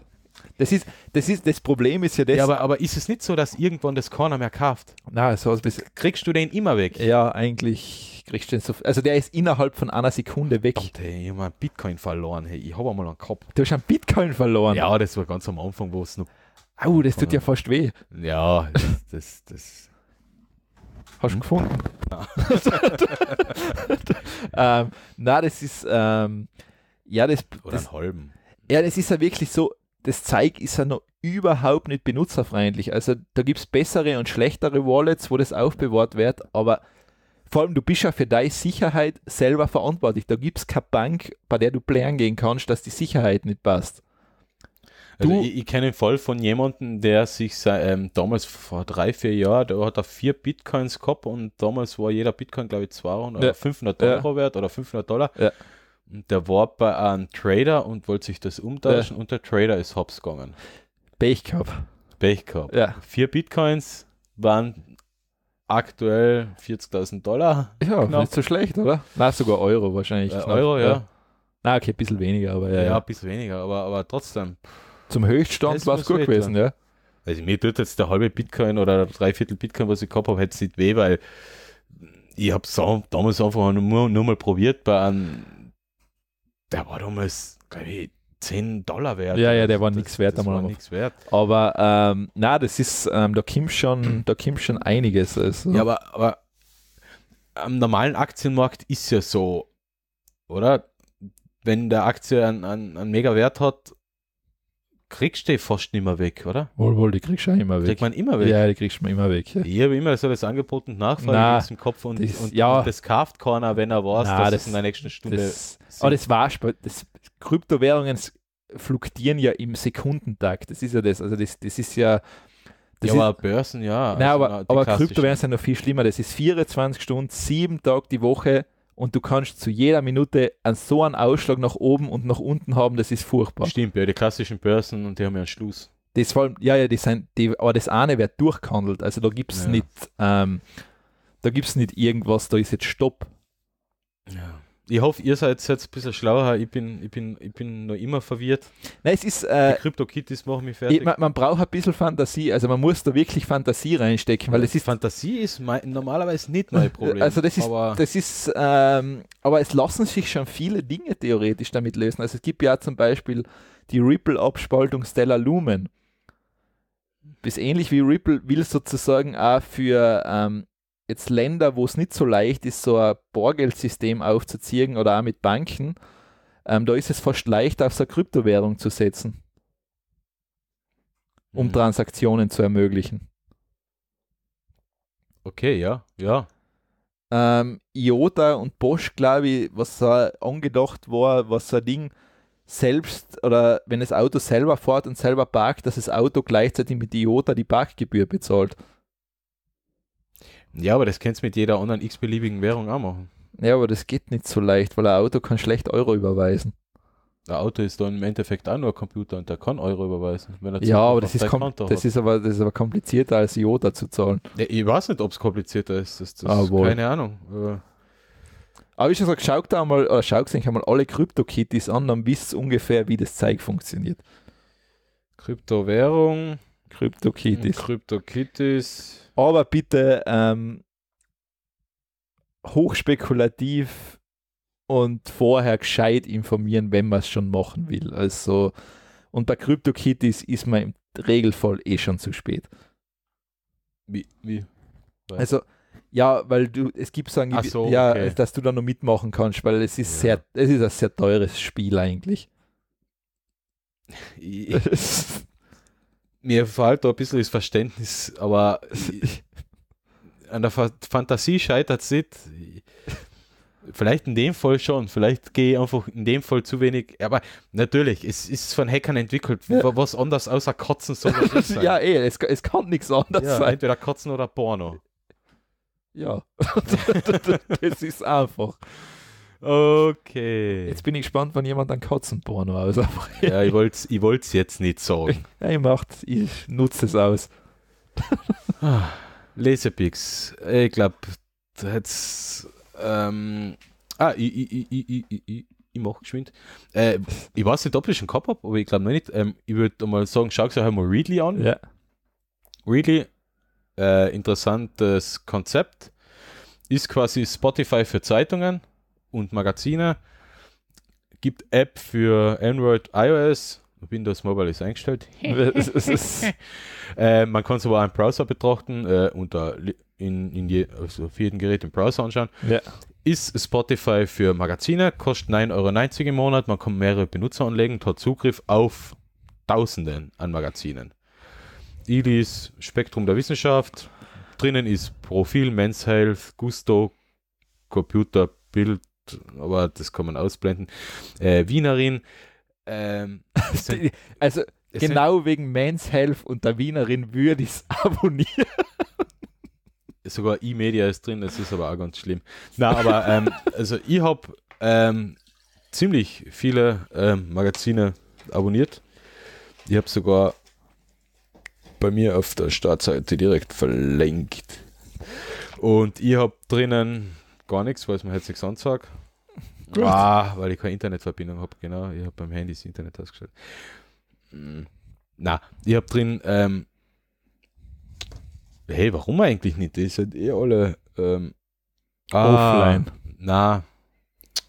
Das ist, das ist, das Problem ist ja das. Ja, aber, aber ist es nicht so, dass irgendwann das keiner mehr kauft? Nein, so ein bisschen. Kriegst du den immer weg? Ja, eigentlich kriegst du den so. Also der ist innerhalb von einer Sekunde weg. Gott, ey, ich habe einen Bitcoin verloren. Hey, ich habe einmal einen Kopf. Du hast einen Bitcoin verloren? Ja, das war ganz am Anfang, wo es noch Au, das tut ja fast weh. Ja, das, das, das. Hast du hm? gefunden? [laughs] ähm, nein, das ist, ähm, ja, das. Oder das, halben. Ja, das ist ja wirklich so, das Zeug ist ja noch überhaupt nicht benutzerfreundlich. Also da gibt es bessere und schlechtere Wallets, wo das aufbewahrt wird, aber vor allem du bist ja für deine Sicherheit selber verantwortlich. Da gibt es keine Bank, bei der du plären gehen kannst, dass die Sicherheit nicht passt. Also du, ich, ich kenne einen Fall von jemandem, der sich ähm, damals vor drei, vier Jahren, da hat er vier Bitcoins gehabt und damals war jeder Bitcoin, glaube ich, 200 ja. 500 Euro ja. wert oder 500 Dollar. Ja. Und der war bei einem Trader und wollte sich das umtauschen ja. und der Trader ist hops gegangen. Pech gehabt. Pech gehabt. Ja. Vier Bitcoins waren aktuell 40.000 Dollar. Ja, knapp. nicht so schlecht, oder? Na, sogar Euro wahrscheinlich. Äh, Euro, ja. ja. Na, okay, ein bisschen weniger, aber ja. Ja, ein bisschen weniger, aber, aber trotzdem. Pff zum Höchststand war es gut gewesen, ja. Also mir tut jetzt der halbe Bitcoin oder drei Viertel Bitcoin, was ich gehabt habe, hätte es nicht weh, weil ich habe es damals einfach nur, nur mal probiert bei einem, der war damals, glaube ich, 10 Dollar wert. Ja, ja, der war nichts wert. Das war nichts wert. Aber ähm, na, das ist, ähm, da kommt schon, [clears throat] da kommt schon einiges. Also. Ja, aber, aber am normalen Aktienmarkt ist ja so, oder? Wenn der Aktie einen, einen, einen mega Wert hat kriegst du fast nicht mehr weg, oder? Wohl, wohl, die kriegst du immer weg. Kriegt man immer weg? Ja, die kriegst du immer weg. Ja. Ich habe immer so das Angebot und Nachfrage im Kopf und das, und, ja. und das kauft keiner, wenn er weiß, Nein, dass das, in der nächsten Stunde das, sind. Aber das war das Kryptowährungen fluktuieren ja im Sekundentakt. Das ist ja das. Also das, das ist ja... Das ja, ist, Börsen, ja. Nein, also aber, aber Kryptowährungen sind noch viel schlimmer. Das ist 24 Stunden, sieben Tage die Woche und du kannst zu jeder Minute einen, so einen Ausschlag nach oben und nach unten haben, das ist furchtbar. Stimmt, ja, die klassischen Börsen und die haben ja einen Schluss. Das vor ja, ja, die sind, die, aber das eine wird durchgehandelt, also da gibt es ja. nicht, ähm, da gibt es nicht irgendwas, da ist jetzt Stopp. Ja ich hoffe, ihr seid jetzt ein bisschen schlauer. Ich bin, ich bin, ich bin noch immer verwirrt. Nein, es ist. Äh, die CryptoKitties machen mich fertig. Man, man, braucht ein bisschen Fantasie. Also, man muss da wirklich Fantasie reinstecken, weil es ist. Fantasie ist mein, normalerweise nicht mein äh, Problem. Also, das ist. Aber, das ist ähm, aber es lassen sich schon viele Dinge theoretisch damit lösen. Also, es gibt ja zum Beispiel die Ripple-Abspaltung Stellar Lumen. Bis ähnlich wie Ripple will sozusagen auch für ähm, jetzt Länder, wo es nicht so leicht ist, so ein Bargeldsystem aufzuziehen oder auch mit Banken, ähm, da ist es fast leicht, auf so eine Kryptowährung zu setzen, um mhm. Transaktionen zu ermöglichen. Okay, ja, ja. Ähm, IOTA und Bosch, glaube ich, was so angedacht war, was so ein Ding selbst oder wenn das Auto selber fährt und selber parkt, dass das Auto gleichzeitig mit IOTA die Parkgebühr bezahlt. Ja, aber das kannst du mit jeder anderen x-beliebigen Währung auch machen. Ja, aber das geht nicht so leicht, weil ein Auto kann schlecht Euro überweisen. Ein Auto ist dann im Endeffekt auch nur ein Computer und der kann Euro überweisen. ja, aber das ist, das, ist aber, das ist aber komplizierter als IOTA zu zahlen. Ja, ich weiß nicht, ob es komplizierter ist. Das, das ah, keine Ahnung. Aber, ich habe gesagt, schaut da mal, oder äh, schaut euch einmal alle Krypto-Kitties an, dann wisst ihr ungefähr, wie das Zeug funktioniert. Kryptowährung. Krypto-Kitties. Krypto-Kitties. Aber bitte ähm, hochspekulativ und vorher gescheit informieren, wenn man es schon machen will. Also, und bei CryptoKitties ist man im Regelfall eh schon zu spät. Wie? Wie? Also, ja, weil du, es gibt sagen, so, ja, okay. dass du da noch mitmachen kannst, weil es ist ja. sehr, es ist ein sehr teures Spiel eigentlich. [laughs] mir fehlt da ein bisschen das Verständnis, aber [laughs] an der Fantasie scheitert es nicht. Vielleicht in dem Fall schon, vielleicht gehe ich einfach in dem Fall zu wenig, aber natürlich, es ist von Hackern entwickelt, ja. was anders außer Kotzen soll das [laughs] sein. ja, eh, es, es kann nichts anderes ja, sein. Entweder Kotzen oder Porno. Ja, [laughs] das ist einfach. Okay. Jetzt bin ich gespannt, wann jemand einen Katzenporno also ausbringt. Ja, ich wollte es ich wollt's jetzt nicht sagen. Ja, [laughs] ich, macht, ich nutze es aus. Ah, Lesepix. Ich glaube, jetzt. Ähm, ah, ich, ich, ich, ich, ich, ich, ich mache geschwind. Äh, ich weiß nicht, ob ich schon gehabt habe, aber ich glaube noch nicht. Ähm, ich würde mal sagen, schau dir mal Readly an. Ja. Readly, äh, interessantes Konzept. Ist quasi Spotify für Zeitungen und Magazine. Gibt App für Android, iOS. Windows Mobile ist eingestellt. [laughs] [laughs] äh, man kann es aber im Browser betrachten, äh, unter, in, in je, also auf jedem Gerät im Browser anschauen. Ja. Ist Spotify für Magazine, kostet 9,90 Euro im Monat. Man kann mehrere Benutzer anlegen, hat Zugriff auf Tausenden an Magazinen. ILIS, Spektrum der Wissenschaft. Drinnen ist Profil, Men's Health, Gusto, Computer, Bild, aber das kann man ausblenden. Äh, Wienerin. Ähm, [laughs] sind, also genau sind, wegen Mans Health und der Wienerin würde ich es [laughs] abonnieren. Sogar E-Media ist drin, das ist aber auch ganz schlimm. Na, aber ähm, [laughs] also ich habe ähm, ziemlich viele ähm, Magazine abonniert. Ich habe sogar bei mir auf der Startseite direkt verlinkt. Und ich habe drinnen gar nichts, weil es mir jetzt halt nichts Gut. Ah, weil ich keine Internetverbindung habe, genau. Ich habe beim Handy das Internet ausgestellt. Hm. Na, ich habe drin, ähm, hey, warum eigentlich nicht? Das sind eh alle ähm, ah, offline. Ah, na,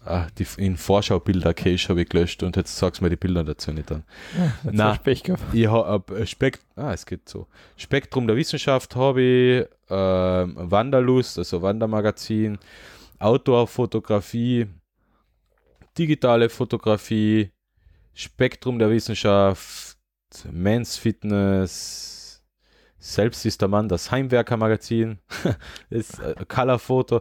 ah, die in Vorschaubilder Cache habe ich gelöscht und jetzt sagst du mir die Bilder dazu nicht an. Ja, na, Pech gehabt. ich habe äh, Spekt ah, es geht so. Spektrum der Wissenschaft habe ich, ähm, Wanderlust, also Wandermagazin, Outdoor-Fotografie, digitale Fotografie, Spektrum der Wissenschaft, Men's Fitness, selbst ist der Mann, das Heimwerker-Magazin, [laughs] das äh, Color-Foto,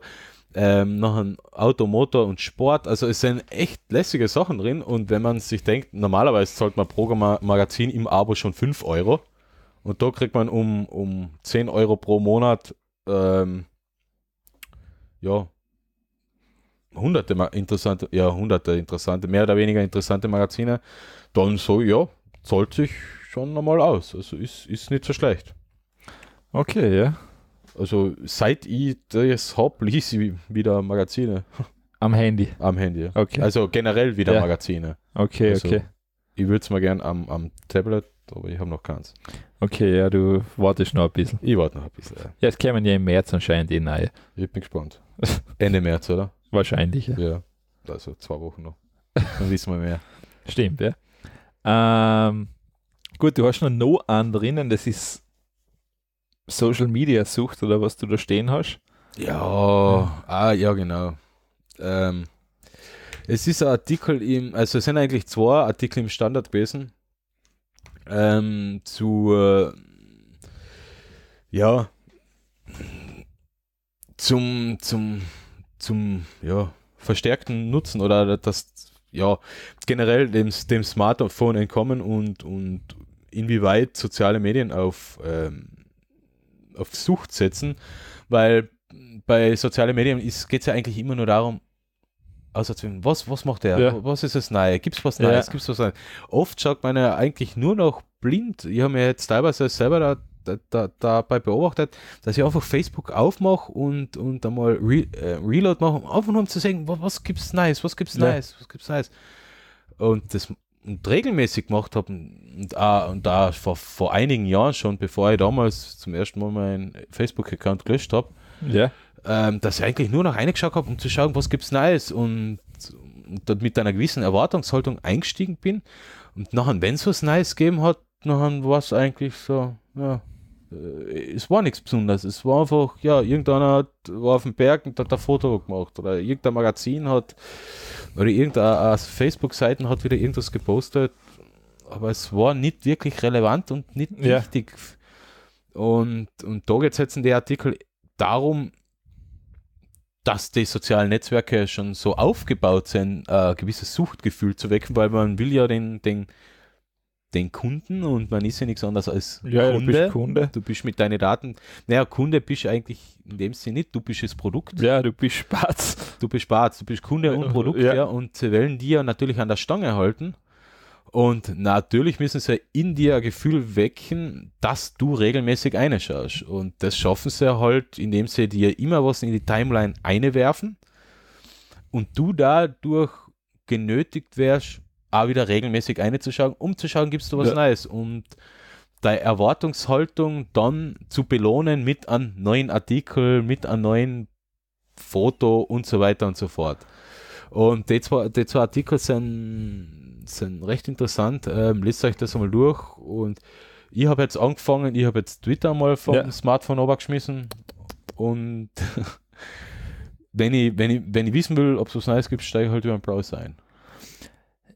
ähm, noch ein Auto, Motor und Sport. Also es sind echt lässige Sachen drin. Und wenn man sich denkt, normalerweise zahlt man pro Magazin im Abo schon 5 Euro. Und da kriegt man um, um 10 Euro pro Monat ähm, ja, hunderte interessante, ja, hunderte interessante, mehr oder weniger interessante Magazine, dann so, ja, zahlt sich schon nochmal aus. Also ist, ist nicht so schlecht. Okay, ja. Also seit ich das habe, lese ich wieder Magazine. [laughs] Am Handy. Am Handy. Okay. Also generell wieder ja. Magazine. Okay, also, okay. Ich würde es mal gern am, am Tablet, aber ich habe noch keins. Okay, ja, du wartest noch ein bisschen. Ich warte noch ein bisschen. Ja, ja es kämen ja im März anscheinend eh nahe. Ich bin gespannt. Ende März, oder? Wahrscheinlich, ja. Also zwei Wochen noch. Dann wissen wir mehr. [laughs] Stimmt, ja. Ähm, gut, du hast noch No an drinnen, das ist Social Media Sucht oder was du da stehen hast. Ja, ja. ah, ja, genau. Ähm, es ist ein Artikel im, also es sind eigentlich zwei Artikel im Standard gewesen. Ähm, zu, äh, ja, zum, zum, zum ja, verstärkten Nutzen oder das ja generell dem, dem Smartphone entkommen und, und inwieweit soziale Medien auf, ähm, auf Sucht setzen, weil bei sozialen Medien geht es ja eigentlich immer nur darum, außer zu was, was macht der? Ja. Was ist das Neue? Gibt es was Neues? Ja. Gibt's was Neues? Oft schaut man ja eigentlich nur noch blind. Ich habe mir jetzt teilweise selber da da, da, dabei beobachtet, dass ich einfach Facebook aufmache und, und einmal Re äh, Reload mache, einfach nur um zu sehen, was, was gibt's Neues, was gibt's Neues, ja. was gibt's Neues. Und das und regelmäßig gemacht habe und da und da vor, vor einigen Jahren schon, bevor ich damals zum ersten Mal meinen Facebook-Account gelöscht habe, ja. ähm, dass ich eigentlich nur noch reingeschaut habe, um zu schauen, was gibt's Neues und, und dort mit einer gewissen Erwartungshaltung eingestiegen bin und nachher, wenn es was Neues gegeben hat, nachher war es eigentlich so, ja, äh, es war nichts Besonderes. Es war einfach, ja, irgendeiner hat, war auf dem Berg und hat ein Foto gemacht oder irgendein Magazin hat oder irgendeine facebook seite hat wieder irgendwas gepostet, aber es war nicht wirklich relevant und nicht ja. wichtig. Und, und da geht es jetzt in der Artikel darum, dass die sozialen Netzwerke schon so aufgebaut sind, ein gewisses Suchtgefühl zu wecken, weil man will ja den, den den Kunden und man ist ja nichts anderes als ja, Kunde. Du bist Kunde. Du bist mit deinen Daten, naja, Kunde bist eigentlich in dem Sinne nicht, du bist das Produkt. Ja, du bist Spatz. Du bist Spatz, du bist Kunde und Produkt, ja. ja und sie wollen dir natürlich an der Stange halten. Und natürlich müssen sie in dir ein Gefühl wecken, dass du regelmäßig eine schaust. Und das schaffen sie halt, indem sie dir immer was in die Timeline eine werfen und du dadurch genötigt wärst, auch wieder regelmäßig einzuschauen, um zu schauen, gibt es da was ja. Neues. Und deine Erwartungshaltung dann zu belohnen mit einem neuen Artikel, mit einem neuen Foto und so weiter und so fort. Und die zwei, die zwei Artikel sind, sind recht interessant. Ähm, lest euch das mal durch. Und ich habe jetzt angefangen, ich habe jetzt Twitter mal vom ja. Smartphone runtergeschmissen. Und [laughs] wenn, ich, wenn, ich, wenn ich wissen will, ob es was Neues gibt, steige ich halt über den Browser ein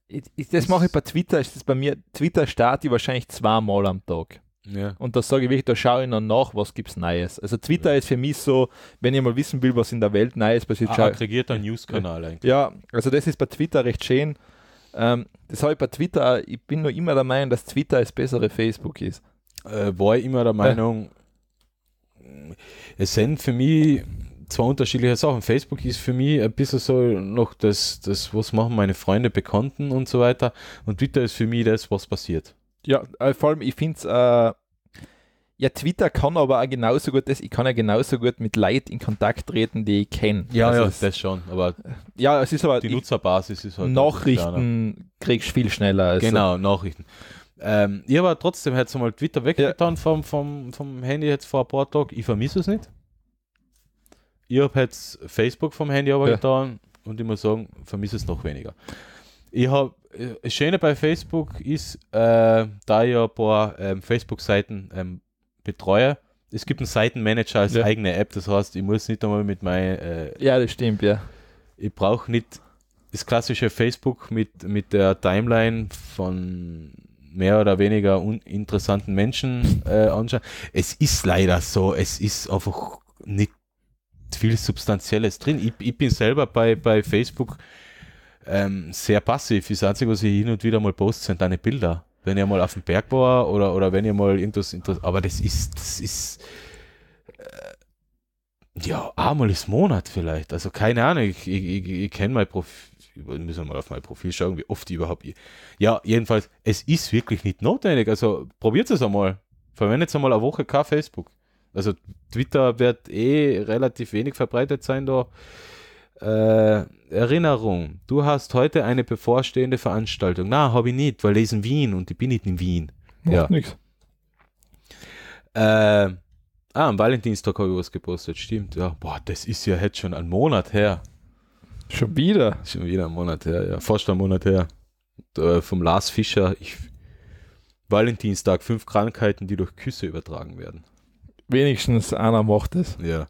ich, das mache ich bei Twitter, ist das bei mir, Twitter starte ich wahrscheinlich zweimal am Tag. Ja. Und da sage ich wirklich, da schaue ich noch nach, was gibt es Neues. Also Twitter ja. ist für mich so, wenn ich mal wissen will, was in der Welt Neues passiert. Ah, aggregierter News-Kanal eigentlich. Ja, also das ist bei Twitter recht schön. Ähm, das habe ich bei Twitter, ich bin nur immer der Meinung, dass Twitter das bessere Facebook ist. Äh, war ich immer der äh. Meinung, äh. es sind für mich zwei unterschiedliche Sachen. Also Facebook ist für mich ein bisschen so noch das, das was machen meine Freunde, Bekannten und so weiter. Und Twitter ist für mich das, was passiert. Ja, äh, vor allem, ich finde es, äh, ja, Twitter kann aber auch genauso gut, das, ich kann ja genauso gut mit Leuten in Kontakt treten, die ich kenne. Ja, also ja, es, das schon. Aber ja, es ist aber die ich, Nutzerbasis ist halt. Nachrichten kriegst du viel schneller. Also. Genau, Nachrichten. Ähm, ich habe trotzdem jetzt mal Twitter weggetan ja. vom, vom, vom Handy jetzt vor ein paar Tagen. Ich vermisse es nicht ich habe jetzt Facebook vom Handy aber ja. getan und ich muss sagen, vermisse es noch weniger. Ich habe äh, das Schöne bei Facebook ist, äh, da ich ein paar ähm, Facebook-Seiten ähm, betreue, es gibt einen Seitenmanager als ja. eigene App, das heißt, ich muss nicht einmal mit meinen. Äh, ja, das stimmt, ja. Ich brauche nicht das klassische Facebook mit, mit der Timeline von mehr oder weniger uninteressanten Menschen äh, anschauen. Es ist leider so, es ist einfach nicht viel Substanzielles drin. Ich, ich bin selber bei, bei Facebook ähm, sehr passiv. Das Einzige, was ich hin und wieder mal poste, sind deine Bilder. Wenn ihr mal auf dem Berg war oder, oder wenn ihr mal irgendwas interessiert. Aber das ist, das ist äh, ja einmal ist Monat vielleicht. Also keine Ahnung, ich, ich, ich, ich kenne mein Profil. Müssen wir mal auf mein Profil schauen, wie oft ich überhaupt. Ja, jedenfalls, es ist wirklich nicht notwendig. Also probiert es einmal. Verwendet es einmal eine Woche kein Facebook. Also Twitter wird eh relativ wenig verbreitet sein doch. Äh, Erinnerung, du hast heute eine bevorstehende Veranstaltung. Na, habe ich nicht, weil ich in Wien und ich bin nicht in Wien. Macht ja. nichts. Äh, ah, am Valentinstag habe ich was gepostet, stimmt. Ja, boah, das ist ja jetzt schon ein Monat her. Schon wieder? Schon wieder ein Monat her, ja. Fast ein Monat her. Und, äh, vom Lars Fischer. Ich, Valentinstag, fünf Krankheiten, die durch Küsse übertragen werden wenigstens einer macht es. Ja.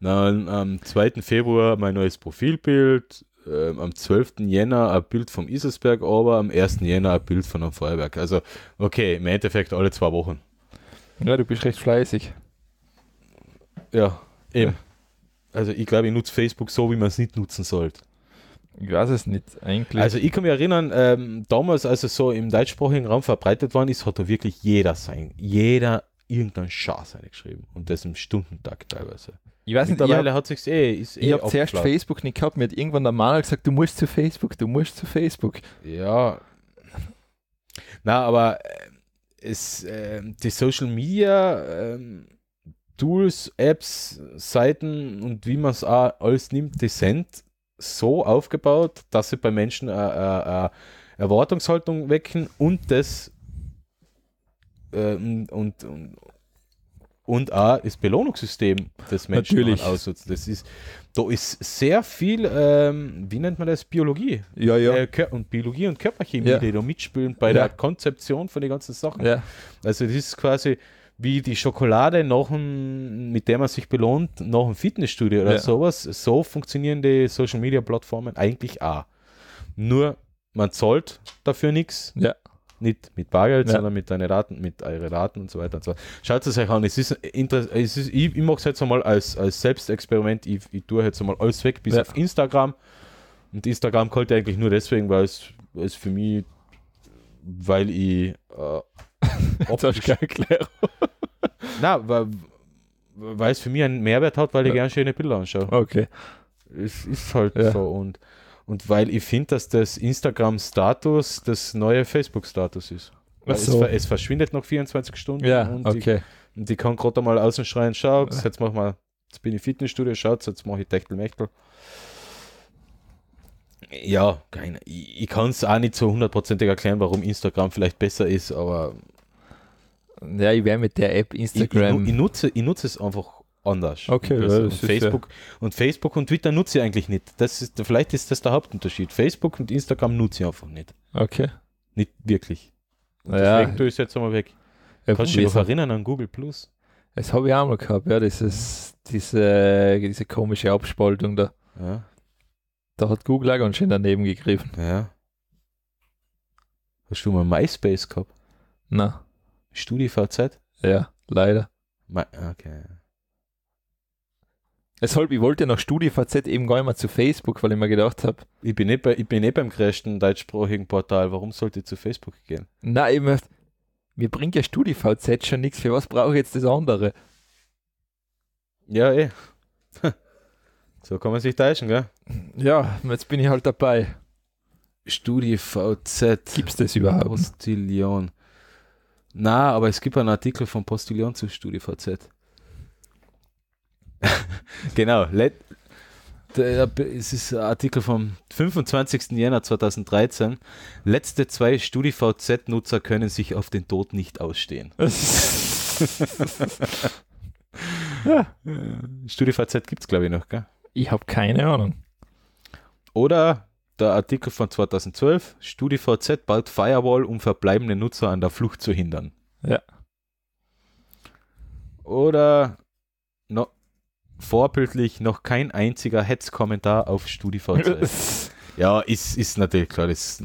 Dann am 2. Februar mein neues Profilbild, äh, am 12. Jänner ein Bild vom Isersberg, aber am 1. Jänner ein Bild von einem Feuerwerk. Also, okay, im Endeffekt alle zwei Wochen. Ja, du bist recht fleißig. Ja, eben. Also, ich glaube, ich nutze Facebook so, wie man es nicht nutzen sollte. Ich weiß es nicht, eigentlich. Also, ich kann mich erinnern, ähm, damals, als es so im deutschsprachigen Raum verbreitet worden ist, hat da wirklich jeder sein. Jeder irgendeinen Schatz eingeschrieben und das im Stundentakt teilweise. Ich weiß nicht, Mittlerweile ich hat sich eh, ist eh habe zuerst Facebook nicht gehabt, mir hat irgendwann der Maler gesagt, du musst zu Facebook, du musst zu Facebook. Ja. Na, aber äh, es, äh, die Social Media äh, Tools, Apps, Seiten und wie man es alles nimmt, die sind so aufgebaut, dass sie bei Menschen äh, äh, äh Erwartungshaltung wecken und das äh, und, und, und auch das Belohnungssystem des Menschen Natürlich. Das ist, da ist sehr viel, ähm, wie nennt man das, Biologie. Ja, ja. Äh, und Biologie und Körperchemie, ja. die da mitspielen bei ja. der Konzeption von den ganzen Sachen. Ja. Also das ist quasi wie die Schokolade noch mit der man sich belohnt, noch ein Fitnessstudio oder sowas. So funktionieren die Social Media Plattformen eigentlich auch. Nur man zahlt dafür nichts. Ja nicht mit Bargeld, ja. sondern mit deinen Raten, mit euren Raten und so weiter und so Schaut es euch an, es ist interessant, ich, ich mache es jetzt einmal als, als Selbstexperiment, ich, ich tue jetzt einmal alles weg bis ja. auf Instagram. Und Instagram konnte eigentlich nur deswegen, weil es, es für mich, weil ich. Äh, optisch, [laughs] keine Erklärung. [laughs] Na, weil, weil es für mich einen Mehrwert hat, weil ich ja. gerne schöne Bilder anschaue. Okay. Es ist halt ja. so und und weil ich finde, dass das Instagram-Status das neue Facebook-Status ist. So. Es, es, verschwindet noch 24 Stunden. Ja, und okay. Ich, und ich kann gerade mal außen schreien, schaut, jetzt mach mal, jetzt bin ich Fitnessstudio, schaut, jetzt mache ich Techtelmechtel. Ja, keine, ich, ich kann es auch nicht so hundertprozentig erklären, warum Instagram vielleicht besser ist, aber ja, ich wäre mit der App Instagram. Ich, ich, ich, nutze, ich nutze es einfach anders. Okay, und, ja, und Facebook, ja. und Facebook und Twitter nutze ich eigentlich nicht. Das ist, vielleicht ist das der Hauptunterschied. Facebook und Instagram nutze ich einfach nicht. Okay. Nicht wirklich. Naja. Deswegen tue ich es jetzt einmal weg. Ja, Kannst du dich erinnern an Google Plus? Das habe ich auch mal gehabt, ja, dieses, diese, diese komische Abspaltung da. Ja. Da hat Google auch ganz schön daneben gegriffen. Ja. Hast du mal MySpace gehabt? Na. StudiVZ? Ja, leider. My, okay. Deshalb, ich wollte nach StudiVZ eben gar nicht mehr zu Facebook, weil ich mir gedacht habe. Ich bin eh, ich bin eh beim größten deutschsprachigen Portal, warum sollte ich zu Facebook gehen? Na, ich möchte, mir bringt ja StudiVZ schon nichts, für was brauche ich jetzt das andere? Ja, eh. [laughs] so kann man sich täuschen, gell? Ja, jetzt bin ich halt dabei. StudiVZ. Gibt es das überhaupt? Postillion. Na, aber es gibt einen Artikel von Postillion zu StudiVZ. [laughs] genau. Let, es ist ein Artikel vom 25. Jänner 2013. Letzte zwei StudiVZ-Nutzer können sich auf den Tod nicht ausstehen. [laughs] ja. StudiVZ gibt es, glaube ich, noch, gell? Ich habe keine Ahnung. Oder der Artikel von 2012, StudiVZ baut Firewall, um verbleibende Nutzer an der Flucht zu hindern. Ja. Oder no, vorbildlich noch kein einziger Hetzkommentar auf StudiVZ. [laughs] ja, ist, ist natürlich klar, das,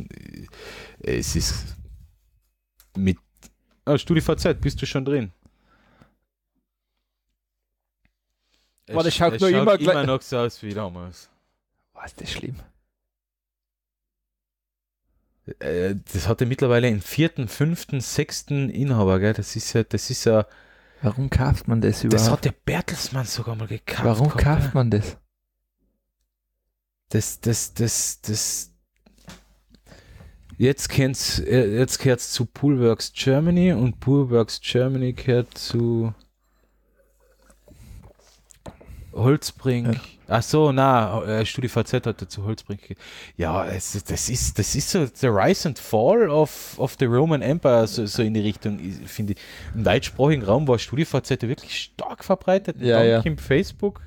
es ist mit oh, ah, StudiVZ, bist du schon drin? Es, Boah, das schaut, es schaut immer, immer noch so aus wie damals. Was, das schlimm? Äh, das hatte mittlerweile einen vierten, fünften, sechsten Inhaber, gell? Das ist ja, das ist ja Warum kauft man das überhaupt? Das hat der Bertelsmann sogar mal gekauft. Warum kauft man das? Das, das, das, das. Jetzt kennt's, äh, jetzt gehört zu Poolworks Germany und Poolworks Germany gehört zu Holzbrink. Ja. Ach so, na, äh, Studi VZ hatte zu Holzbrink. Ja, es, das ist das ist so the rise and fall of, of the Roman Empire so, so in die Richtung finde ich. Im deutschsprachigen Raum war Studi VZ wirklich stark verbreitet, ja, ja. im Facebook.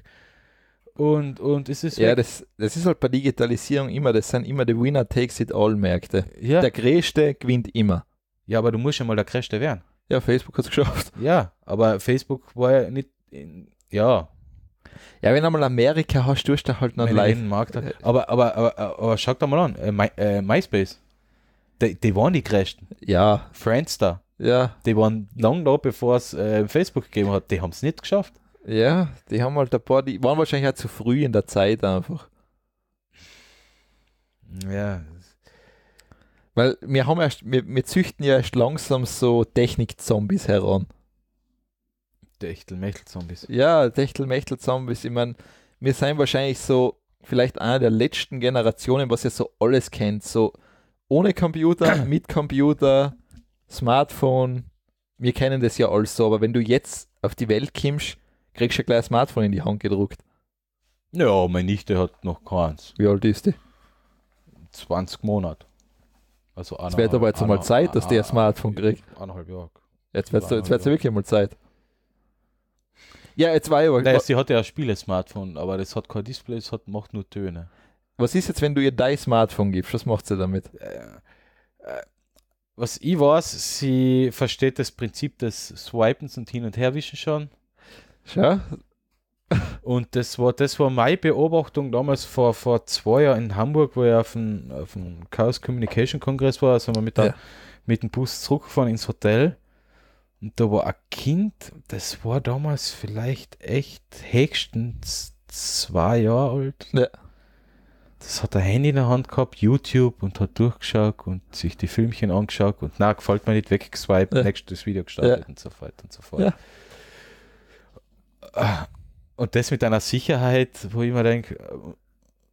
Und, und es ist. Ja, das, das ist halt bei Digitalisierung immer, das sind immer die Winner takes it all Märkte. Ja. Der Größte gewinnt immer. Ja, aber du musst ja mal der Größte werden. Ja, Facebook hat es geschafft. Ja, aber Facebook war ja nicht. In, ja, ja, wenn einmal Amerika hast, tust du halt noch live. Markt aber, aber, aber, aber, schau dir mal an, äh, My, äh, MySpace, die, die waren die größten. Ja. Friendster. Ja. Die waren lange da, bevor es äh, Facebook gegeben hat. Die haben es nicht geschafft. Ja, die haben halt ein paar, die waren wahrscheinlich auch zu früh in der Zeit einfach. Ja. Weil wir haben erst, wir, wir züchten ja erst langsam so Technik-Zombies heran. Techtelmechtel-Zombies. Ja, Techtelmechtel-Zombies. Ich meine, wir sind wahrscheinlich so vielleicht einer der letzten Generationen, was ihr so alles kennt. So ohne Computer, [coughs] mit Computer, Smartphone. Wir kennen das ja alles so, aber wenn du jetzt auf die Welt kommst, kriegst du ja gleich ein Smartphone in die Hand gedruckt. Ja, meine Nichte hat noch keins. Wie alt ist die? 20 Monate. Also es wird aber jetzt mal Zeit, dass der ein Smartphone kriegt. Eineinhalb Jahre. Jetzt wird es wirklich mal Zeit. Ja, jetzt war ich aber. Naja, sie hat ja ein Spiele-Smartphone, aber das hat kein Display, es macht nur Töne. Was ist jetzt, wenn du ihr dein Smartphone gibst? Was macht sie damit? Äh, äh, was ich weiß, sie versteht das Prinzip des Swipens und Hin- und Herwischen schon. Schau. [laughs] Und das war, das war meine Beobachtung damals vor, vor zwei Jahren in Hamburg, wo ich auf dem, auf dem Chaos Communication Kongress war. Da wir mit, der, mit dem Bus zurückgefahren ins Hotel und da war ein Kind, das war damals vielleicht echt höchstens zwei Jahre alt. Ja. Das hat ein Handy in der Hand gehabt, YouTube und hat durchgeschaut und sich die Filmchen angeschaut und na, gefällt mir nicht, weggeswiped, ja. nächstes Video gestartet ja. und so weiter und so fort. Ja. Und das mit einer Sicherheit, wo ich mir denke,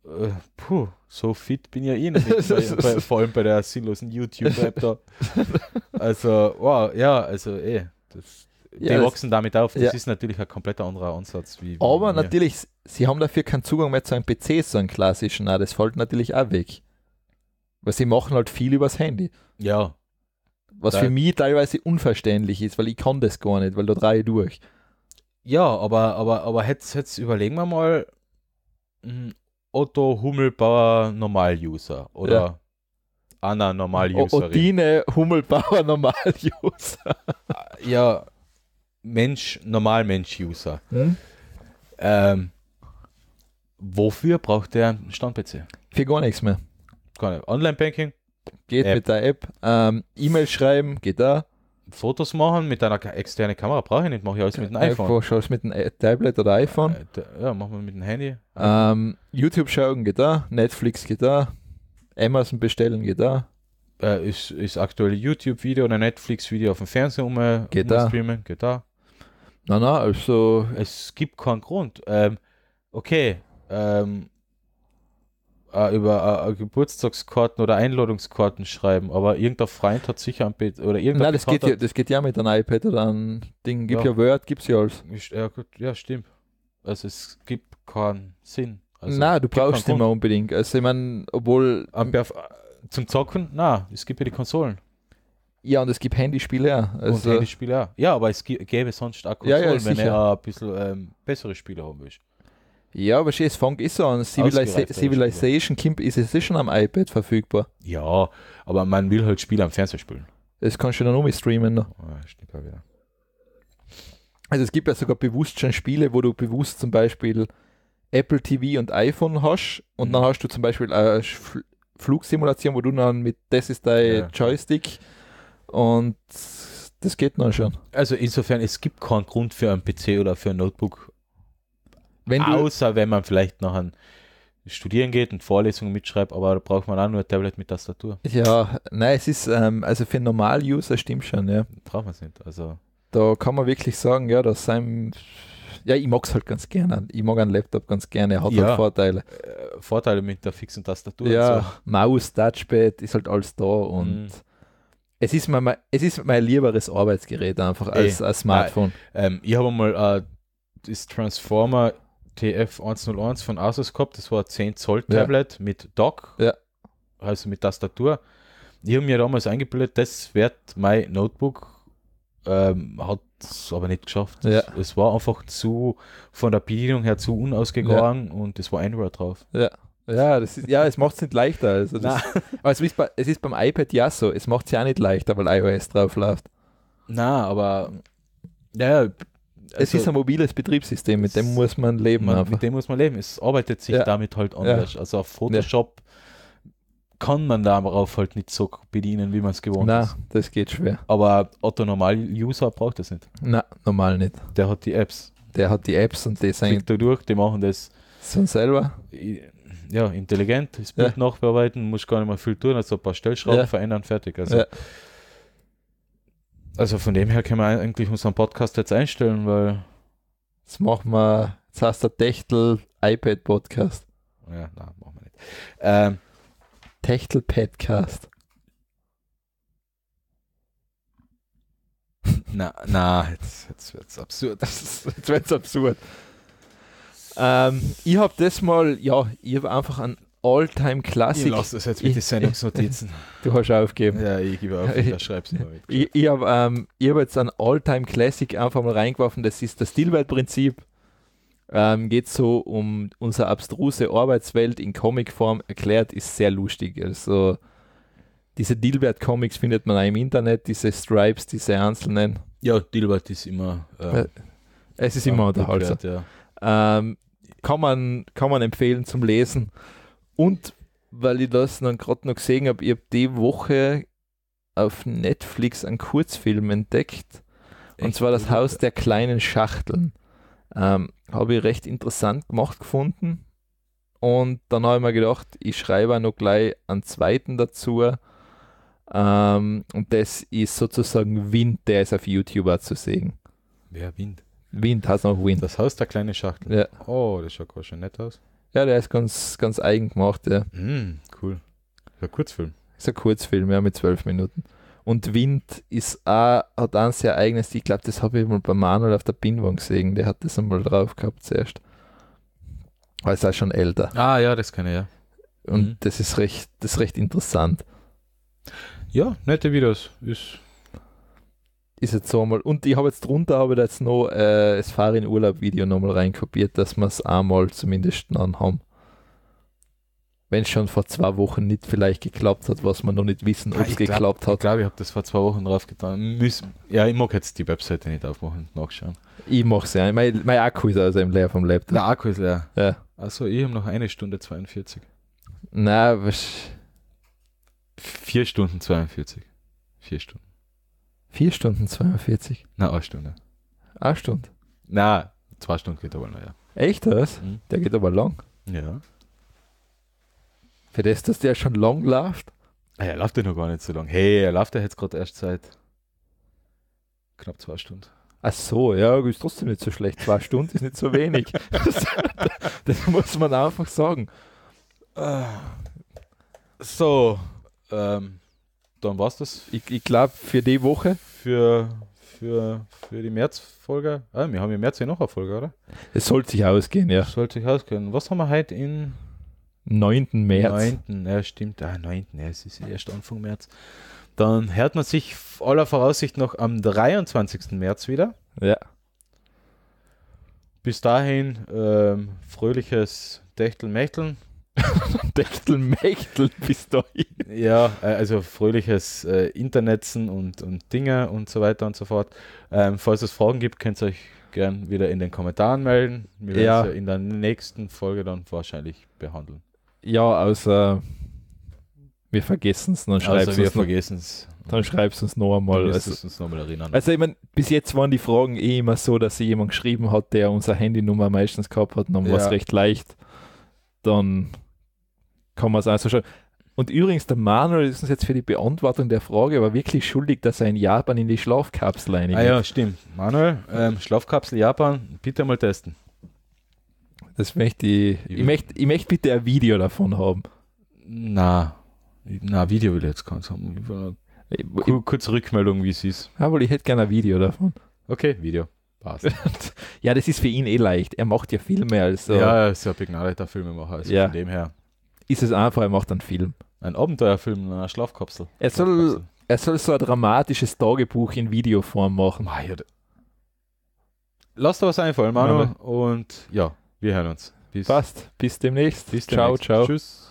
äh, puh, so fit bin ich ja eh nicht. bei, [laughs] bei, vor allem bei der sinnlosen YouTube-App da. [laughs] Also, wow, ja, also eh, das, ja, die wachsen damit auf. Das ja. ist natürlich ein kompletter anderer Ansatz. Wie, wie Aber mir. natürlich, sie haben dafür keinen Zugang mehr zu einem PC, so einem klassischen. Nein, das fällt natürlich auch weg. Weil sie machen halt viel übers Handy. Ja. Was da für mich teilweise unverständlich ist, weil ich kann das gar nicht, weil da drei durch. Ja, aber, aber, aber jetzt, jetzt überlegen wir mal, hm, Otto Hummelbauer Normal-User oder ja. Anna normal user Odine Hummelbauer Normal-User. [laughs] ja, Mensch, Normal-Mensch-User. Hm? Ähm, wofür braucht der Stand-PC? Für gar nichts mehr. Online-Banking? Geht App. mit der App. Ähm, E-Mail schreiben, geht da. Fotos machen mit einer externen Kamera brauche ich nicht, mache ich alles mit dem äh, iPhone. Äh, schaust mit dem äh, Tablet oder iPhone? Äh, ja, machen wir mit dem Handy. Ähm, YouTube schauen geht da, Netflix geht da, Amazon bestellen geht da. Äh, ist, ist aktuell YouTube-Video oder Netflix-Video auf dem Fernseher um, geht um da. streamen, geht da. Na, na, also. Es gibt keinen Grund. Ähm, okay, ähm, äh, über äh, äh, Geburtstagskarten oder Einladungskarten schreiben, aber irgendein Freund hat sicher ein Bild oder irgendein Nein, das geht, ja, das geht ja mit einem iPad oder einem Ding. Gibt ja. ja, Word, gibt's ja alles. Ja, gut, ja, stimmt. Also es gibt keinen Sinn. Also, na, du brauchst immer unbedingt. Also ich meine, obwohl. Zum Zocken? Na, es gibt ja die Konsolen. Ja, und es gibt Handyspiele ja. Also und Handyspiele ja. Ja, aber es gäbe sonst auch Konsolen, ja, ja, wenn er ein bisschen ähm, bessere Spiele haben willst. Ja, aber es fängt ist so an. Civilization Kimp ist es schon am iPad verfügbar. Ja, aber man will halt Spiele am Fernseher spielen. Das kannst du dann auch mit streamen. Ne? Ah, stimmt auch wieder. Also es gibt ja sogar bewusst schon Spiele, wo du bewusst zum Beispiel Apple TV und iPhone hast und mhm. dann hast du zum Beispiel eine Flugsimulation, wo du dann mit das ist dein ja. Joystick und das geht dann schon. Also insofern, es gibt keinen Grund für einen PC oder für ein Notebook wenn Außer wenn man vielleicht noch an Studieren geht und Vorlesungen mitschreibt, aber da braucht man auch nur ein Tablet mit Tastatur. Ja, nein, es ist, ähm, also für Normal-User stimmt schon, ja. Braucht man es nicht, also. Da kann man wirklich sagen, ja, das sein, ja, ich mag es halt ganz gerne. Ich mag einen Laptop ganz gerne, hat halt ja. halt Vorteile. Äh, Vorteile mit der fixen Tastatur. Ja, so. Maus, Touchpad, ist halt alles da und. Mhm es ist mein, es ist mein lieberes Arbeitsgerät einfach als, Ey, als Smartphone. ähm, ich habe mal äh, das Transformer TF101 von Asus gehabt. Das war ein 10 Zoll Tablet ja. mit Dock, ja. also mit Tastatur. Ich habe mir damals eingebildet, das wird mein Notebook. Ähm, hat es aber nicht geschafft. Ja. Es war einfach zu, von der Bedienung her zu unausgegangen und es war ein Word drauf. Ja. Ja, das ist, ja, es macht es nicht leichter. Also das, [laughs] aber es ist, bei, es ist beim iPad ja so, es macht es ja nicht leichter, weil iOS drauf läuft. Na, aber naja, also es ist also ein mobiles Betriebssystem, mit dem muss man leben. Man, mit dem muss man leben. Es arbeitet sich ja. damit halt anders. Ja. Also auf Photoshop ja. kann man darauf halt nicht so bedienen, wie man es gewohnt Na, ist. das geht schwer. Aber Otto Normal-User braucht das nicht. Na, normal nicht. Der hat die Apps. Der hat die Apps und die sind. Klickt da durch, die machen das. Von selber? Ja, intelligent, das Bild nachbearbeiten, muss gar nicht mehr viel tun, also ein paar Stellschrauben verändern, fertig. Also also von dem her können wir eigentlich unseren Podcast jetzt einstellen, weil. Jetzt machen wir, jetzt heißt der Techtel iPad Podcast. Ja, nein, machen wir nicht. Ähm, Techtel Podcast. [laughs] Na, na, jetzt, jetzt es absurd. Ist, [laughs] jetzt es absurd. Ähm, ich habe das mal, ja, ich habe einfach einen All-Time-Classic. Ich lasse das jetzt mit den Sendungsnotizen. [laughs] Du hast aufgegeben. Ja, ich gebe auf, ich schreibe mal mit. Ich, ich habe ähm, hab jetzt ein All-Time-Classic einfach mal reingeworfen, das ist das Stillwald-Prinzip. Ähm, Geht so um unsere abstruse Arbeitswelt in Comicform erklärt, ist sehr lustig. Also diese Dilbert-Comics findet man auch im Internet, diese Stripes, diese einzelnen. Ja, Dilbert ist immer. Ähm, äh, es ist immer äh, unterhaltsam. Ja. Ähm, kann, man, kann man empfehlen zum Lesen. Und weil ich das dann gerade noch gesehen habe, ich habe die Woche auf Netflix einen Kurzfilm entdeckt. Echt? Und zwar das Haus der kleinen Schachteln. Ähm, habe ich recht interessant gemacht gefunden. Und dann habe ich mir gedacht, ich schreibe auch noch gleich einen zweiten dazu. Ähm, und das ist sozusagen Wind, der ist auf YouTuber zu sehen. Wer ja, Wind? Wind, hast noch Wind. Das Haus der kleinen Schachteln. Ja. Oh, das schaut schon nett aus. Ja, der ist ganz, ganz eigen gemacht, ja. Mm, cool. Ist ein Kurzfilm. Ist ein Kurzfilm, ja, mit zwölf Minuten. Und Wind ist auch, hat ein sehr eigenes, ich glaube, das habe ich mal bei Manuel auf der Pinwand gesehen, der hat das einmal drauf gehabt zuerst. Aber ist schon älter. Ah ja, das kann ich, ja. Und mhm. das ist recht, das ist recht interessant. Ja, nette Videos. Ist ist jetzt so einmal. Und ich habe jetzt drunter, habe jetzt noch äh, das Fahr in Urlaub Video nochmal reinkopiert, dass wir es einmal zumindest dann haben. Wenn es schon vor zwei Wochen nicht vielleicht geklappt hat, was man noch nicht wissen, ob es ah, geklappt hat. Ich glaube, ich habe das vor zwei Wochen drauf getan. Müssen, ja, ich mag jetzt die Webseite nicht aufmachen nachschauen. Ich mache es ja. Mein, mein, Akku ist also im leer vom Laptop. Der Akku ist leer. Ja. Also ich habe noch eine Stunde 42. Na, was? Vier Stunden 42. Vier Stunden. Vier Stunden 42. Na, eine Stunde. Eine Stunde. Na, zwei Stunden geht aber noch, ja. Echt das? Mhm. Der geht aber lang. Ja. Für das, dass der schon lang läuft. Ah, er läuft ja noch gar nicht so lang. Hey, er läuft ja jetzt gerade erst seit knapp zwei Stunden. Ach so, ja, ist trotzdem nicht so schlecht. Zwei Stunden ist nicht so wenig. [laughs] [laughs] Das, muss man einfach sagen. Ah. So, ähm, dann es das. Ich, ich glaube, für die Woche. Für, für, für die Märzfolge. Ah, wir haben ja März ja noch eine Folge, oder? Es sollte sich ausgehen, ja. Es sollte sich ausgehen. Was haben wir heute in. 9. März. 9. Ja, stimmt. Ah, 9. Ja, es ist erst Anfang März. Dann hört man sich aller Voraussicht noch am 23. März wieder. Ja. Bis dahin ähm, fröhliches Techtelmechteln. Techtelmechtel [laughs] bis dahin. Ja, äh, also fröhliches äh, Internetzen und, und Dinge und so weiter und so fort. Ähm, falls es Fragen gibt, könnt ihr euch gern wieder in den Kommentaren melden. Wir werden ja. sie in der nächsten Folge dann wahrscheinlich behandeln. Ja, außer wir vergessen es, dann schreibst also wir es. Dann schreibst du uns noch einmal. Also, uns noch mal erinnern. also ich meine, bis jetzt waren die Fragen eh immer so, dass sie jemand geschrieben hat, der unsere Handynummer meistens gehabt hat, dann ja. war es recht leicht. Dann kann man es also schon. Und übrigens, der Manuel ist uns jetzt für die Beantwortung der Frage aber wirklich schuldig, dass er in Japan in die Schlafkapsel einigt. Ah ja, stimmt. Manuel, ähm, Schlafkapsel Japan, bitte mal testen. Das möchte ich. Ich möchte, ich möchte bitte ein Video davon haben. Na, na, Video will ich jetzt keins haben. Kur kurz Rückmeldung, wie es ist. Aber ich hätte gerne ein Video davon. Okay, Video. Passt. [laughs] ja, das ist für ihn eh leicht. Er macht ja Filme, also. Ja, ist ja begnadeter Filmemacher. Also ja. von dem her ist es einfach, er macht einen Film. Ein Abenteuerfilm in einer Schlafkapsel. Er soll, er soll so ein dramatisches Tagebuch in Videoform machen. Mei, Lasst was einfallen, Manu. Ja. Und ja, wir hören uns. Bis Passt. Bis demnächst. Bis demnächst. Ciao, ciao. Tschüss.